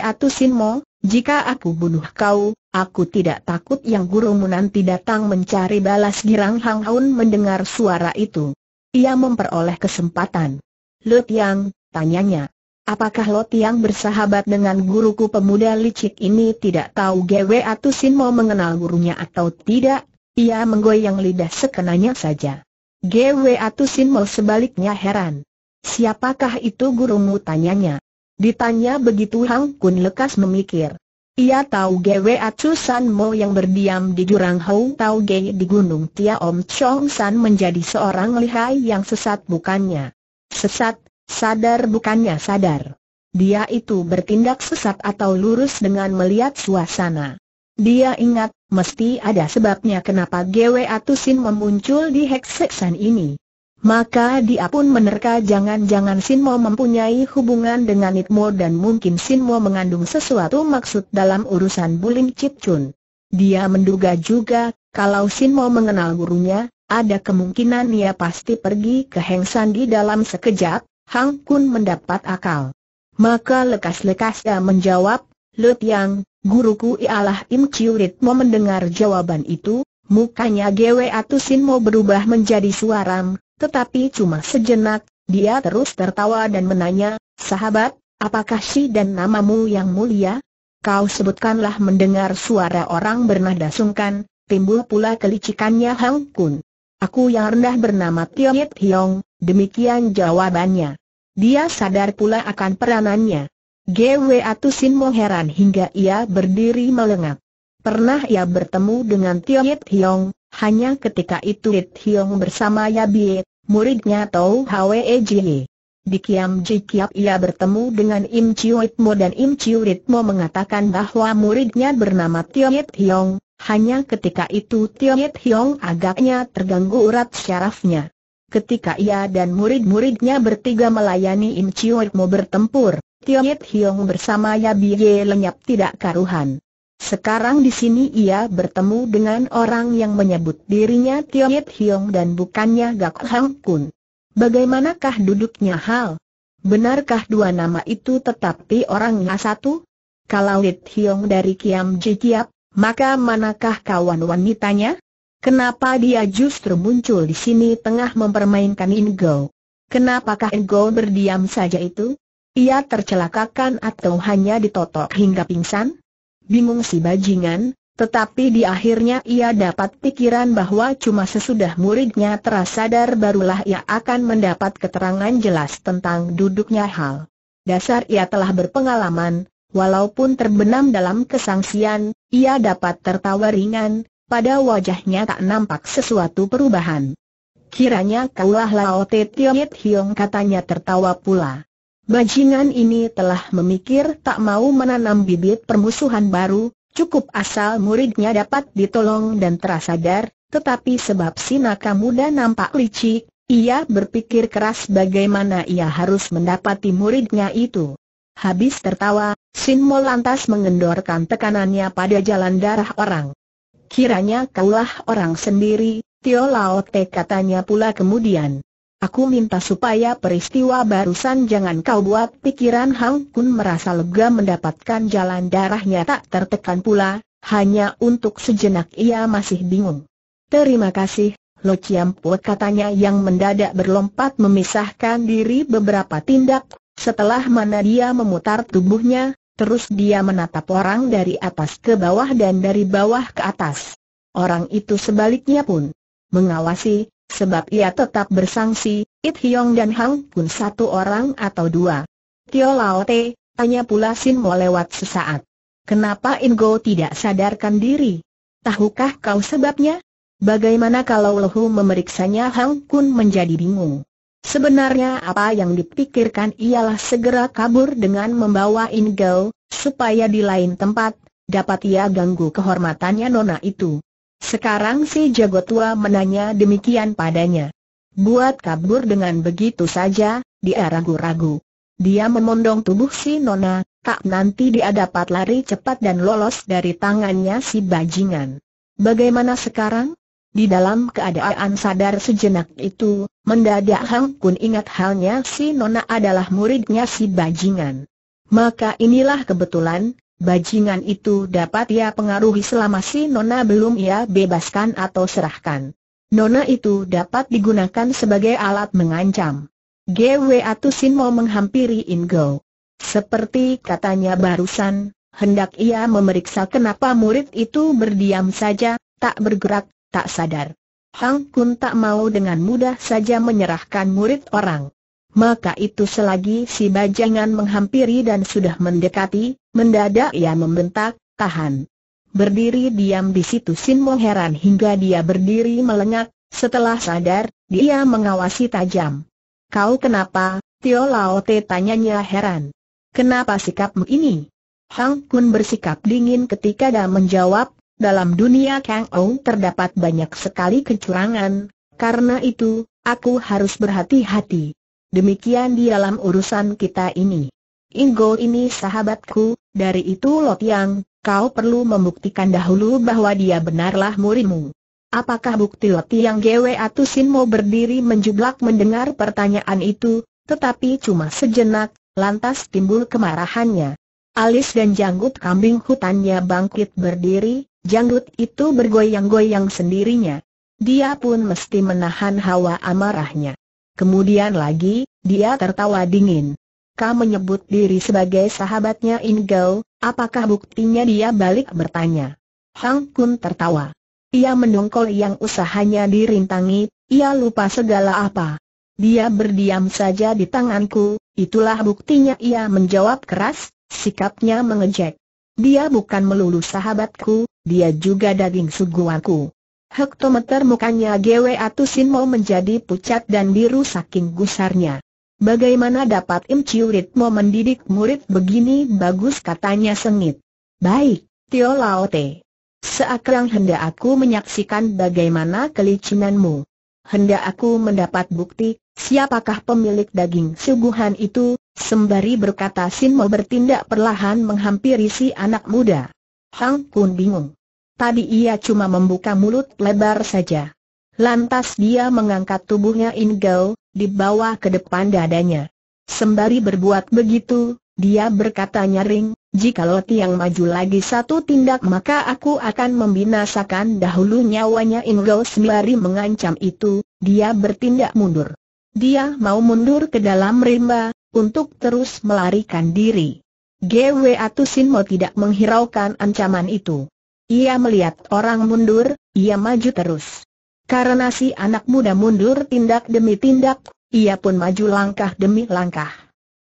mo, jika aku bunuh kau, aku tidak takut yang gurumu nanti datang mencari balas girang Hang Haun mendengar suara itu. Ia memperoleh kesempatan. Lut Yang, tanyanya. Apakah Lot yang bersahabat dengan guruku pemuda licik ini tidak tahu Gwe Atusin mo mengenal gurunya atau tidak? Ia menggoyang lidah sekenanya saja. Gwe Atusin mo sebaliknya heran. Siapakah itu gurumu tanyanya? Ditanya begitu Hang Kun lekas memikir. Ia tahu Gwe Acu San Mo yang berdiam di jurang Hou Tau Ge di Gunung Tia Om Chong San menjadi seorang lihai yang sesat bukannya. Sesat, sadar bukannya sadar. Dia itu bertindak sesat atau lurus dengan melihat suasana. Dia ingat, mesti ada sebabnya kenapa Gwe Atusin memuncul di San ini. Maka dia pun menerka jangan-jangan Sinmo mempunyai hubungan dengan Itmo dan mungkin Sinmo mengandung sesuatu maksud dalam urusan Bulim Chit Chun. Dia menduga juga, kalau Sinmo mengenal gurunya, ada kemungkinan ia pasti pergi ke Heng San di dalam sekejap, Hang Kun mendapat akal. Maka lekas-lekas ia menjawab, Lut Yang, guruku ialah Im Chiu Ritmo mendengar jawaban itu, Mukanya Gwe Atu Sinmo berubah menjadi suaram, tetapi cuma sejenak, dia terus tertawa dan menanya, sahabat, apakah si dan namamu yang mulia? Kau sebutkanlah mendengar suara orang bernada sungkan, timbul pula kelicikannya Hang Kun. Aku yang rendah bernama Yit Hiong, demikian jawabannya. Dia sadar pula akan peranannya. Gwe Atusin mengheran heran hingga ia berdiri melengak. Pernah ia bertemu dengan Tio Yit Hiong, hanya ketika itu Yit Hiong bersama Yabie, muridnya Tau Hwe e Ji. Di Kiam Ji Kiap ia bertemu dengan Im Chiu dan Im Chiu Ritmo mengatakan bahwa muridnya bernama Tio Yit Hiong, hanya ketika itu Tio Yit Hiong agaknya terganggu urat syarafnya. Ketika ia dan murid-muridnya bertiga melayani Im Chiu bertempur, Tio Yit Hiong bersama Yabiye lenyap tidak karuhan. Sekarang di sini ia bertemu dengan orang yang menyebut dirinya Tiong Yit Hiong dan bukannya Gak Hang Kun. Bagaimanakah duduknya hal? Benarkah dua nama itu tetapi orangnya satu? Kalau Yit Hiong dari Kiam Kiap, maka manakah kawan wanitanya? Kenapa dia justru muncul di sini tengah mempermainkan Ingo? Kenapakah Ingo berdiam saja itu? Ia tercelakakan atau hanya ditotok hingga pingsan? Bingung si bajingan, tetapi di akhirnya ia dapat pikiran bahwa cuma sesudah muridnya terasa sadar barulah ia akan mendapat keterangan jelas tentang duduknya hal. Dasar ia telah berpengalaman, walaupun terbenam dalam kesangsian, ia dapat tertawa ringan, pada wajahnya tak nampak sesuatu perubahan. Kiranya kaulah Lao Te Tiongit Hiong katanya tertawa pula. Bajingan ini telah memikir tak mau menanam bibit permusuhan baru, cukup asal muridnya dapat ditolong dan terasadar, tetapi sebab si Naka muda nampak licik, ia berpikir keras bagaimana ia harus mendapati muridnya itu. Habis tertawa, Sin Mo lantas mengendorkan tekanannya pada jalan darah orang. Kiranya kaulah orang sendiri, Tio Lao Te katanya pula kemudian. Aku minta supaya peristiwa barusan jangan kau buat pikiran Hang Kun merasa lega mendapatkan jalan darahnya tak tertekan pula, hanya untuk sejenak ia masih bingung. Terima kasih, Lo Chiam Puat katanya yang mendadak berlompat memisahkan diri beberapa tindak, setelah mana dia memutar tubuhnya, terus dia menatap orang dari atas ke bawah dan dari bawah ke atas. Orang itu sebaliknya pun mengawasi, sebab ia tetap bersangsi, It Hyong dan Hang pun satu orang atau dua. Tio Lao Te, tanya pula Sin Mo lewat sesaat. Kenapa In Go tidak sadarkan diri? Tahukah kau sebabnya? Bagaimana kalau Lehu memeriksanya Hang Kun menjadi bingung. Sebenarnya apa yang dipikirkan ialah segera kabur dengan membawa Ingo, supaya di lain tempat, dapat ia ganggu kehormatannya nona itu. Sekarang si jago tua menanya demikian padanya. Buat kabur dengan begitu saja, dia ragu-ragu. Dia memondong tubuh si Nona, tak nanti dia dapat lari cepat dan lolos dari tangannya si bajingan. Bagaimana sekarang? Di dalam keadaan sadar sejenak itu, mendadak Hang Kun ingat halnya si Nona adalah muridnya si bajingan. Maka inilah kebetulan, Bajingan itu dapat ia pengaruhi selama si Nona belum ia bebaskan atau serahkan. Nona itu dapat digunakan sebagai alat mengancam. GW Atusin mau menghampiri Ingo. Seperti katanya barusan, hendak ia memeriksa kenapa murid itu berdiam saja, tak bergerak, tak sadar. Hang Kun tak mau dengan mudah saja menyerahkan murid orang. Maka itu selagi si bajangan menghampiri dan sudah mendekati, mendadak ia membentak, tahan. Berdiri diam di situ sin Mo heran hingga dia berdiri melengak, setelah sadar, dia mengawasi tajam. Kau kenapa, Tio Lao Te tanyanya heran. Kenapa sikapmu ini? Hang Kun bersikap dingin ketika dia menjawab, dalam dunia Kang Ou terdapat banyak sekali kecurangan, karena itu, aku harus berhati-hati. Demikian di dalam urusan kita ini. Ingo ini sahabatku, dari itu Lot Yang, kau perlu membuktikan dahulu bahwa dia benarlah murimu. Apakah bukti Lot Lotiang Gwe mau berdiri menjublak mendengar pertanyaan itu, tetapi cuma sejenak, lantas timbul kemarahannya. Alis dan janggut kambing hutannya bangkit berdiri, janggut itu bergoyang-goyang sendirinya. Dia pun mesti menahan hawa amarahnya. Kemudian lagi, dia tertawa dingin. Kau menyebut diri sebagai sahabatnya Ingel, apakah buktinya dia balik bertanya. Hang Kun tertawa. Ia mendongkol yang usahanya dirintangi, ia lupa segala apa. Dia berdiam saja di tanganku, itulah buktinya ia menjawab keras, sikapnya mengejek. Dia bukan melulu sahabatku, dia juga daging suguanku. Hektometer mukanya Gwe Atusin mau menjadi pucat dan biru saking gusarnya. Bagaimana dapat Im Chiurit mau mendidik murid begini bagus katanya sengit. Baik, Tio Te. Seakrang hendak aku menyaksikan bagaimana kelicinanmu. Hendak aku mendapat bukti, siapakah pemilik daging suguhan itu, sembari berkata Sin mau bertindak perlahan menghampiri si anak muda. Hang Kun bingung. Tadi ia cuma membuka mulut lebar saja. Lantas dia mengangkat tubuhnya Ingel, dibawa ke depan dadanya. Sembari berbuat begitu, dia berkata nyaring, "Jika jikalau tiang maju lagi satu tindak maka aku akan membinasakan dahulu nyawanya Ingel sembari mengancam itu, dia bertindak mundur. Dia mau mundur ke dalam rimba, untuk terus melarikan diri. Gwe mau tidak menghiraukan ancaman itu. Ia melihat orang mundur, ia maju terus. Karena si anak muda mundur tindak demi tindak, ia pun maju langkah demi langkah.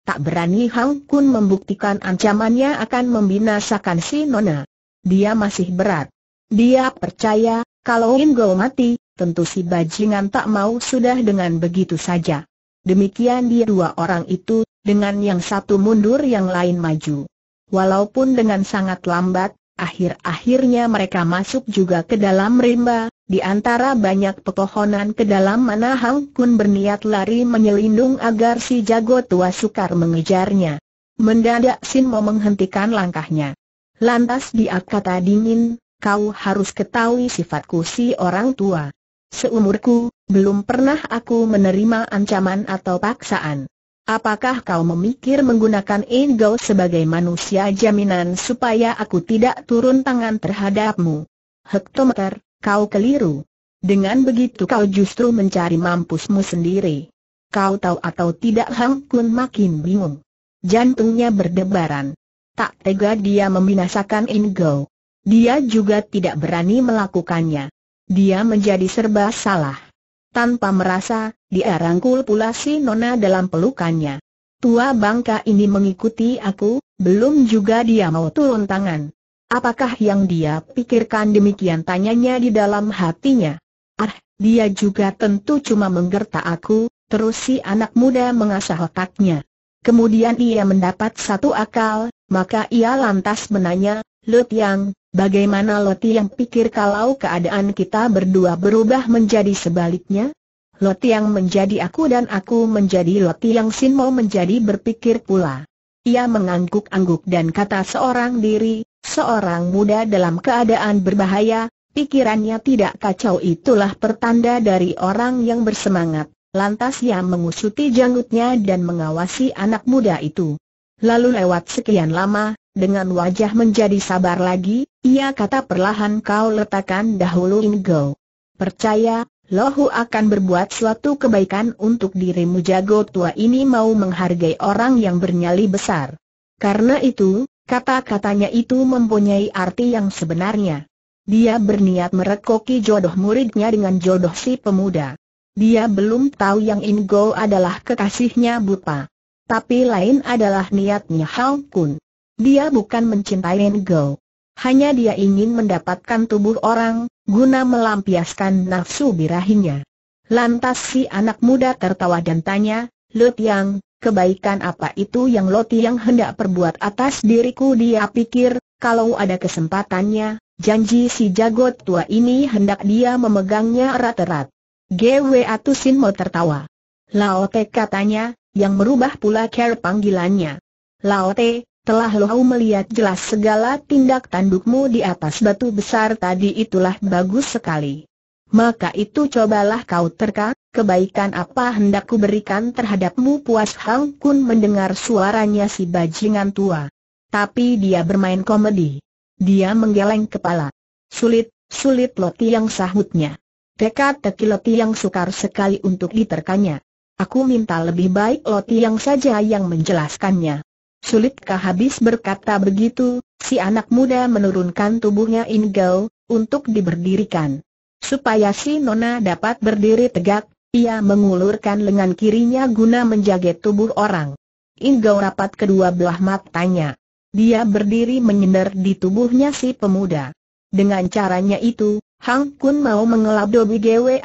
Tak berani Hang Kun membuktikan ancamannya akan membinasakan si Nona. Dia masih berat. Dia percaya, kalau Ingo mati, tentu si bajingan tak mau sudah dengan begitu saja. Demikian dia dua orang itu, dengan yang satu mundur yang lain maju. Walaupun dengan sangat lambat, Akhir-akhirnya mereka masuk juga ke dalam rimba, di antara banyak pepohonan ke dalam mana Hang Kun berniat lari menyelindung agar si jago tua sukar mengejarnya. Mendadak Sin Mo menghentikan langkahnya. Lantas dia kata dingin, kau harus ketahui sifatku si orang tua. Seumurku, belum pernah aku menerima ancaman atau paksaan. Apakah kau memikir menggunakan Engel sebagai manusia jaminan supaya aku tidak turun tangan terhadapmu? Hektometer, kau keliru. Dengan begitu kau justru mencari mampusmu sendiri. Kau tahu atau tidak Hang Kun makin bingung. Jantungnya berdebaran. Tak tega dia membinasakan Engel. Dia juga tidak berani melakukannya. Dia menjadi serba salah. Tanpa merasa, dia rangkul pula si Nona dalam pelukannya. Tua bangka ini mengikuti aku, belum juga dia mau turun tangan. Apakah yang dia pikirkan demikian tanyanya di dalam hatinya? Ah, dia juga tentu cuma menggerta aku, terus si anak muda mengasah otaknya. Kemudian ia mendapat satu akal, maka ia lantas menanya, Lut Yang, Bagaimana Loti yang pikir kalau keadaan kita berdua berubah menjadi sebaliknya? Loti yang menjadi aku dan aku menjadi Loti yang Sin mau menjadi berpikir pula. Ia mengangguk-angguk dan kata seorang diri, seorang muda dalam keadaan berbahaya, pikirannya tidak kacau itulah pertanda dari orang yang bersemangat. Lantas ia mengusuti janggutnya dan mengawasi anak muda itu. Lalu lewat sekian lama, dengan wajah menjadi sabar lagi, ia kata perlahan kau letakkan dahulu Ingo. Percaya, Lohu akan berbuat suatu kebaikan untuk dirimu jago tua ini mau menghargai orang yang bernyali besar. Karena itu, kata-katanya itu mempunyai arti yang sebenarnya. Dia berniat merekoki jodoh muridnya dengan jodoh si pemuda. Dia belum tahu yang Ingo adalah kekasihnya Bupa. Tapi lain adalah niatnya Hao Kun. Dia bukan mencintai Ingo hanya dia ingin mendapatkan tubuh orang, guna melampiaskan nafsu birahinya. Lantas si anak muda tertawa dan tanya, Lo Tiang, kebaikan apa itu yang Lo Tiang hendak perbuat atas diriku dia pikir, kalau ada kesempatannya, janji si jagot tua ini hendak dia memegangnya erat-erat. GW Atusin mau tertawa. Lao Te katanya, yang merubah pula care panggilannya. Lao Te, telah mau melihat jelas segala tindak tandukmu di atas batu besar tadi itulah bagus sekali. Maka itu cobalah kau terka, kebaikan apa hendak ku berikan terhadapmu puas Hang Kun mendengar suaranya si bajingan tua. Tapi dia bermain komedi. Dia menggeleng kepala. Sulit, sulit Loti yang sahutnya. Teka teki Loti yang sukar sekali untuk diterkanya. Aku minta lebih baik Loti yang saja yang menjelaskannya. Sulitkah habis berkata begitu, si anak muda menurunkan tubuhnya Ingau, untuk diberdirikan. Supaya si Nona dapat berdiri tegak, ia mengulurkan lengan kirinya guna menjaga tubuh orang. Ingau rapat kedua belah matanya. Dia berdiri menyender di tubuhnya si pemuda. Dengan caranya itu, Hang Kun mau mengelabdobi Gwe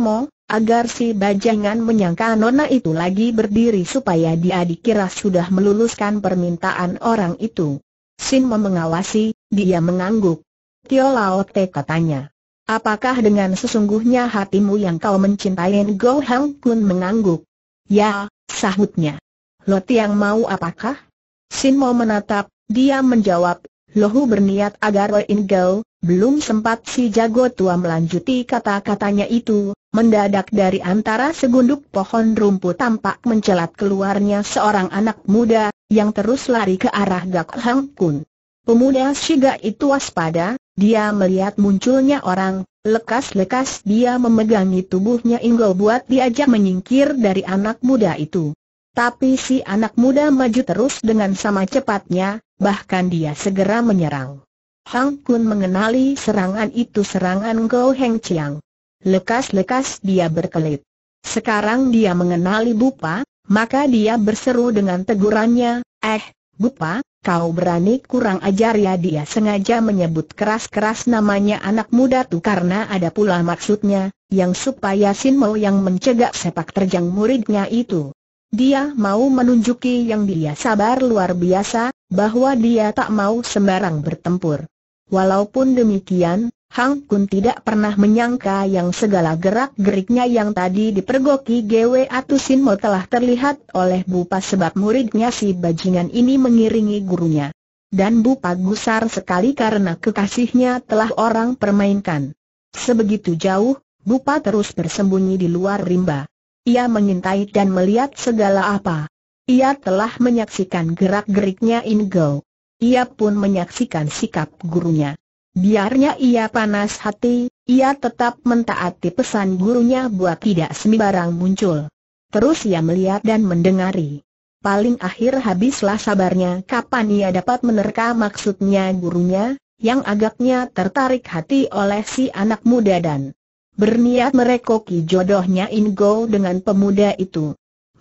mo, agar si bajangan menyangka nona itu lagi berdiri supaya dia dikira sudah meluluskan permintaan orang itu. Sin mengawasi, dia mengangguk. Tio Lao Te katanya. Apakah dengan sesungguhnya hatimu yang kau mencintai Go Hang Kun mengangguk? Ya, sahutnya. Lo tiang mau apakah? Sin mau menatap, dia menjawab, Lohu berniat agar Roin Go, belum sempat si jago tua melanjuti kata-katanya itu, Mendadak dari antara segunduk pohon rumput tampak mencelat keluarnya seorang anak muda, yang terus lari ke arah Gak Hang Kun. Pemuda Shiga itu waspada, dia melihat munculnya orang, lekas-lekas dia memegangi tubuhnya Inggo buat diajak menyingkir dari anak muda itu. Tapi si anak muda maju terus dengan sama cepatnya, bahkan dia segera menyerang. Hang Kun mengenali serangan itu serangan Go Heng Chiang. Lekas-lekas dia berkelit. Sekarang dia mengenali Bupa, maka dia berseru dengan tegurannya, Eh, Bupa, kau berani kurang ajar ya dia sengaja menyebut keras-keras namanya anak muda tu karena ada pula maksudnya, yang supaya Sin Mo yang mencegah sepak terjang muridnya itu. Dia mau menunjuki yang dia sabar luar biasa, bahwa dia tak mau sembarang bertempur. Walaupun demikian, Hang Kun tidak pernah menyangka yang segala gerak-geriknya yang tadi dipergoki GW Atusin Mo telah terlihat oleh Bupa sebab muridnya si bajingan ini mengiringi gurunya. Dan Bupa gusar sekali karena kekasihnya telah orang permainkan. Sebegitu jauh, Bupa terus bersembunyi di luar rimba. Ia mengintai dan melihat segala apa. Ia telah menyaksikan gerak-geriknya Ingo. Ia pun menyaksikan sikap gurunya. Biarnya ia panas hati, ia tetap mentaati pesan gurunya buat tidak sembarang muncul. Terus ia melihat dan mendengari. Paling akhir habislah sabarnya kapan ia dapat menerka maksudnya gurunya, yang agaknya tertarik hati oleh si anak muda dan berniat merekoki jodohnya Ingo dengan pemuda itu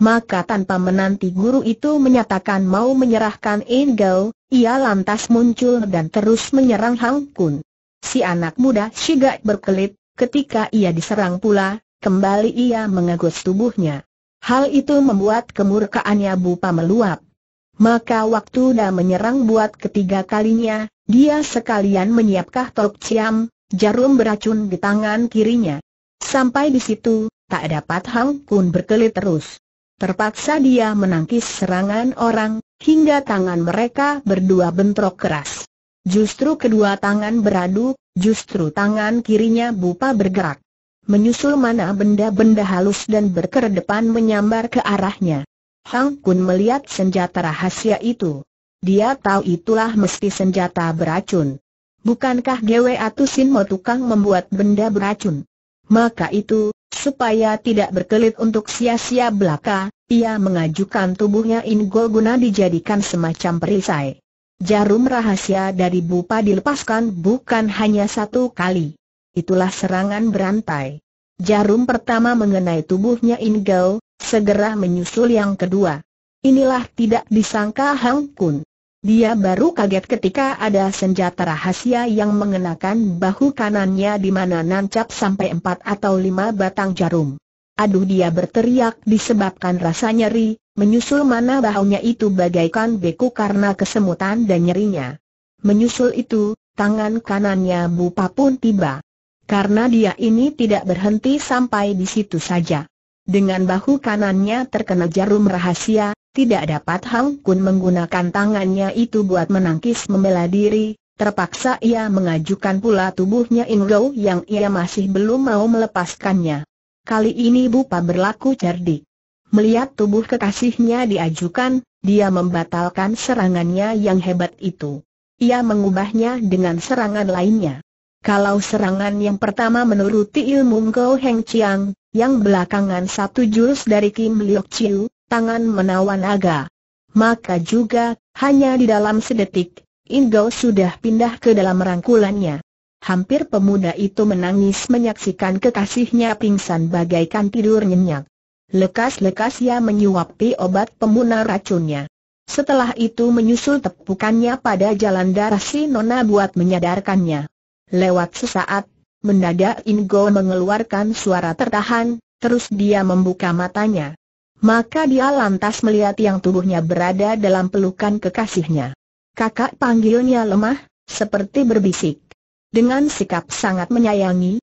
maka tanpa menanti guru itu menyatakan mau menyerahkan Engel, ia lantas muncul dan terus menyerang Hang Kun. Si anak muda Shigak berkelit, ketika ia diserang pula, kembali ia mengegus tubuhnya. Hal itu membuat kemurkaannya Bupa meluap. Maka waktu dah menyerang buat ketiga kalinya, dia sekalian menyiapkan tok ciam, jarum beracun di tangan kirinya. Sampai di situ, tak dapat Hang Kun berkelit terus. Terpaksa dia menangkis serangan orang, hingga tangan mereka berdua bentrok keras. Justru kedua tangan beradu, justru tangan kirinya bupa bergerak. Menyusul mana benda-benda halus dan berkerdepan menyambar ke arahnya. Hang Kun melihat senjata rahasia itu. Dia tahu itulah mesti senjata beracun. Bukankah Gwe Atusin mau tukang membuat benda beracun? Maka itu, Supaya tidak berkelit untuk sia-sia belaka, ia mengajukan tubuhnya Ingol guna dijadikan semacam perisai. Jarum rahasia dari Bupa dilepaskan bukan hanya satu kali. Itulah serangan berantai. Jarum pertama mengenai tubuhnya Ingol, segera menyusul yang kedua. Inilah tidak disangka Hang Kun. Dia baru kaget ketika ada senjata rahasia yang mengenakan bahu kanannya di mana nancap sampai empat atau lima batang jarum. Aduh dia berteriak disebabkan rasa nyeri, menyusul mana bahunya itu bagaikan beku karena kesemutan dan nyerinya. Menyusul itu, tangan kanannya Bupa pun tiba. Karena dia ini tidak berhenti sampai di situ saja. Dengan bahu kanannya terkena jarum rahasia, tidak dapat Hang Kun menggunakan tangannya itu buat menangkis membela diri, terpaksa ia mengajukan pula tubuhnya Ingo yang ia masih belum mau melepaskannya. Kali ini Bupa berlaku cerdik. Melihat tubuh kekasihnya diajukan, dia membatalkan serangannya yang hebat itu. Ia mengubahnya dengan serangan lainnya. Kalau serangan yang pertama menuruti ilmu Ngko Heng Chiang, yang belakangan satu jurus dari Kim Liok Chiu, tangan menawan Aga. Maka juga, hanya di dalam sedetik, Ingo sudah pindah ke dalam rangkulannya. Hampir pemuda itu menangis menyaksikan kekasihnya pingsan bagaikan tidur nyenyak. Lekas-lekas ia menyuapi obat pemuna racunnya. Setelah itu menyusul tepukannya pada jalan darah si Nona buat menyadarkannya. Lewat sesaat, mendadak Ingo mengeluarkan suara tertahan, terus dia membuka matanya. Maka dia lantas melihat yang tubuhnya berada dalam pelukan kekasihnya. Kakak panggilnya lemah, seperti berbisik. Dengan sikap sangat menyayangi,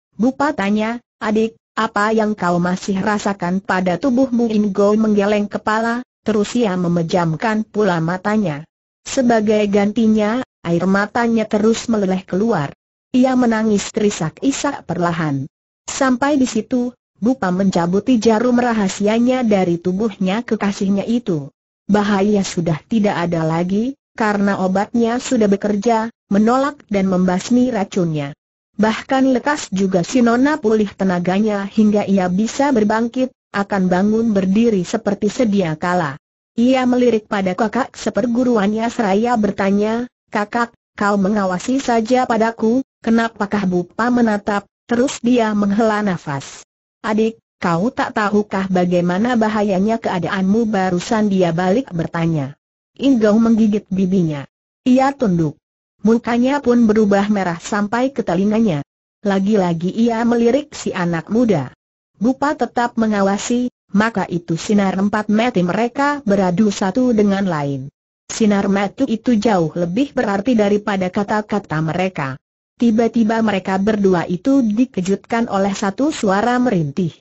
tanya, adik, apa yang kau masih rasakan pada tubuhmu Ingo menggeleng kepala, terus ia memejamkan pula matanya. Sebagai gantinya, air matanya terus meleleh keluar. Ia menangis terisak-isak perlahan. Sampai di situ, Bupa mencabuti jarum rahasianya dari tubuhnya kekasihnya itu. Bahaya sudah tidak ada lagi, karena obatnya sudah bekerja, menolak dan membasmi racunnya. Bahkan lekas juga si Nona pulih tenaganya hingga ia bisa berbangkit, akan bangun berdiri seperti sedia kala. Ia melirik pada kakak seperguruannya seraya bertanya, kakak, kau mengawasi saja padaku, kenapakah Bupa menatap, terus dia menghela nafas. Adik, kau tak tahukah bagaimana bahayanya keadaanmu barusan dia balik bertanya. Inggau menggigit bibinya. Ia tunduk. Mukanya pun berubah merah sampai ke telinganya. Lagi-lagi ia melirik si anak muda. Bupa tetap mengawasi, maka itu sinar empat mata mereka beradu satu dengan lain. Sinar metu itu jauh lebih berarti daripada kata-kata mereka. Tiba-tiba mereka berdua itu dikejutkan oleh satu suara merintih.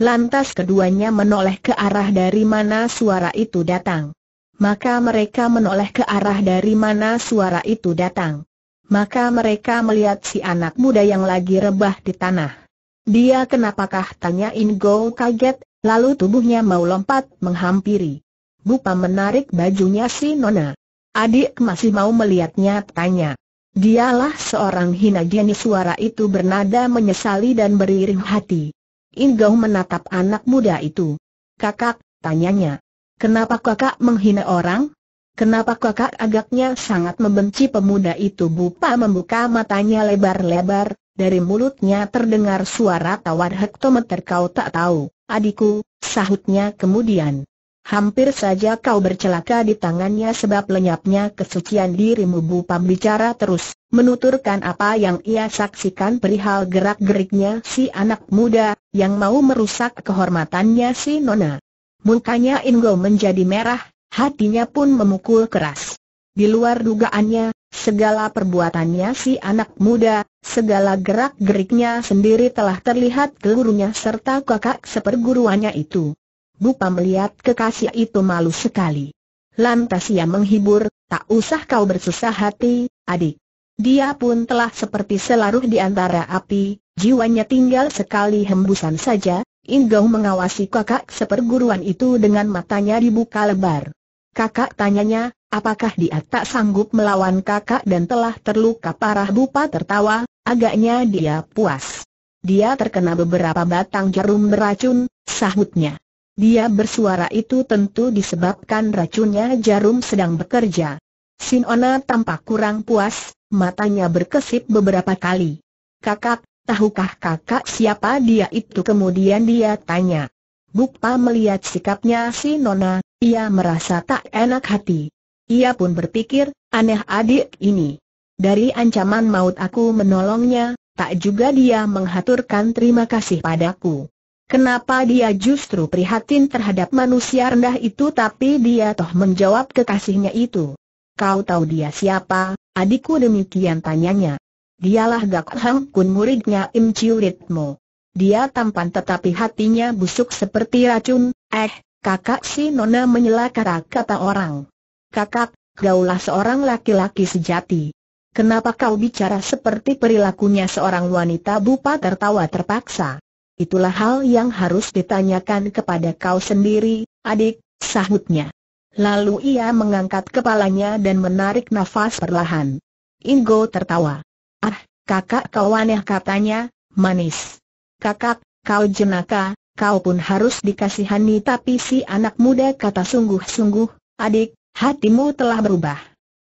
Lantas keduanya menoleh ke arah dari mana suara itu datang. Maka mereka menoleh ke arah dari mana suara itu datang. Maka mereka melihat si anak muda yang lagi rebah di tanah. Dia kenapakah tanya Ingo kaget, lalu tubuhnya mau lompat menghampiri. Bupa menarik bajunya si Nona. Adik masih mau melihatnya tanya. Dialah seorang hina jenis suara itu bernada menyesali dan beriring hati. Inggau menatap anak muda itu. Kakak, tanyanya. Kenapa kakak menghina orang? Kenapa kakak agaknya sangat membenci pemuda itu? Bupa membuka matanya lebar-lebar, dari mulutnya terdengar suara tawar hektometer kau tak tahu, adikku, sahutnya kemudian. Hampir saja kau bercelaka di tangannya sebab lenyapnya kesucian dirimu Bupam bicara terus, menuturkan apa yang ia saksikan perihal gerak-geriknya si anak muda, yang mau merusak kehormatannya si Nona. Mukanya Ingo menjadi merah, hatinya pun memukul keras. Di luar dugaannya, segala perbuatannya si anak muda, segala gerak-geriknya sendiri telah terlihat gurunya serta kakak seperguruannya itu. Bupa melihat kekasih itu malu sekali. Lantas ia menghibur, tak usah kau bersusah hati, adik. Dia pun telah seperti selaruh di antara api, jiwanya tinggal sekali hembusan saja, Inggau mengawasi kakak seperguruan itu dengan matanya dibuka lebar. Kakak tanyanya, apakah dia tak sanggup melawan kakak dan telah terluka parah Bupa tertawa, agaknya dia puas. Dia terkena beberapa batang jarum beracun, sahutnya. Dia bersuara itu tentu disebabkan racunnya jarum sedang bekerja. Sinona tampak kurang puas, matanya berkesip beberapa kali. Kakak, tahukah kakak siapa dia itu? Kemudian dia tanya. Bukpa melihat sikapnya si Nona, ia merasa tak enak hati. Ia pun berpikir, aneh adik ini. Dari ancaman maut aku menolongnya, tak juga dia menghaturkan terima kasih padaku. Kenapa dia justru prihatin terhadap manusia rendah itu tapi dia toh menjawab kekasihnya itu. Kau tahu dia siapa, adikku demikian tanyanya. Dialah Gak Hang Kun muridnya Im Chiu Ritmo. Dia tampan tetapi hatinya busuk seperti racun, eh, kakak si Nona menyela kata-kata orang. Kakak, gaulah seorang laki-laki sejati. Kenapa kau bicara seperti perilakunya seorang wanita bupa tertawa terpaksa? Itulah hal yang harus ditanyakan kepada kau sendiri, adik, sahutnya. Lalu ia mengangkat kepalanya dan menarik nafas perlahan. Ingo tertawa. Ah, kakak kau aneh katanya, manis. Kakak, kau jenaka, kau pun harus dikasihani tapi si anak muda kata sungguh-sungguh, adik, hatimu telah berubah.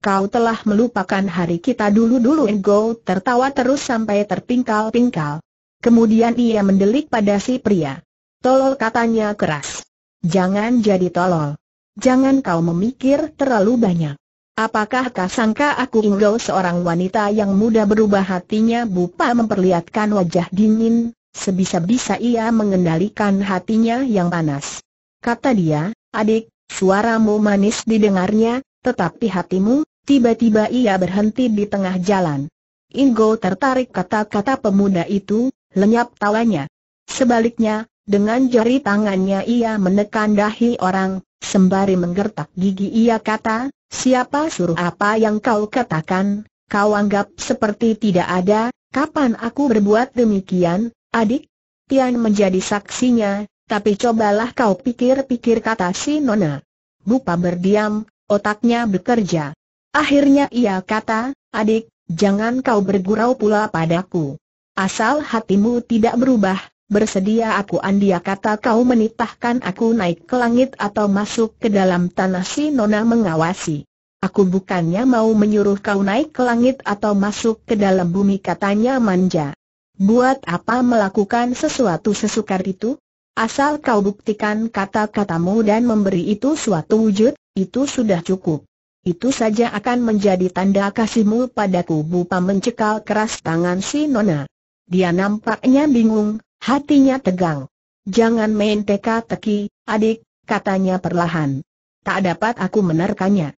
Kau telah melupakan hari kita dulu-dulu Ingo tertawa terus sampai terpingkal-pingkal. Kemudian ia mendelik pada si pria. Tolol katanya keras. Jangan jadi tolol. Jangan kau memikir terlalu banyak. Apakah kau sangka aku inggo seorang wanita yang mudah berubah hatinya bupa memperlihatkan wajah dingin, sebisa-bisa ia mengendalikan hatinya yang panas. Kata dia, adik, suaramu manis didengarnya, tetapi hatimu, tiba-tiba ia berhenti di tengah jalan. Ingo tertarik kata-kata pemuda itu, lenyap tawanya. Sebaliknya, dengan jari tangannya ia menekan dahi orang, sembari menggertak gigi ia kata, siapa suruh apa yang kau katakan, kau anggap seperti tidak ada, kapan aku berbuat demikian, adik? Tian menjadi saksinya, tapi cobalah kau pikir-pikir kata si Nona. Bupa berdiam, otaknya bekerja. Akhirnya ia kata, adik, jangan kau bergurau pula padaku. Asal hatimu tidak berubah, bersedia aku andia kata kau menitahkan aku naik ke langit atau masuk ke dalam tanah si Nona mengawasi. Aku bukannya mau menyuruh kau naik ke langit atau masuk ke dalam bumi katanya manja. Buat apa melakukan sesuatu sesukar itu? Asal kau buktikan kata-katamu dan memberi itu suatu wujud, itu sudah cukup. Itu saja akan menjadi tanda kasihmu padaku Bupa mencekal keras tangan si Nona. Dia nampaknya bingung, hatinya tegang. Jangan main teka-teki, adik, katanya perlahan. Tak dapat aku menerkanya.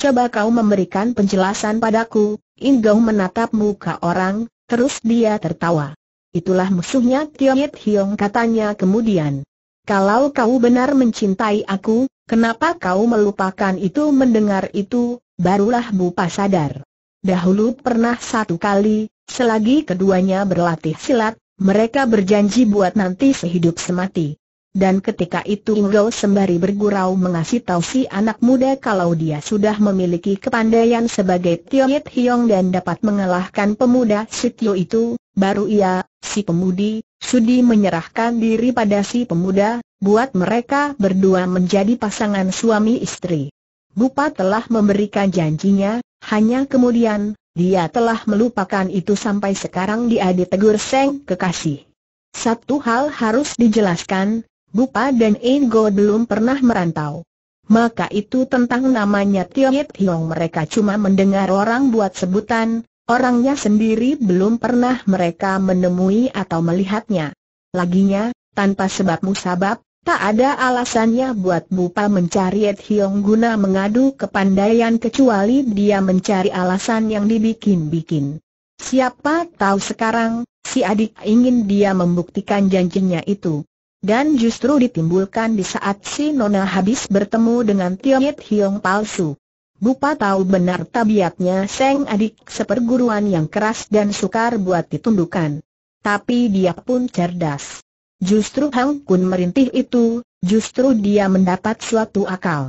Coba kau memberikan penjelasan padaku, Inggau menatap muka orang, terus dia tertawa. Itulah musuhnya Yit Hiong katanya kemudian. Kalau kau benar mencintai aku, kenapa kau melupakan itu mendengar itu, barulah Bupa sadar. Dahulu pernah satu kali, Selagi keduanya berlatih silat, mereka berjanji buat nanti sehidup semati. Dan ketika itu Ngo sembari bergurau mengasih tahu si anak muda kalau dia sudah memiliki kepandaian sebagai Yit Hiong dan dapat mengalahkan pemuda Sitio itu, baru ia, si pemudi, sudi menyerahkan diri pada si pemuda, buat mereka berdua menjadi pasangan suami istri. Bupa telah memberikan janjinya, hanya kemudian, dia telah melupakan itu sampai sekarang dia ditegur Seng kekasih. Satu hal harus dijelaskan, Bupa dan Ingo belum pernah merantau. Maka itu tentang namanya Tio Hiong mereka cuma mendengar orang buat sebutan, orangnya sendiri belum pernah mereka menemui atau melihatnya. Laginya, tanpa sebab musabab, Tak ada alasannya buat Bupa mencari Ed Hiong guna mengadu kepandaian kecuali dia mencari alasan yang dibikin-bikin. Siapa tahu sekarang, si adik ingin dia membuktikan janjinya itu. Dan justru ditimbulkan di saat si Nona habis bertemu dengan Tio Ed Hiong palsu. Bupa tahu benar tabiatnya Seng adik seperguruan yang keras dan sukar buat ditundukkan. Tapi dia pun cerdas. Justru Hang Kun merintih itu, justru dia mendapat suatu akal.